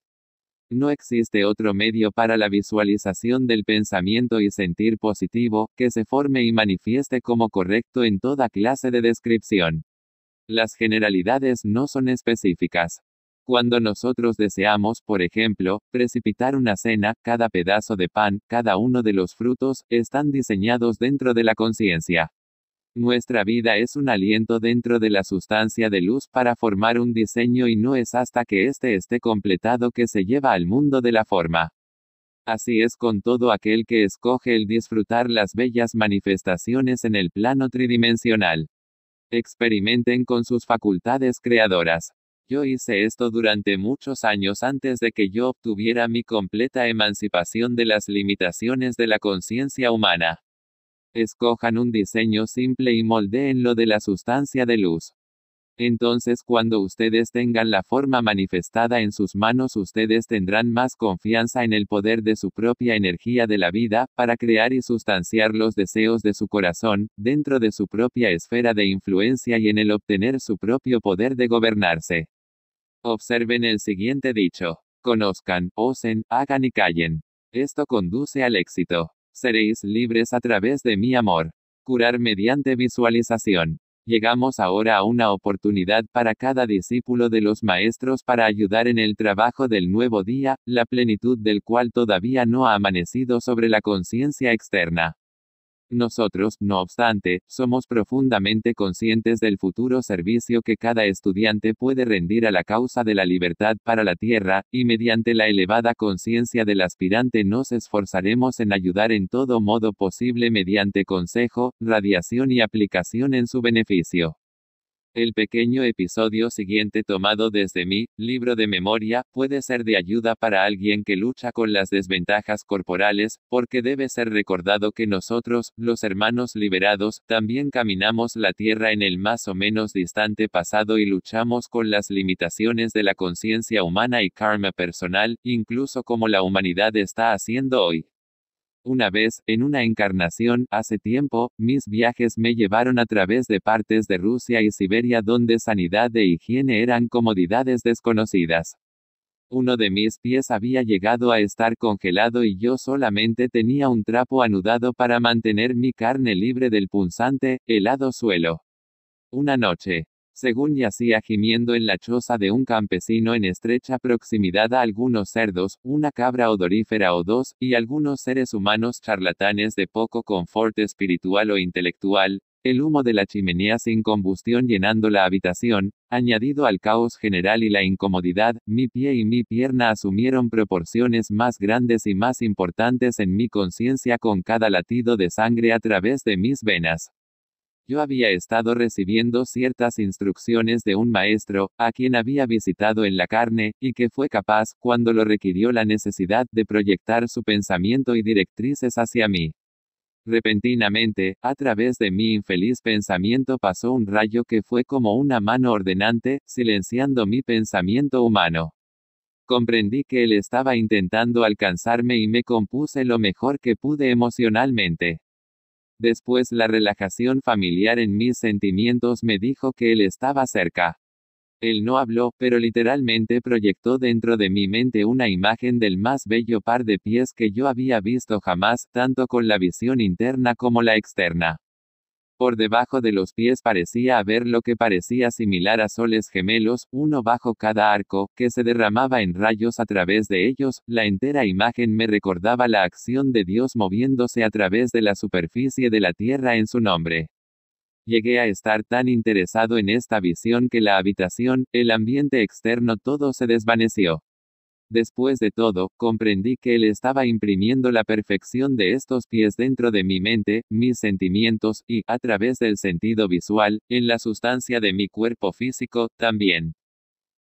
A: No existe otro medio para la visualización del pensamiento y sentir positivo, que se forme y manifieste como correcto en toda clase de descripción. Las generalidades no son específicas. Cuando nosotros deseamos, por ejemplo, precipitar una cena, cada pedazo de pan, cada uno de los frutos, están diseñados dentro de la conciencia. Nuestra vida es un aliento dentro de la sustancia de luz para formar un diseño y no es hasta que éste esté completado que se lleva al mundo de la forma. Así es con todo aquel que escoge el disfrutar las bellas manifestaciones en el plano tridimensional. Experimenten con sus facultades creadoras. Yo hice esto durante muchos años antes de que yo obtuviera mi completa emancipación de las limitaciones de la conciencia humana. Escojan un diseño simple y lo de la sustancia de luz. Entonces cuando ustedes tengan la forma manifestada en sus manos ustedes tendrán más confianza en el poder de su propia energía de la vida, para crear y sustanciar los deseos de su corazón, dentro de su propia esfera de influencia y en el obtener su propio poder de gobernarse. Observen el siguiente dicho. Conozcan, osen, hagan y callen. Esto conduce al éxito. Seréis libres a través de mi amor. Curar mediante visualización. Llegamos ahora a una oportunidad para cada discípulo de los maestros para ayudar en el trabajo del nuevo día, la plenitud del cual todavía no ha amanecido sobre la conciencia externa. Nosotros, no obstante, somos profundamente conscientes del futuro servicio que cada estudiante puede rendir a la causa de la libertad para la tierra, y mediante la elevada conciencia del aspirante nos esforzaremos en ayudar en todo modo posible mediante consejo, radiación y aplicación en su beneficio. El pequeño episodio siguiente tomado desde mi libro de memoria puede ser de ayuda para alguien que lucha con las desventajas corporales, porque debe ser recordado que nosotros, los hermanos liberados, también caminamos la tierra en el más o menos distante pasado y luchamos con las limitaciones de la conciencia humana y karma personal, incluso como la humanidad está haciendo hoy. Una vez, en una encarnación, hace tiempo, mis viajes me llevaron a través de partes de Rusia y Siberia donde sanidad e higiene eran comodidades desconocidas. Uno de mis pies había llegado a estar congelado y yo solamente tenía un trapo anudado para mantener mi carne libre del punzante, helado suelo. Una noche, según yacía gimiendo en la choza de un campesino en estrecha proximidad a algunos cerdos, una cabra odorífera o dos, y algunos seres humanos charlatanes de poco confort espiritual o intelectual, el humo de la chimenea sin combustión llenando la habitación, añadido al caos general y la incomodidad, mi pie y mi pierna asumieron proporciones más grandes y más importantes en mi conciencia con cada latido de sangre a través de mis venas. Yo había estado recibiendo ciertas instrucciones de un maestro, a quien había visitado en la carne, y que fue capaz, cuando lo requirió la necesidad, de proyectar su pensamiento y directrices hacia mí. Repentinamente, a través de mi infeliz pensamiento pasó un rayo que fue como una mano ordenante, silenciando mi pensamiento humano. Comprendí que él estaba intentando alcanzarme y me compuse lo mejor que pude emocionalmente. Después la relajación familiar en mis sentimientos me dijo que él estaba cerca. Él no habló, pero literalmente proyectó dentro de mi mente una imagen del más bello par de pies que yo había visto jamás, tanto con la visión interna como la externa. Por debajo de los pies parecía haber lo que parecía similar a soles gemelos, uno bajo cada arco, que se derramaba en rayos a través de ellos, la entera imagen me recordaba la acción de Dios moviéndose a través de la superficie de la tierra en su nombre. Llegué a estar tan interesado en esta visión que la habitación, el ambiente externo todo se desvaneció. Después de todo, comprendí que él estaba imprimiendo la perfección de estos pies dentro de mi mente, mis sentimientos, y, a través del sentido visual, en la sustancia de mi cuerpo físico, también.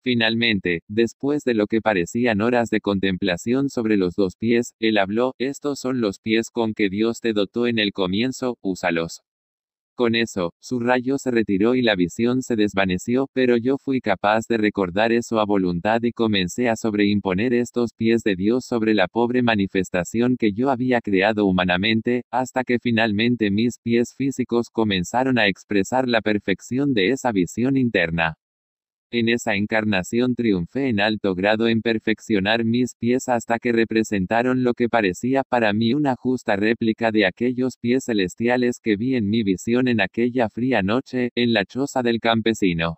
A: Finalmente, después de lo que parecían horas de contemplación sobre los dos pies, él habló, estos son los pies con que Dios te dotó en el comienzo, úsalos. Con eso, su rayo se retiró y la visión se desvaneció, pero yo fui capaz de recordar eso a voluntad y comencé a sobreimponer estos pies de Dios sobre la pobre manifestación que yo había creado humanamente, hasta que finalmente mis pies físicos comenzaron a expresar la perfección de esa visión interna. En esa encarnación triunfé en alto grado en perfeccionar mis pies hasta que representaron lo que parecía para mí una justa réplica de aquellos pies celestiales que vi en mi visión en aquella fría noche, en la choza del campesino.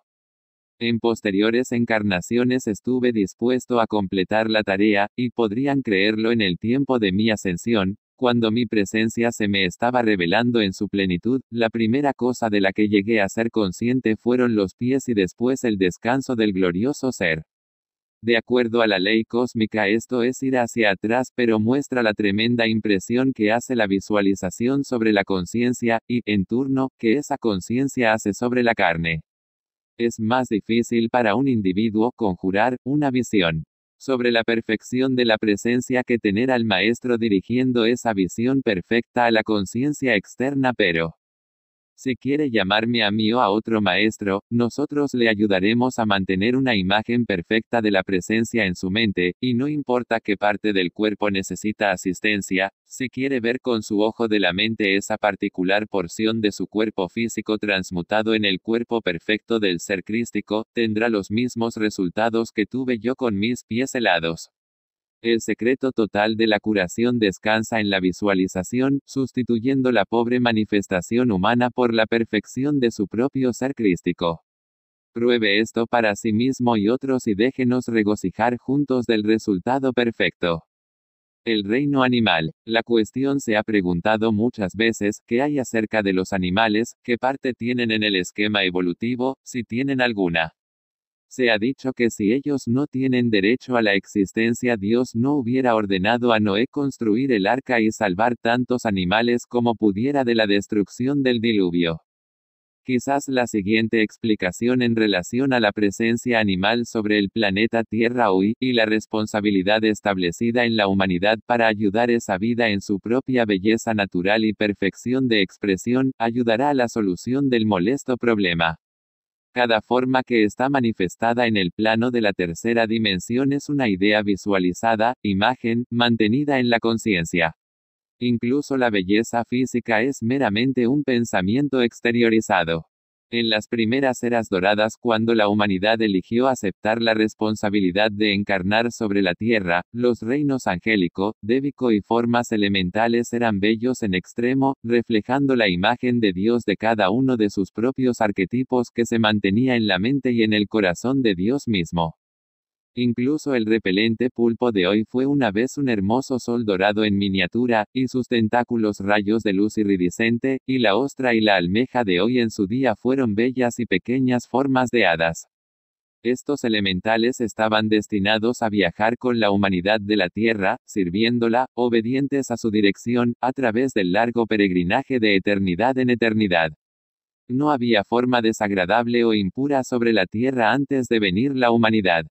A: En posteriores encarnaciones estuve dispuesto a completar la tarea, y podrían creerlo en el tiempo de mi ascensión, cuando mi presencia se me estaba revelando en su plenitud, la primera cosa de la que llegué a ser consciente fueron los pies y después el descanso del glorioso ser. De acuerdo a la ley cósmica esto es ir hacia atrás pero muestra la tremenda impresión que hace la visualización sobre la conciencia, y, en turno, que esa conciencia hace sobre la carne. Es más difícil para un individuo conjurar una visión sobre la perfección de la presencia que tener al Maestro dirigiendo esa visión perfecta a la conciencia externa pero si quiere llamarme a mí o a otro maestro, nosotros le ayudaremos a mantener una imagen perfecta de la presencia en su mente, y no importa qué parte del cuerpo necesita asistencia, si quiere ver con su ojo de la mente esa particular porción de su cuerpo físico transmutado en el cuerpo perfecto del ser crístico, tendrá los mismos resultados que tuve yo con mis pies helados. El secreto total de la curación descansa en la visualización, sustituyendo la pobre manifestación humana por la perfección de su propio ser crístico. Pruebe esto para sí mismo y otros y déjenos regocijar juntos del resultado perfecto. El reino animal. La cuestión se ha preguntado muchas veces, ¿qué hay acerca de los animales? ¿Qué parte tienen en el esquema evolutivo, si tienen alguna? Se ha dicho que si ellos no tienen derecho a la existencia, Dios no hubiera ordenado a Noé construir el arca y salvar tantos animales como pudiera de la destrucción del diluvio. Quizás la siguiente explicación en relación a la presencia animal sobre el planeta Tierra hoy, y la responsabilidad establecida en la humanidad para ayudar esa vida en su propia belleza natural y perfección de expresión, ayudará a la solución del molesto problema. Cada forma que está manifestada en el plano de la tercera dimensión es una idea visualizada, imagen, mantenida en la conciencia. Incluso la belleza física es meramente un pensamiento exteriorizado. En las primeras eras doradas cuando la humanidad eligió aceptar la responsabilidad de encarnar sobre la tierra, los reinos angélico, débico y formas elementales eran bellos en extremo, reflejando la imagen de Dios de cada uno de sus propios arquetipos que se mantenía en la mente y en el corazón de Dios mismo. Incluso el repelente pulpo de hoy fue una vez un hermoso sol dorado en miniatura, y sus tentáculos rayos de luz iridiscente, y la ostra y la almeja de hoy en su día fueron bellas y pequeñas formas de hadas. Estos elementales estaban destinados a viajar con la humanidad de la Tierra, sirviéndola, obedientes a su dirección, a través del largo peregrinaje de eternidad en eternidad. No había forma desagradable o impura sobre la Tierra antes de venir la humanidad.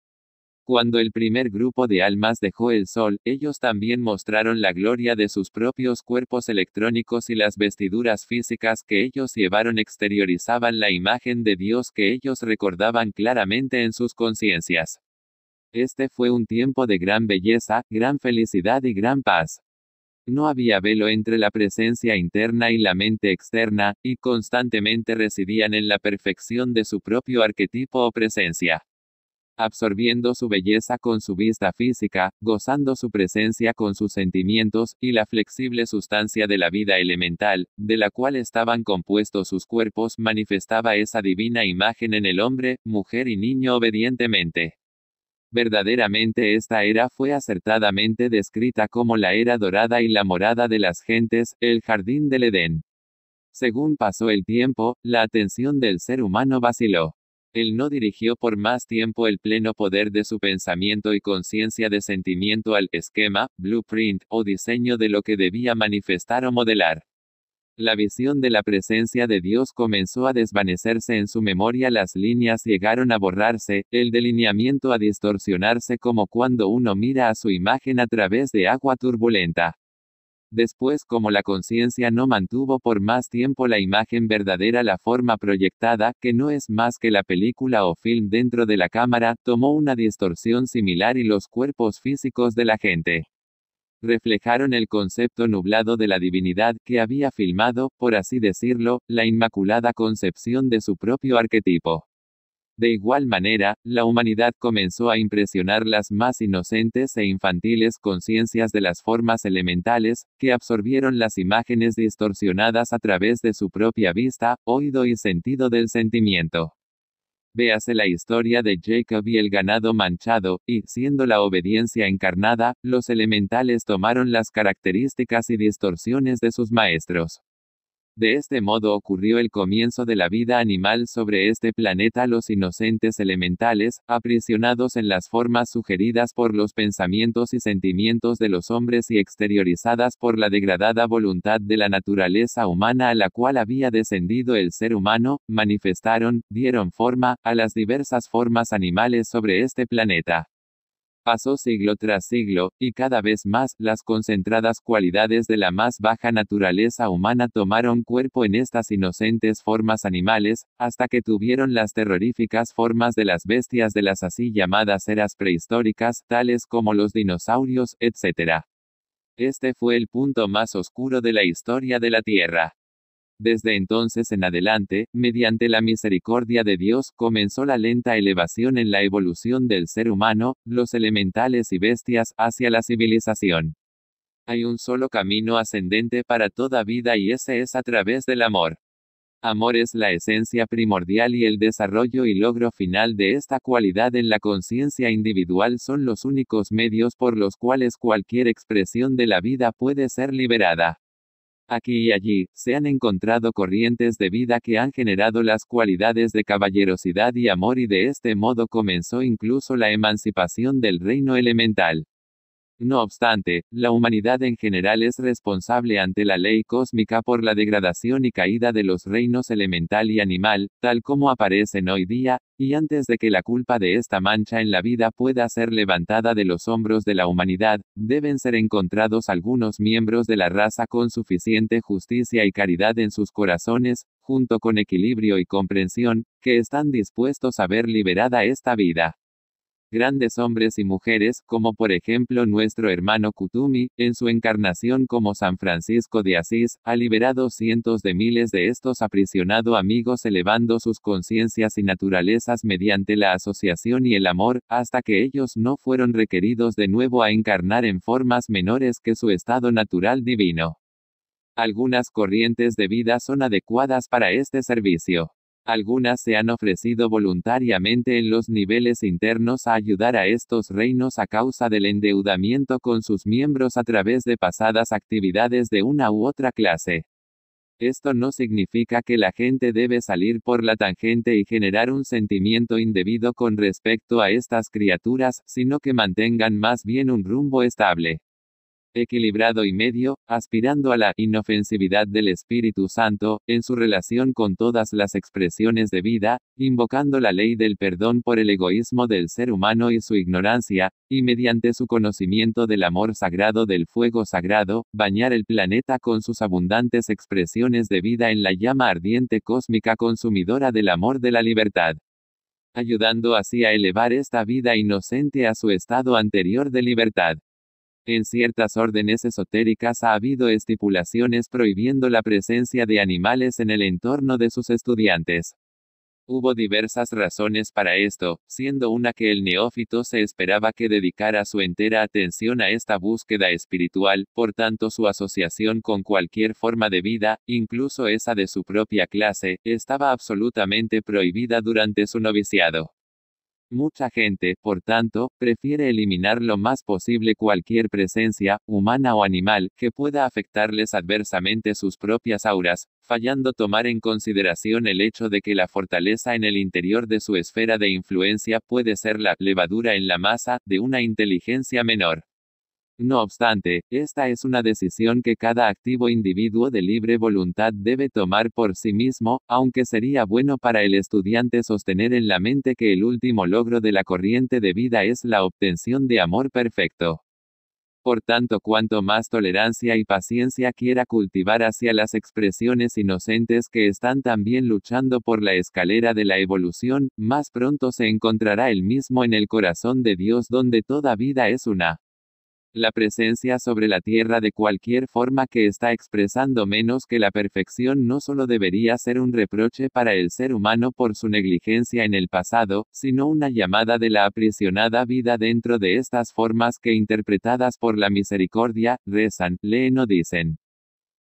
A: Cuando el primer grupo de almas dejó el sol, ellos también mostraron la gloria de sus propios cuerpos electrónicos y las vestiduras físicas que ellos llevaron exteriorizaban la imagen de Dios que ellos recordaban claramente en sus conciencias. Este fue un tiempo de gran belleza, gran felicidad y gran paz. No había velo entre la presencia interna y la mente externa, y constantemente residían en la perfección de su propio arquetipo o presencia absorbiendo su belleza con su vista física, gozando su presencia con sus sentimientos, y la flexible sustancia de la vida elemental, de la cual estaban compuestos sus cuerpos, manifestaba esa divina imagen en el hombre, mujer y niño obedientemente. Verdaderamente esta era fue acertadamente descrita como la era dorada y la morada de las gentes, el jardín del Edén. Según pasó el tiempo, la atención del ser humano vaciló. Él no dirigió por más tiempo el pleno poder de su pensamiento y conciencia de sentimiento al esquema, blueprint o diseño de lo que debía manifestar o modelar. La visión de la presencia de Dios comenzó a desvanecerse en su memoria, las líneas llegaron a borrarse, el delineamiento a distorsionarse como cuando uno mira a su imagen a través de agua turbulenta. Después como la conciencia no mantuvo por más tiempo la imagen verdadera la forma proyectada, que no es más que la película o film dentro de la cámara, tomó una distorsión similar y los cuerpos físicos de la gente reflejaron el concepto nublado de la divinidad que había filmado, por así decirlo, la inmaculada concepción de su propio arquetipo. De igual manera, la humanidad comenzó a impresionar las más inocentes e infantiles conciencias de las formas elementales, que absorbieron las imágenes distorsionadas a través de su propia vista, oído y sentido del sentimiento. Véase la historia de Jacob y el ganado manchado, y, siendo la obediencia encarnada, los elementales tomaron las características y distorsiones de sus maestros. De este modo ocurrió el comienzo de la vida animal sobre este planeta. Los inocentes elementales, aprisionados en las formas sugeridas por los pensamientos y sentimientos de los hombres y exteriorizadas por la degradada voluntad de la naturaleza humana a la cual había descendido el ser humano, manifestaron, dieron forma, a las diversas formas animales sobre este planeta. Pasó siglo tras siglo, y cada vez más, las concentradas cualidades de la más baja naturaleza humana tomaron cuerpo en estas inocentes formas animales, hasta que tuvieron las terroríficas formas de las bestias de las así llamadas eras prehistóricas, tales como los dinosaurios, etc. Este fue el punto más oscuro de la historia de la Tierra. Desde entonces en adelante, mediante la misericordia de Dios, comenzó la lenta elevación en la evolución del ser humano, los elementales y bestias, hacia la civilización. Hay un solo camino ascendente para toda vida y ese es a través del amor. Amor es la esencia primordial y el desarrollo y logro final de esta cualidad en la conciencia individual son los únicos medios por los cuales cualquier expresión de la vida puede ser liberada. Aquí y allí, se han encontrado corrientes de vida que han generado las cualidades de caballerosidad y amor y de este modo comenzó incluso la emancipación del reino elemental. No obstante, la humanidad en general es responsable ante la ley cósmica por la degradación y caída de los reinos elemental y animal, tal como aparecen hoy día, y antes de que la culpa de esta mancha en la vida pueda ser levantada de los hombros de la humanidad, deben ser encontrados algunos miembros de la raza con suficiente justicia y caridad en sus corazones, junto con equilibrio y comprensión, que están dispuestos a ver liberada esta vida grandes hombres y mujeres, como por ejemplo nuestro hermano Kutumi, en su encarnación como San Francisco de Asís, ha liberado cientos de miles de estos aprisionados amigos elevando sus conciencias y naturalezas mediante la asociación y el amor, hasta que ellos no fueron requeridos de nuevo a encarnar en formas menores que su estado natural divino. Algunas corrientes de vida son adecuadas para este servicio. Algunas se han ofrecido voluntariamente en los niveles internos a ayudar a estos reinos a causa del endeudamiento con sus miembros a través de pasadas actividades de una u otra clase. Esto no significa que la gente debe salir por la tangente y generar un sentimiento indebido con respecto a estas criaturas, sino que mantengan más bien un rumbo estable equilibrado y medio, aspirando a la inofensividad del Espíritu Santo, en su relación con todas las expresiones de vida, invocando la ley del perdón por el egoísmo del ser humano y su ignorancia, y mediante su conocimiento del amor sagrado del fuego sagrado, bañar el planeta con sus abundantes expresiones de vida en la llama ardiente cósmica consumidora del amor de la libertad ayudando así a elevar esta vida inocente a su estado anterior de libertad. En ciertas órdenes esotéricas ha habido estipulaciones prohibiendo la presencia de animales en el entorno de sus estudiantes. Hubo diversas razones para esto, siendo una que el neófito se esperaba que dedicara su entera atención a esta búsqueda espiritual, por tanto su asociación con cualquier forma de vida, incluso esa de su propia clase, estaba absolutamente prohibida durante su noviciado. Mucha gente, por tanto, prefiere eliminar lo más posible cualquier presencia, humana o animal, que pueda afectarles adversamente sus propias auras, fallando tomar en consideración el hecho de que la fortaleza en el interior de su esfera de influencia puede ser la levadura en la masa de una inteligencia menor. No obstante, esta es una decisión que cada activo individuo de libre voluntad debe tomar por sí mismo, aunque sería bueno para el estudiante sostener en la mente que el último logro de la corriente de vida es la obtención de amor perfecto. Por tanto, cuanto más tolerancia y paciencia quiera cultivar hacia las expresiones inocentes que están también luchando por la escalera de la evolución, más pronto se encontrará el mismo en el corazón de Dios donde toda vida es una la presencia sobre la tierra de cualquier forma que está expresando menos que la perfección no solo debería ser un reproche para el ser humano por su negligencia en el pasado, sino una llamada de la aprisionada vida dentro de estas formas que interpretadas por la misericordia, rezan, leen o dicen.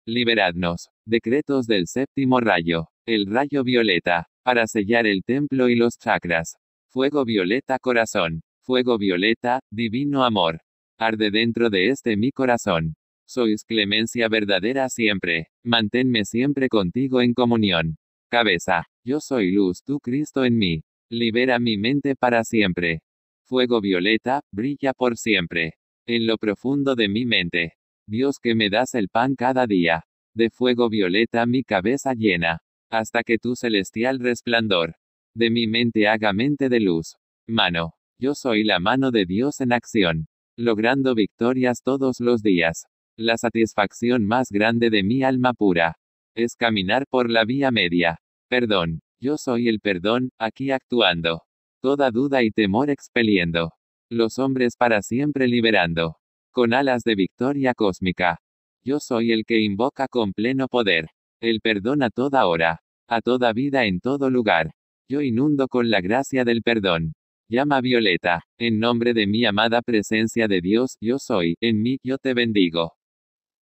A: Liberadnos. Decretos del séptimo rayo. El rayo violeta. Para sellar el templo y los chakras. Fuego violeta corazón. Fuego violeta, divino amor. Arde dentro de este mi corazón. Sois clemencia verdadera siempre. Manténme siempre contigo en comunión. Cabeza. Yo soy luz, tú Cristo en mí. Libera mi mente para siempre. Fuego violeta, brilla por siempre. En lo profundo de mi mente. Dios que me das el pan cada día. De fuego violeta mi cabeza llena. Hasta que tu celestial resplandor. De mi mente haga mente de luz. Mano. Yo soy la mano de Dios en acción logrando victorias todos los días. La satisfacción más grande de mi alma pura es caminar por la vía media. Perdón, yo soy el perdón, aquí actuando. Toda duda y temor expeliendo. Los hombres para siempre liberando. Con alas de victoria cósmica. Yo soy el que invoca con pleno poder. El perdón a toda hora. A toda vida en todo lugar. Yo inundo con la gracia del perdón. Llama Violeta. En nombre de mi amada presencia de Dios, yo soy, en mí, yo te bendigo.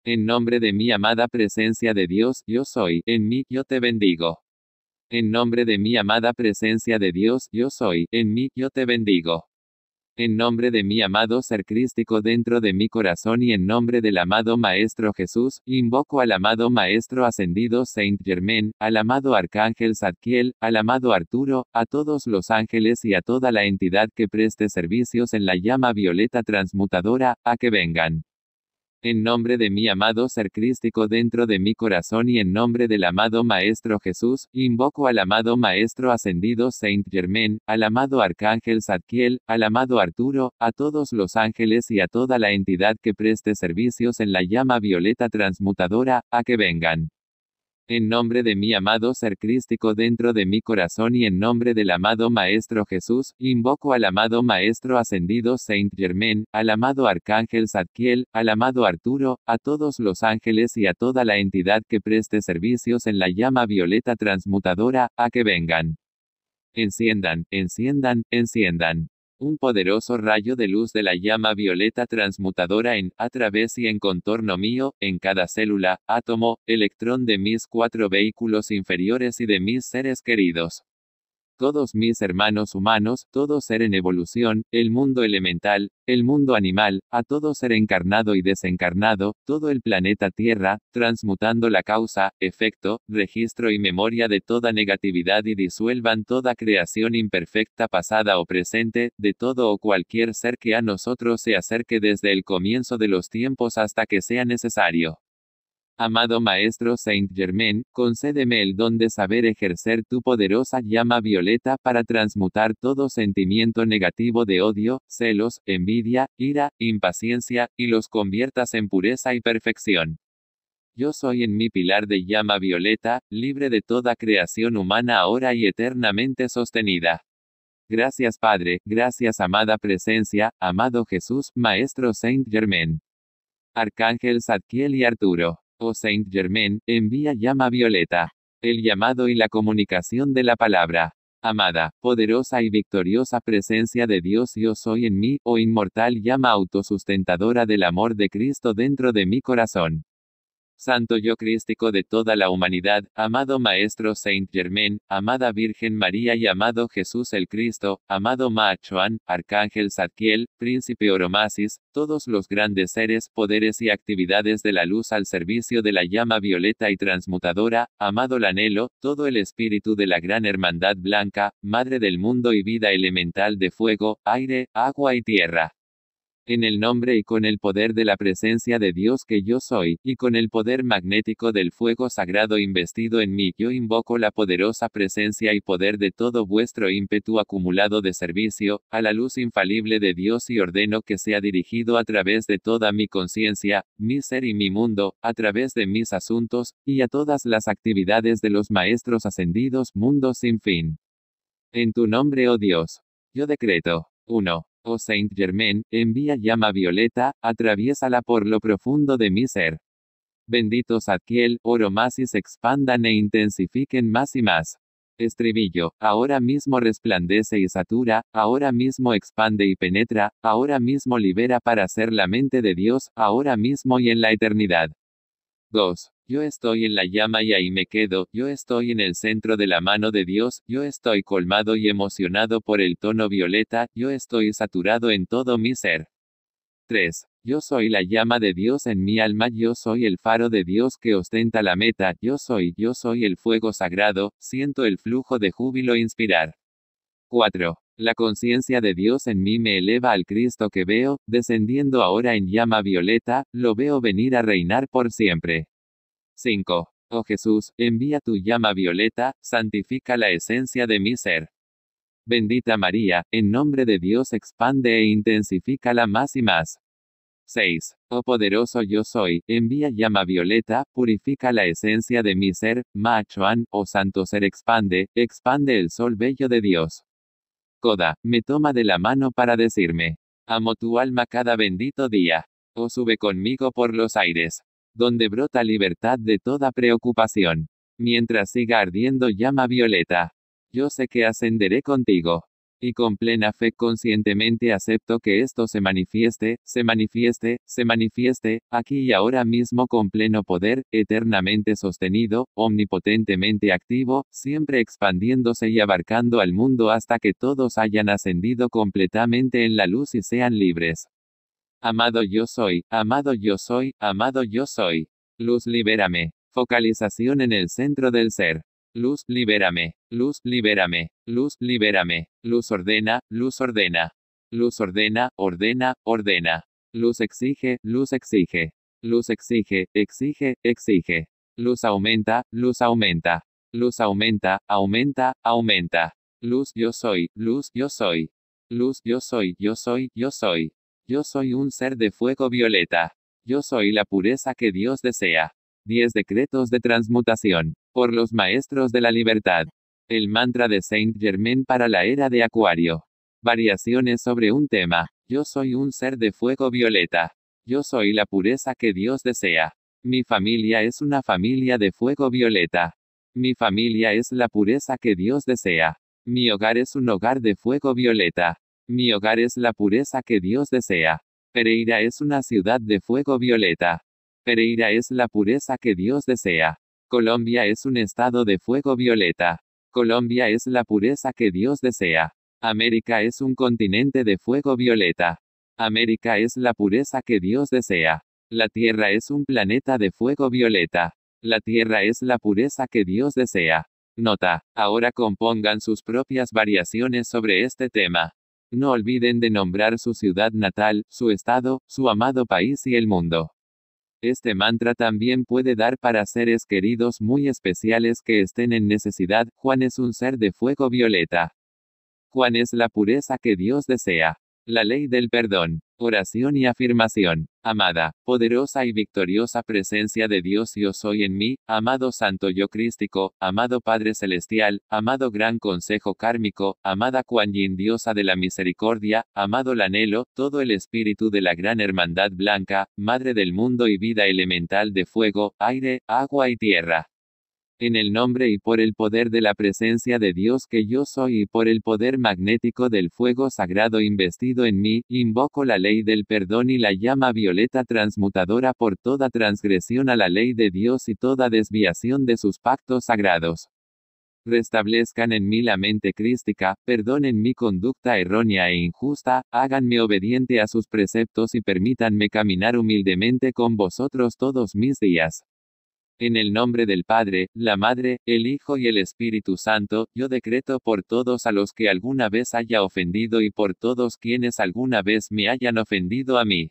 A: En nombre de mi amada presencia de Dios, yo soy, en mí, yo te bendigo. En nombre de mi amada presencia de Dios, yo soy, en mí, yo te bendigo. En nombre de mi amado ser crístico dentro de mi corazón y en nombre del amado Maestro Jesús, invoco al amado Maestro Ascendido Saint Germain, al amado Arcángel Sadkiel, al amado Arturo, a todos los ángeles y a toda la entidad que preste servicios en la llama violeta transmutadora, a que vengan. En nombre de mi amado ser crístico dentro de mi corazón y en nombre del amado Maestro Jesús, invoco al amado Maestro Ascendido Saint Germain, al amado Arcángel Zadkiel, al amado Arturo, a todos los ángeles y a toda la entidad que preste servicios en la llama violeta transmutadora, a que vengan. En nombre de mi amado ser crístico dentro de mi corazón y en nombre del amado Maestro Jesús, invoco al amado Maestro Ascendido Saint Germain, al amado Arcángel Zadkiel, al amado Arturo, a todos los ángeles y a toda la entidad que preste servicios en la llama violeta transmutadora, a que vengan. Enciendan, enciendan, enciendan un poderoso rayo de luz de la llama violeta transmutadora en, a través y en contorno mío, en cada célula, átomo, electrón de mis cuatro vehículos inferiores y de mis seres queridos todos mis hermanos humanos, todo ser en evolución, el mundo elemental, el mundo animal, a todo ser encarnado y desencarnado, todo el planeta Tierra, transmutando la causa, efecto, registro y memoria de toda negatividad y disuelvan toda creación imperfecta pasada o presente, de todo o cualquier ser que a nosotros se acerque desde el comienzo de los tiempos hasta que sea necesario. Amado Maestro Saint Germain, concédeme el don de saber ejercer tu poderosa llama violeta para transmutar todo sentimiento negativo de odio, celos, envidia, ira, impaciencia, y los conviertas en pureza y perfección. Yo soy en mi pilar de llama violeta, libre de toda creación humana ahora y eternamente sostenida. Gracias Padre, gracias amada presencia, amado Jesús, Maestro Saint Germain. Arcángel Zadkiel y Arturo. Oh Saint Germain, envía llama violeta. El llamado y la comunicación de la palabra. Amada, poderosa y victoriosa presencia de Dios yo soy en mí, o oh inmortal llama autosustentadora del amor de Cristo dentro de mi corazón. Santo yo crístico de toda la humanidad, amado Maestro Saint Germain, amada Virgen María y amado Jesús el Cristo, amado Machuan, Arcángel Zadkiel, Príncipe Oromasis, todos los grandes seres, poderes y actividades de la luz al servicio de la llama violeta y transmutadora, amado Lanelo, todo el espíritu de la gran hermandad blanca, Madre del mundo y vida elemental de fuego, aire, agua y tierra en el nombre y con el poder de la presencia de Dios que yo soy, y con el poder magnético del fuego sagrado investido en mí, yo invoco la poderosa presencia y poder de todo vuestro ímpetu acumulado de servicio, a la luz infalible de Dios y ordeno que sea dirigido a través de toda mi conciencia, mi ser y mi mundo, a través de mis asuntos, y a todas las actividades de los maestros ascendidos, mundo sin fin. En tu nombre, oh Dios. Yo decreto. 1 oh Saint-Germain, envía llama violeta, atraviésala por lo profundo de mi ser. Benditos adquiel, oro más y se expandan e intensifiquen más y más. Estribillo, ahora mismo resplandece y satura, ahora mismo expande y penetra, ahora mismo libera para ser la mente de Dios, ahora mismo y en la eternidad. 2. Yo estoy en la llama y ahí me quedo, yo estoy en el centro de la mano de Dios, yo estoy colmado y emocionado por el tono violeta, yo estoy saturado en todo mi ser. 3. Yo soy la llama de Dios en mi alma, yo soy el faro de Dios que ostenta la meta, yo soy, yo soy el fuego sagrado, siento el flujo de júbilo inspirar. 4. La conciencia de Dios en mí me eleva al Cristo que veo, descendiendo ahora en llama violeta, lo veo venir a reinar por siempre. 5. Oh Jesús, envía tu llama violeta, santifica la esencia de mi ser. Bendita María, en nombre de Dios expande e intensifícala más y más. 6. Oh poderoso yo soy, envía llama violeta, purifica la esencia de mi ser, machoan oh santo ser expande, expande el sol bello de Dios. Coda, me toma de la mano para decirme, amo tu alma cada bendito día. Oh sube conmigo por los aires donde brota libertad de toda preocupación. Mientras siga ardiendo llama violeta. Yo sé que ascenderé contigo. Y con plena fe conscientemente acepto que esto se manifieste, se manifieste, se manifieste, aquí y ahora mismo con pleno poder, eternamente sostenido, omnipotentemente activo, siempre expandiéndose y abarcando al mundo hasta que todos hayan ascendido completamente en la luz y sean libres. Amado yo soy, amado yo soy, amado yo soy. Luz libérame. Focalización en el centro del ser. Luz libérame, luz libérame, luz libérame, luz ordena, luz ordena. Luz ordena, ordena, ordena. Luz exige, luz exige. Luz exige, exige, exige. Luz aumenta, luz aumenta. Luz aumenta, aumenta, aumenta. Luz yo soy, luz yo soy. Luz yo soy, yo soy, yo soy. Yo soy un ser de fuego violeta. Yo soy la pureza que Dios desea. 10 decretos de transmutación. Por los maestros de la libertad. El mantra de Saint Germain para la era de Acuario. Variaciones sobre un tema. Yo soy un ser de fuego violeta. Yo soy la pureza que Dios desea. Mi familia es una familia de fuego violeta. Mi familia es la pureza que Dios desea. Mi hogar es un hogar de fuego violeta. Mi hogar es la pureza que Dios desea. Pereira es una ciudad de fuego violeta. Pereira es la pureza que Dios desea. Colombia es un estado de fuego violeta. Colombia es la pureza que Dios desea. América es un continente de fuego violeta. América es la pureza que Dios desea. La Tierra es un planeta de fuego violeta. La Tierra es la pureza que Dios desea. Nota, ahora compongan sus propias variaciones sobre este tema. No olviden de nombrar su ciudad natal, su estado, su amado país y el mundo. Este mantra también puede dar para seres queridos muy especiales que estén en necesidad. Juan es un ser de fuego violeta. Juan es la pureza que Dios desea. La ley del perdón, oración y afirmación. Amada, poderosa y victoriosa presencia de Dios yo soy en mí, amado Santo yo crístico, amado Padre Celestial, amado Gran Consejo Kármico, amada Kuan Yin Diosa de la Misericordia, amado Lanelo, todo el espíritu de la Gran Hermandad Blanca, Madre del Mundo y Vida Elemental de Fuego, Aire, Agua y Tierra en el nombre y por el poder de la presencia de Dios que yo soy y por el poder magnético del fuego sagrado investido en mí, invoco la ley del perdón y la llama violeta transmutadora por toda transgresión a la ley de Dios y toda desviación de sus pactos sagrados. Restablezcan en mí la mente crística, perdonen mi conducta errónea e injusta, háganme obediente a sus preceptos y permítanme caminar humildemente con vosotros todos mis días. En el nombre del Padre, la Madre, el Hijo y el Espíritu Santo, yo decreto por todos a los que alguna vez haya ofendido y por todos quienes alguna vez me hayan ofendido a mí.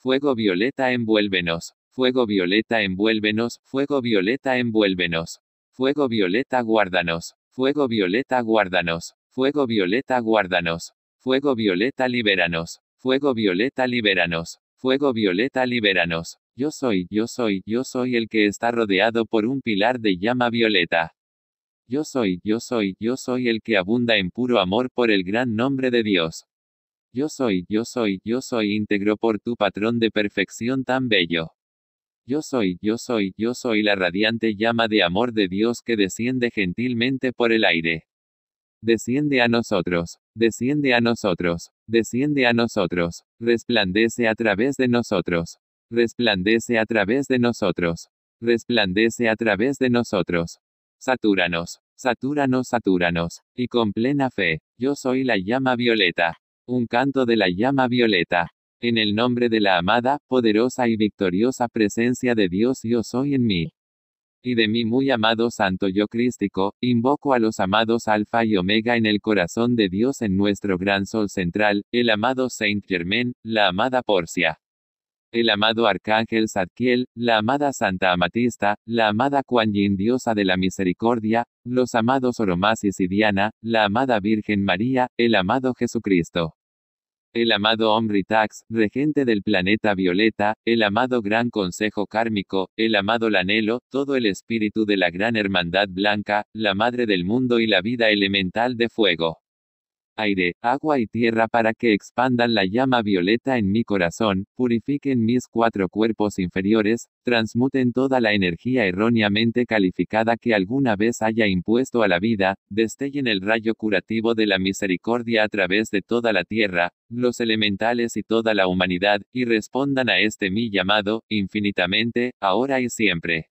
A: Fuego violeta envuélvenos, fuego violeta envuélvenos, fuego violeta envuélvenos. Fuego violeta guárdanos, fuego violeta guárdanos, fuego violeta guárdanos, fuego violeta libéranos, fuego violeta libéranos, fuego violeta libéranos. Yo soy, yo soy, yo soy el que está rodeado por un pilar de llama violeta. Yo soy, yo soy, yo soy el que abunda en puro amor por el gran nombre de Dios. Yo soy, yo soy, yo soy íntegro por tu patrón de perfección tan bello. Yo soy, yo soy, yo soy la radiante llama de amor de Dios que desciende gentilmente por el aire. Desciende a nosotros, desciende a nosotros, desciende a nosotros, resplandece a través de nosotros, Resplandece a través de nosotros. Resplandece a través de nosotros. Satúranos, satúranos, satúranos. Y con plena fe, yo soy la llama violeta. Un canto de la llama violeta. En el nombre de la amada, poderosa y victoriosa presencia de Dios yo soy en mí. Y de mi muy amado Santo yo crístico, invoco a los amados Alfa y Omega en el corazón de Dios en nuestro gran sol central, el amado Saint Germain, la amada Porcia el amado Arcángel Zadkiel, la amada Santa Amatista, la amada Kuan Yin Diosa de la Misericordia, los amados Oromasis y Diana, la amada Virgen María, el amado Jesucristo. El amado Tax, regente del planeta Violeta, el amado Gran Consejo Kármico, el amado Lanelo, todo el espíritu de la Gran Hermandad Blanca, la Madre del Mundo y la vida elemental de fuego aire, agua y tierra para que expandan la llama violeta en mi corazón, purifiquen mis cuatro cuerpos inferiores, transmuten toda la energía erróneamente calificada que alguna vez haya impuesto a la vida, destellen el rayo curativo de la misericordia a través de toda la tierra, los elementales y toda la humanidad, y respondan a este mi llamado, infinitamente, ahora y siempre.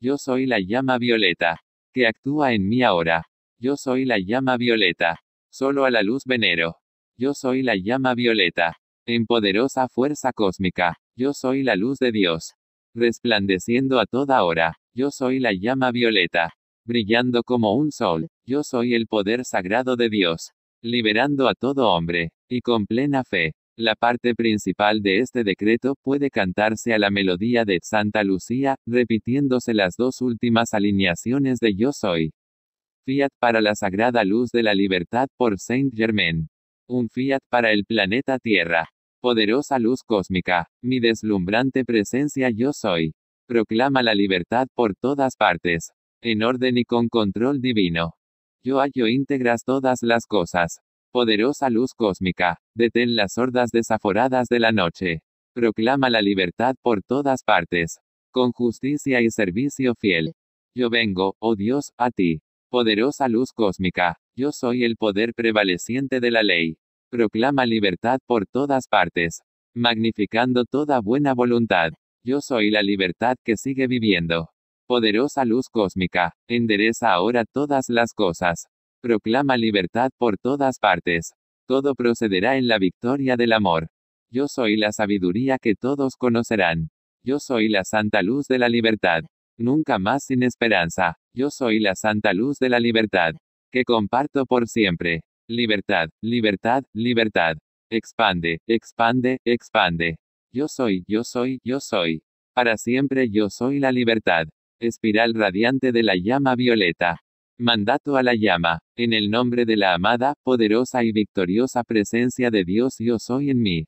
A: Yo soy la llama violeta. Que actúa en mí ahora. Yo soy la llama violeta. Solo a la luz venero. Yo soy la llama violeta. En poderosa fuerza cósmica. Yo soy la luz de Dios. Resplandeciendo a toda hora. Yo soy la llama violeta. Brillando como un sol. Yo soy el poder sagrado de Dios. Liberando a todo hombre. Y con plena fe. La parte principal de este decreto puede cantarse a la melodía de Santa Lucía, repitiéndose las dos últimas alineaciones de Yo Soy fiat para la sagrada luz de la libertad por Saint Germain. Un fiat para el planeta Tierra. Poderosa luz cósmica, mi deslumbrante presencia yo soy. Proclama la libertad por todas partes. En orden y con control divino. Yo hallo íntegras todas las cosas. Poderosa luz cósmica, detén las hordas desaforadas de la noche. Proclama la libertad por todas partes. Con justicia y servicio fiel. Yo vengo, oh Dios, a ti. Poderosa luz cósmica, yo soy el poder prevaleciente de la ley. Proclama libertad por todas partes, magnificando toda buena voluntad. Yo soy la libertad que sigue viviendo. Poderosa luz cósmica, endereza ahora todas las cosas. Proclama libertad por todas partes. Todo procederá en la victoria del amor. Yo soy la sabiduría que todos conocerán. Yo soy la santa luz de la libertad nunca más sin esperanza. Yo soy la santa luz de la libertad, que comparto por siempre. Libertad, libertad, libertad. Expande, expande, expande. Yo soy, yo soy, yo soy. Para siempre yo soy la libertad. Espiral radiante de la llama violeta. Mandato a la llama. En el nombre de la amada, poderosa y victoriosa presencia de Dios yo soy en mí.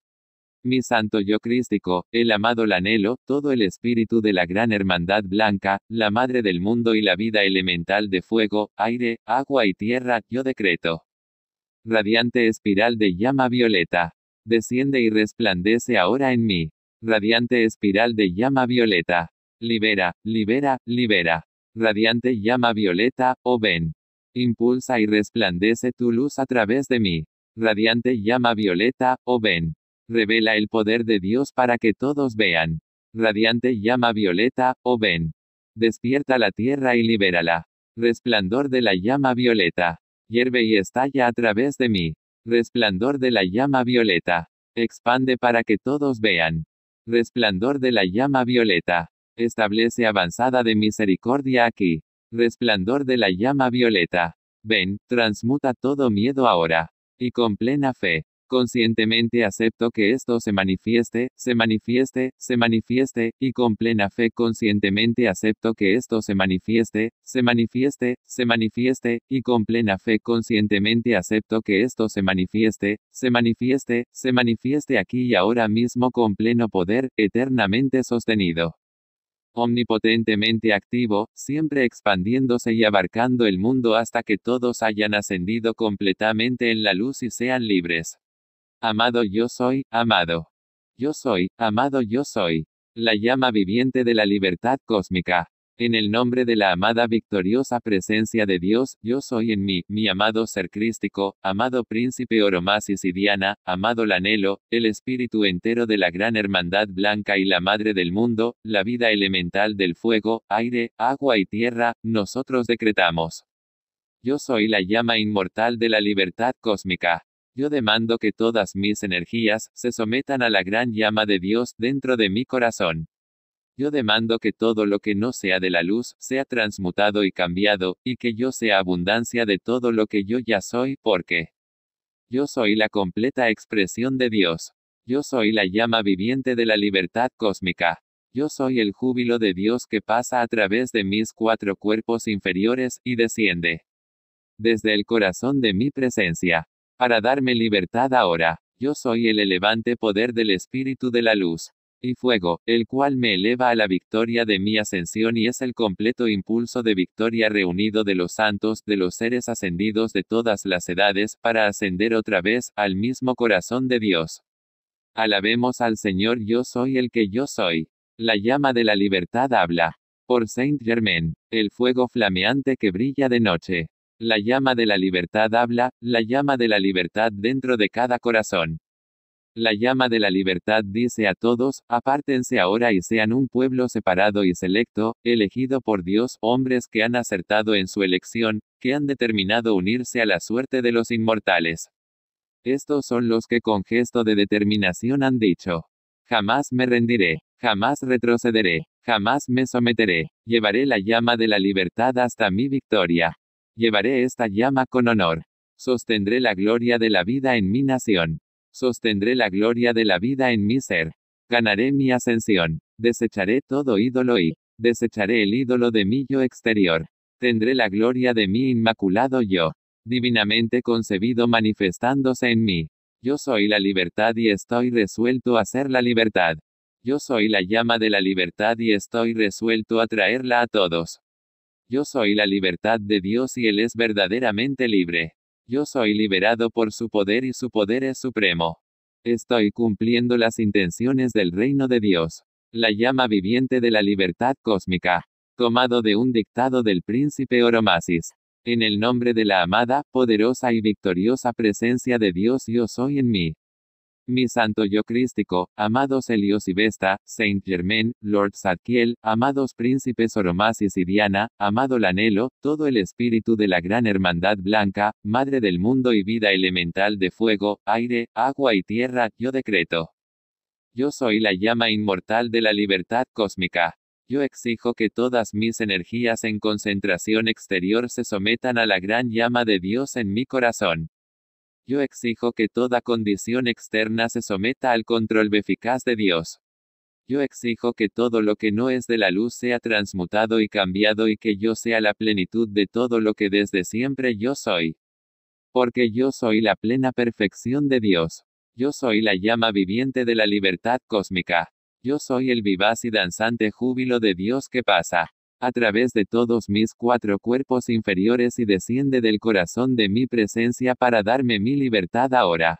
A: Mi santo yo crístico, el amado lanelo, todo el espíritu de la gran hermandad blanca, la madre del mundo y la vida elemental de fuego, aire, agua y tierra, yo decreto. Radiante espiral de llama violeta. Desciende y resplandece ahora en mí. Radiante espiral de llama violeta. Libera, libera, libera. Radiante llama violeta, o oh ven. Impulsa y resplandece tu luz a través de mí. Radiante llama violeta, o oh ven revela el poder de Dios para que todos vean. Radiante llama violeta, o oh ven. Despierta la tierra y libérala. Resplandor de la llama violeta. Hierve y estalla a través de mí. Resplandor de la llama violeta. Expande para que todos vean. Resplandor de la llama violeta. Establece avanzada de misericordia aquí. Resplandor de la llama violeta. Ven, transmuta todo miedo ahora. Y con plena fe, Conscientemente acepto que esto se manifieste, se manifieste, se manifieste, y con plena fe conscientemente acepto que esto se manifieste, se manifieste, se manifieste, y con plena fe conscientemente acepto que esto se manifieste, se manifieste, se manifieste aquí y ahora mismo con pleno poder, eternamente sostenido omnipotentemente activo, siempre expandiéndose y abarcando el mundo hasta que todos hayan ascendido completamente en la luz y sean libres. Amado yo soy, amado. Yo soy, amado yo soy. La llama viviente de la libertad cósmica. En el nombre de la amada victoriosa presencia de Dios, yo soy en mí, mi amado ser crístico, amado príncipe Oromasis y Diana, amado Lanelo, el espíritu entero de la gran hermandad blanca y la madre del mundo, la vida elemental del fuego, aire, agua y tierra, nosotros decretamos. Yo soy la llama inmortal de la libertad cósmica. Yo demando que todas mis energías se sometan a la gran llama de Dios dentro de mi corazón. Yo demando que todo lo que no sea de la luz sea transmutado y cambiado, y que yo sea abundancia de todo lo que yo ya soy, porque yo soy la completa expresión de Dios. Yo soy la llama viviente de la libertad cósmica. Yo soy el júbilo de Dios que pasa a través de mis cuatro cuerpos inferiores y desciende desde el corazón de mi presencia para darme libertad ahora. Yo soy el elevante poder del Espíritu de la Luz y fuego, el cual me eleva a la victoria de mi ascensión y es el completo impulso de victoria reunido de los santos, de los seres ascendidos de todas las edades, para ascender otra vez al mismo corazón de Dios. Alabemos al Señor, yo soy el que yo soy. La llama de la libertad habla. Por Saint Germain, el fuego flameante que brilla de noche. La llama de la libertad habla, la llama de la libertad dentro de cada corazón. La llama de la libertad dice a todos, apártense ahora y sean un pueblo separado y selecto, elegido por Dios, hombres que han acertado en su elección, que han determinado unirse a la suerte de los inmortales. Estos son los que con gesto de determinación han dicho, jamás me rendiré, jamás retrocederé, jamás me someteré, llevaré la llama de la libertad hasta mi victoria. Llevaré esta llama con honor. Sostendré la gloria de la vida en mi nación. Sostendré la gloria de la vida en mi ser. Ganaré mi ascensión. Desecharé todo ídolo y desecharé el ídolo de mi yo exterior. Tendré la gloria de mi inmaculado yo, divinamente concebido manifestándose en mí. Yo soy la libertad y estoy resuelto a ser la libertad. Yo soy la llama de la libertad y estoy resuelto a traerla a todos. Yo soy la libertad de Dios y Él es verdaderamente libre. Yo soy liberado por su poder y su poder es supremo. Estoy cumpliendo las intenciones del reino de Dios. La llama viviente de la libertad cósmica. Tomado de un dictado del príncipe Oromasis. En el nombre de la amada, poderosa y victoriosa presencia de Dios yo soy en mí. Mi santo yo crístico, amados Helios y Vesta, Saint Germain, Lord Sadkiel, amados príncipes Oromasis y Diana, amado Lanelo, todo el espíritu de la gran hermandad blanca, madre del mundo y vida elemental de fuego, aire, agua y tierra, yo decreto. Yo soy la llama inmortal de la libertad cósmica. Yo exijo que todas mis energías en concentración exterior se sometan a la gran llama de Dios en mi corazón. Yo exijo que toda condición externa se someta al control eficaz de Dios. Yo exijo que todo lo que no es de la luz sea transmutado y cambiado y que yo sea la plenitud de todo lo que desde siempre yo soy. Porque yo soy la plena perfección de Dios. Yo soy la llama viviente de la libertad cósmica. Yo soy el vivaz y danzante júbilo de Dios que pasa a través de todos mis cuatro cuerpos inferiores y desciende del corazón de mi presencia para darme mi libertad ahora.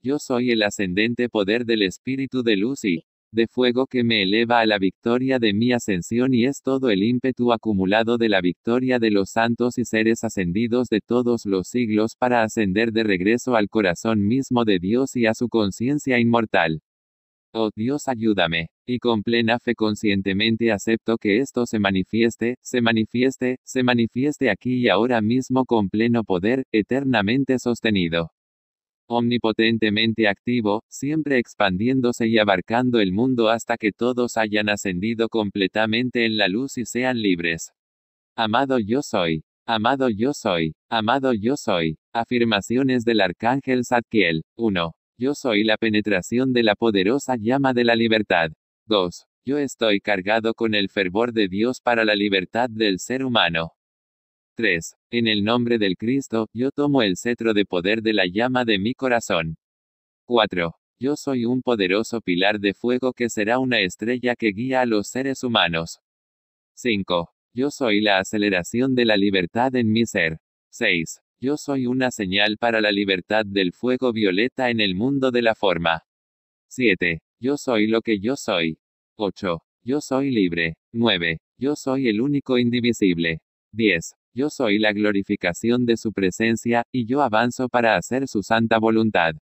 A: Yo soy el ascendente poder del espíritu de luz y de fuego que me eleva a la victoria de mi ascensión y es todo el ímpetu acumulado de la victoria de los santos y seres ascendidos de todos los siglos para ascender de regreso al corazón mismo de Dios y a su conciencia inmortal. Oh Dios, ayúdame. Y con plena fe conscientemente acepto que esto se manifieste, se manifieste, se manifieste aquí y ahora mismo con pleno poder, eternamente sostenido. Omnipotentemente activo, siempre expandiéndose y abarcando el mundo hasta que todos hayan ascendido completamente en la luz y sean libres. Amado yo soy. Amado yo soy. Amado yo soy. Afirmaciones del Arcángel Zadkiel. 1. Yo soy la penetración de la poderosa llama de la libertad. 2. Yo estoy cargado con el fervor de Dios para la libertad del ser humano. 3. En el nombre del Cristo, yo tomo el cetro de poder de la llama de mi corazón. 4. Yo soy un poderoso pilar de fuego que será una estrella que guía a los seres humanos. 5. Yo soy la aceleración de la libertad en mi ser. 6. Yo soy una señal para la libertad del fuego violeta en el mundo de la forma. 7. Yo soy lo que yo soy. 8. Yo soy libre. 9. Yo soy el único indivisible. 10. Yo soy la glorificación de su presencia, y yo avanzo para hacer su santa voluntad.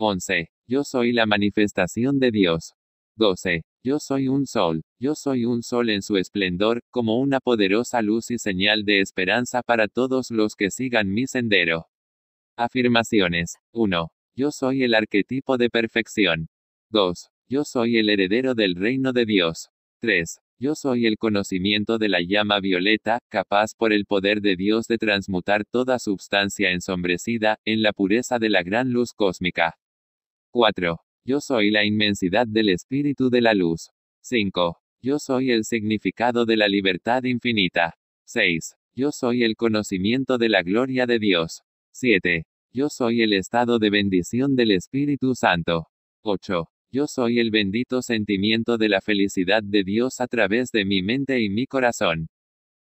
A: 11. Yo soy la manifestación de Dios. 12. Yo soy un sol, yo soy un sol en su esplendor, como una poderosa luz y señal de esperanza para todos los que sigan mi sendero. Afirmaciones. 1. Yo soy el arquetipo de perfección. 2. Yo soy el heredero del reino de Dios. 3. Yo soy el conocimiento de la llama violeta, capaz por el poder de Dios de transmutar toda substancia ensombrecida, en la pureza de la gran luz cósmica. 4. Yo soy la inmensidad del espíritu de la luz. 5. Yo soy el significado de la libertad infinita. 6. Yo soy el conocimiento de la gloria de Dios. 7. Yo soy el estado de bendición del Espíritu Santo. 8. Yo soy el bendito sentimiento de la felicidad de Dios a través de mi mente y mi corazón.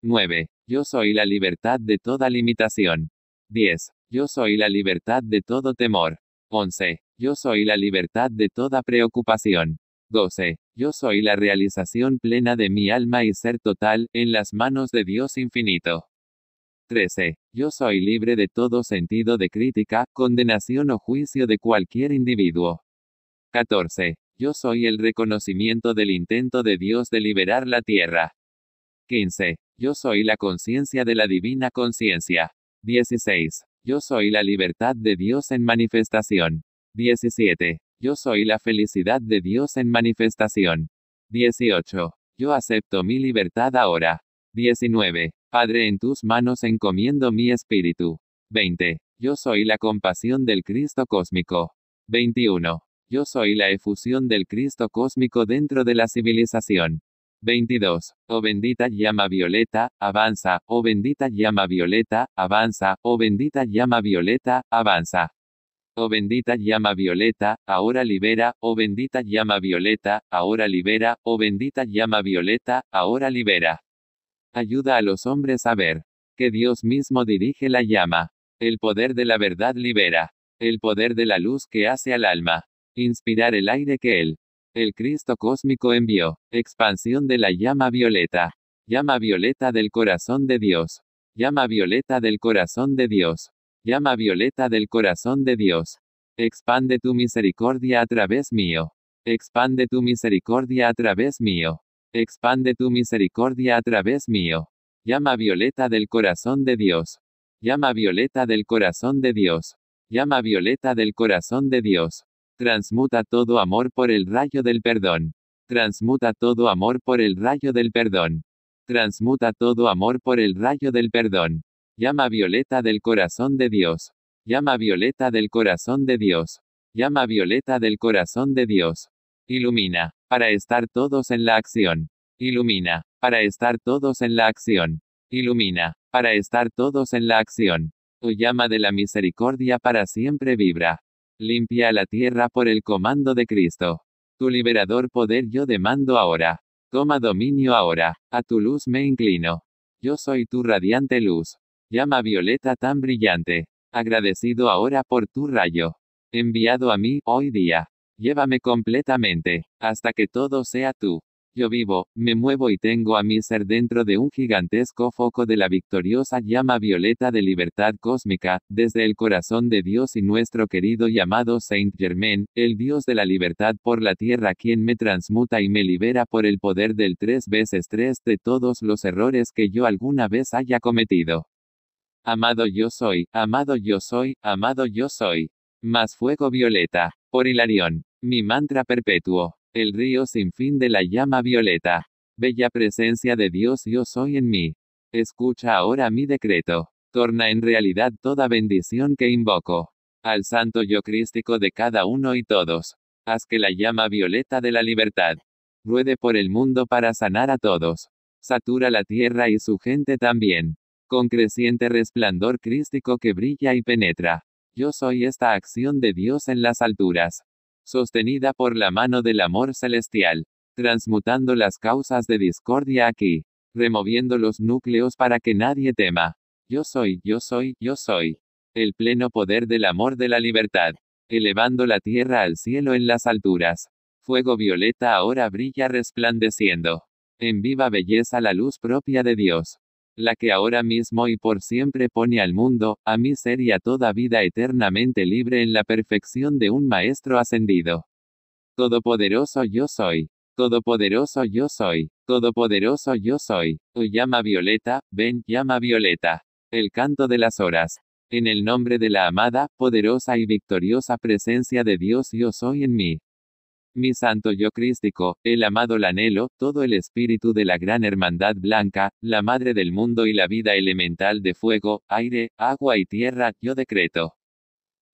A: 9. Yo soy la libertad de toda limitación. 10. Yo soy la libertad de todo temor. 11. Yo soy la libertad de toda preocupación. 12. Yo soy la realización plena de mi alma y ser total, en las manos de Dios infinito. 13. Yo soy libre de todo sentido de crítica, condenación o juicio de cualquier individuo. 14. Yo soy el reconocimiento del intento de Dios de liberar la tierra. 15. Yo soy la conciencia de la divina conciencia. 16. Yo soy la libertad de Dios en manifestación. 17. Yo soy la felicidad de Dios en manifestación. 18. Yo acepto mi libertad ahora. 19. Padre, en tus manos encomiendo mi espíritu. 20. Yo soy la compasión del Cristo cósmico. 21. Yo soy la efusión del Cristo cósmico dentro de la civilización. 22. Oh bendita llama violeta, avanza, oh bendita llama violeta, avanza, oh bendita llama violeta, avanza. Oh bendita llama violeta, ahora libera, oh bendita llama violeta, ahora libera, oh bendita llama violeta, ahora libera. Ayuda a los hombres a ver que Dios mismo dirige la llama. El poder de la verdad libera. El poder de la luz que hace al alma. Inspirar el aire que Él, el Cristo cósmico envió. Expansión de la llama violeta. Llama violeta del corazón de Dios. Llama violeta del corazón de Dios. Llama violeta del corazón de Dios. Expande tu misericordia a través mío. Expande tu misericordia a través mío. Expande tu misericordia a través mío. Llama violeta del corazón de Dios. Llama violeta del corazón de Dios. Llama violeta del corazón de Dios. Transmuta todo amor por el rayo del perdón. Transmuta todo amor por el rayo del perdón. Transmuta todo amor por el rayo del perdón. Llama violeta del corazón de Dios. Llama violeta del corazón de Dios. Llama violeta del corazón de Dios. Ilumina. Para estar todos en la acción. Ilumina. Para estar todos en la acción. Ilumina. Para estar todos en la acción. Tu llama de la misericordia para siempre vibra. Limpia la tierra por el comando de Cristo. Tu liberador poder yo demando ahora. Toma dominio ahora. A tu luz me inclino. Yo soy tu radiante luz llama violeta tan brillante. Agradecido ahora por tu rayo. Enviado a mí, hoy día. Llévame completamente, hasta que todo sea tú. Yo vivo, me muevo y tengo a mi ser dentro de un gigantesco foco de la victoriosa llama violeta de libertad cósmica, desde el corazón de Dios y nuestro querido llamado Saint Germain, el Dios de la libertad por la tierra quien me transmuta y me libera por el poder del tres veces tres de todos los errores que yo alguna vez haya cometido. Amado yo soy, amado yo soy, amado yo soy. Más fuego violeta. Por Hilarión. Mi mantra perpetuo. El río sin fin de la llama violeta. Bella presencia de Dios yo soy en mí. Escucha ahora mi decreto. Torna en realidad toda bendición que invoco. Al santo yo crístico de cada uno y todos. Haz que la llama violeta de la libertad ruede por el mundo para sanar a todos. Satura la tierra y su gente también con creciente resplandor crístico que brilla y penetra. Yo soy esta acción de Dios en las alturas, sostenida por la mano del amor celestial, transmutando las causas de discordia aquí, removiendo los núcleos para que nadie tema. Yo soy, yo soy, yo soy. El pleno poder del amor de la libertad, elevando la tierra al cielo en las alturas. Fuego violeta ahora brilla resplandeciendo. En viva belleza la luz propia de Dios la que ahora mismo y por siempre pone al mundo, a mí a toda vida eternamente libre en la perfección de un Maestro ascendido. Todopoderoso yo soy. Todopoderoso yo soy. Todopoderoso yo soy. Tu llama violeta, ven, llama violeta. El canto de las horas. En el nombre de la amada, poderosa y victoriosa presencia de Dios yo soy en mí mi santo yo crístico, el amado lanelo, todo el espíritu de la gran hermandad blanca, la madre del mundo y la vida elemental de fuego, aire, agua y tierra, yo decreto.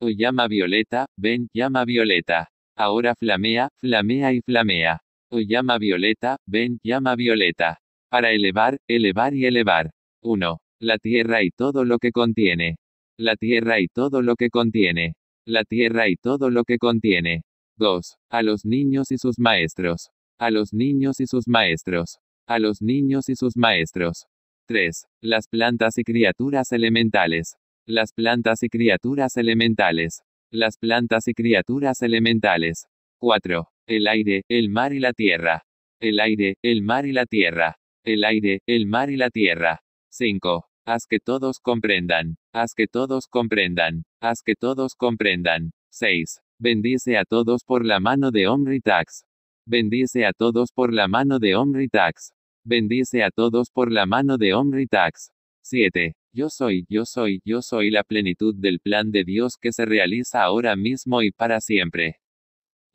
A: Oh llama violeta, ven, llama violeta. Ahora flamea, flamea y flamea. Oh llama violeta, ven, llama violeta. Para elevar, elevar y elevar. Uno, La tierra y todo lo que contiene. La tierra y todo lo que contiene. La tierra y todo lo que contiene 2. A los niños y sus maestros. A los niños y sus maestros. A los niños y sus maestros. 3. Las plantas y criaturas elementales. Las plantas y criaturas elementales. Las plantas y criaturas elementales. 4. El aire, el mar y la tierra. El aire, el mar y la tierra. El aire, el mar y la tierra. 5. Haz que todos comprendan. Haz que todos comprendan. Haz que todos comprendan. 6. Bendice a todos por la mano de Omri Tax. Bendice a todos por la mano de Omri Tax. Bendice a todos por la mano de Omri Tax. 7. Yo soy, yo soy, yo soy la plenitud del plan de Dios que se realiza ahora mismo y para siempre.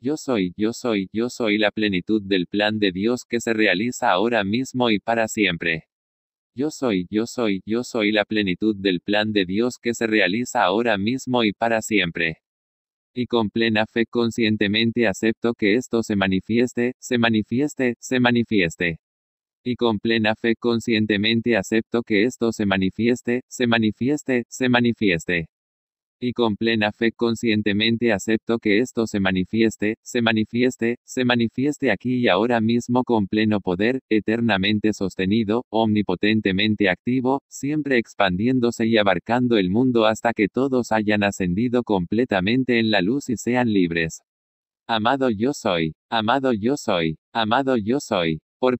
A: Yo soy, yo soy, yo soy la plenitud del plan de Dios que se realiza ahora mismo y para siempre. Yo soy, yo soy, yo soy la plenitud del plan de Dios que se realiza ahora mismo y para siempre y con plena fe conscientemente acepto que esto se manifieste, se manifieste, se manifieste. Y con plena fe conscientemente acepto que esto se manifieste, se manifieste, se manifieste y con plena fe conscientemente acepto que esto se manifieste, se manifieste, se manifieste aquí y ahora mismo con pleno poder, eternamente sostenido, omnipotentemente activo, siempre expandiéndose y abarcando el mundo hasta que todos hayan ascendido completamente en la luz y sean libres. Amado yo soy, amado yo soy, amado yo soy, por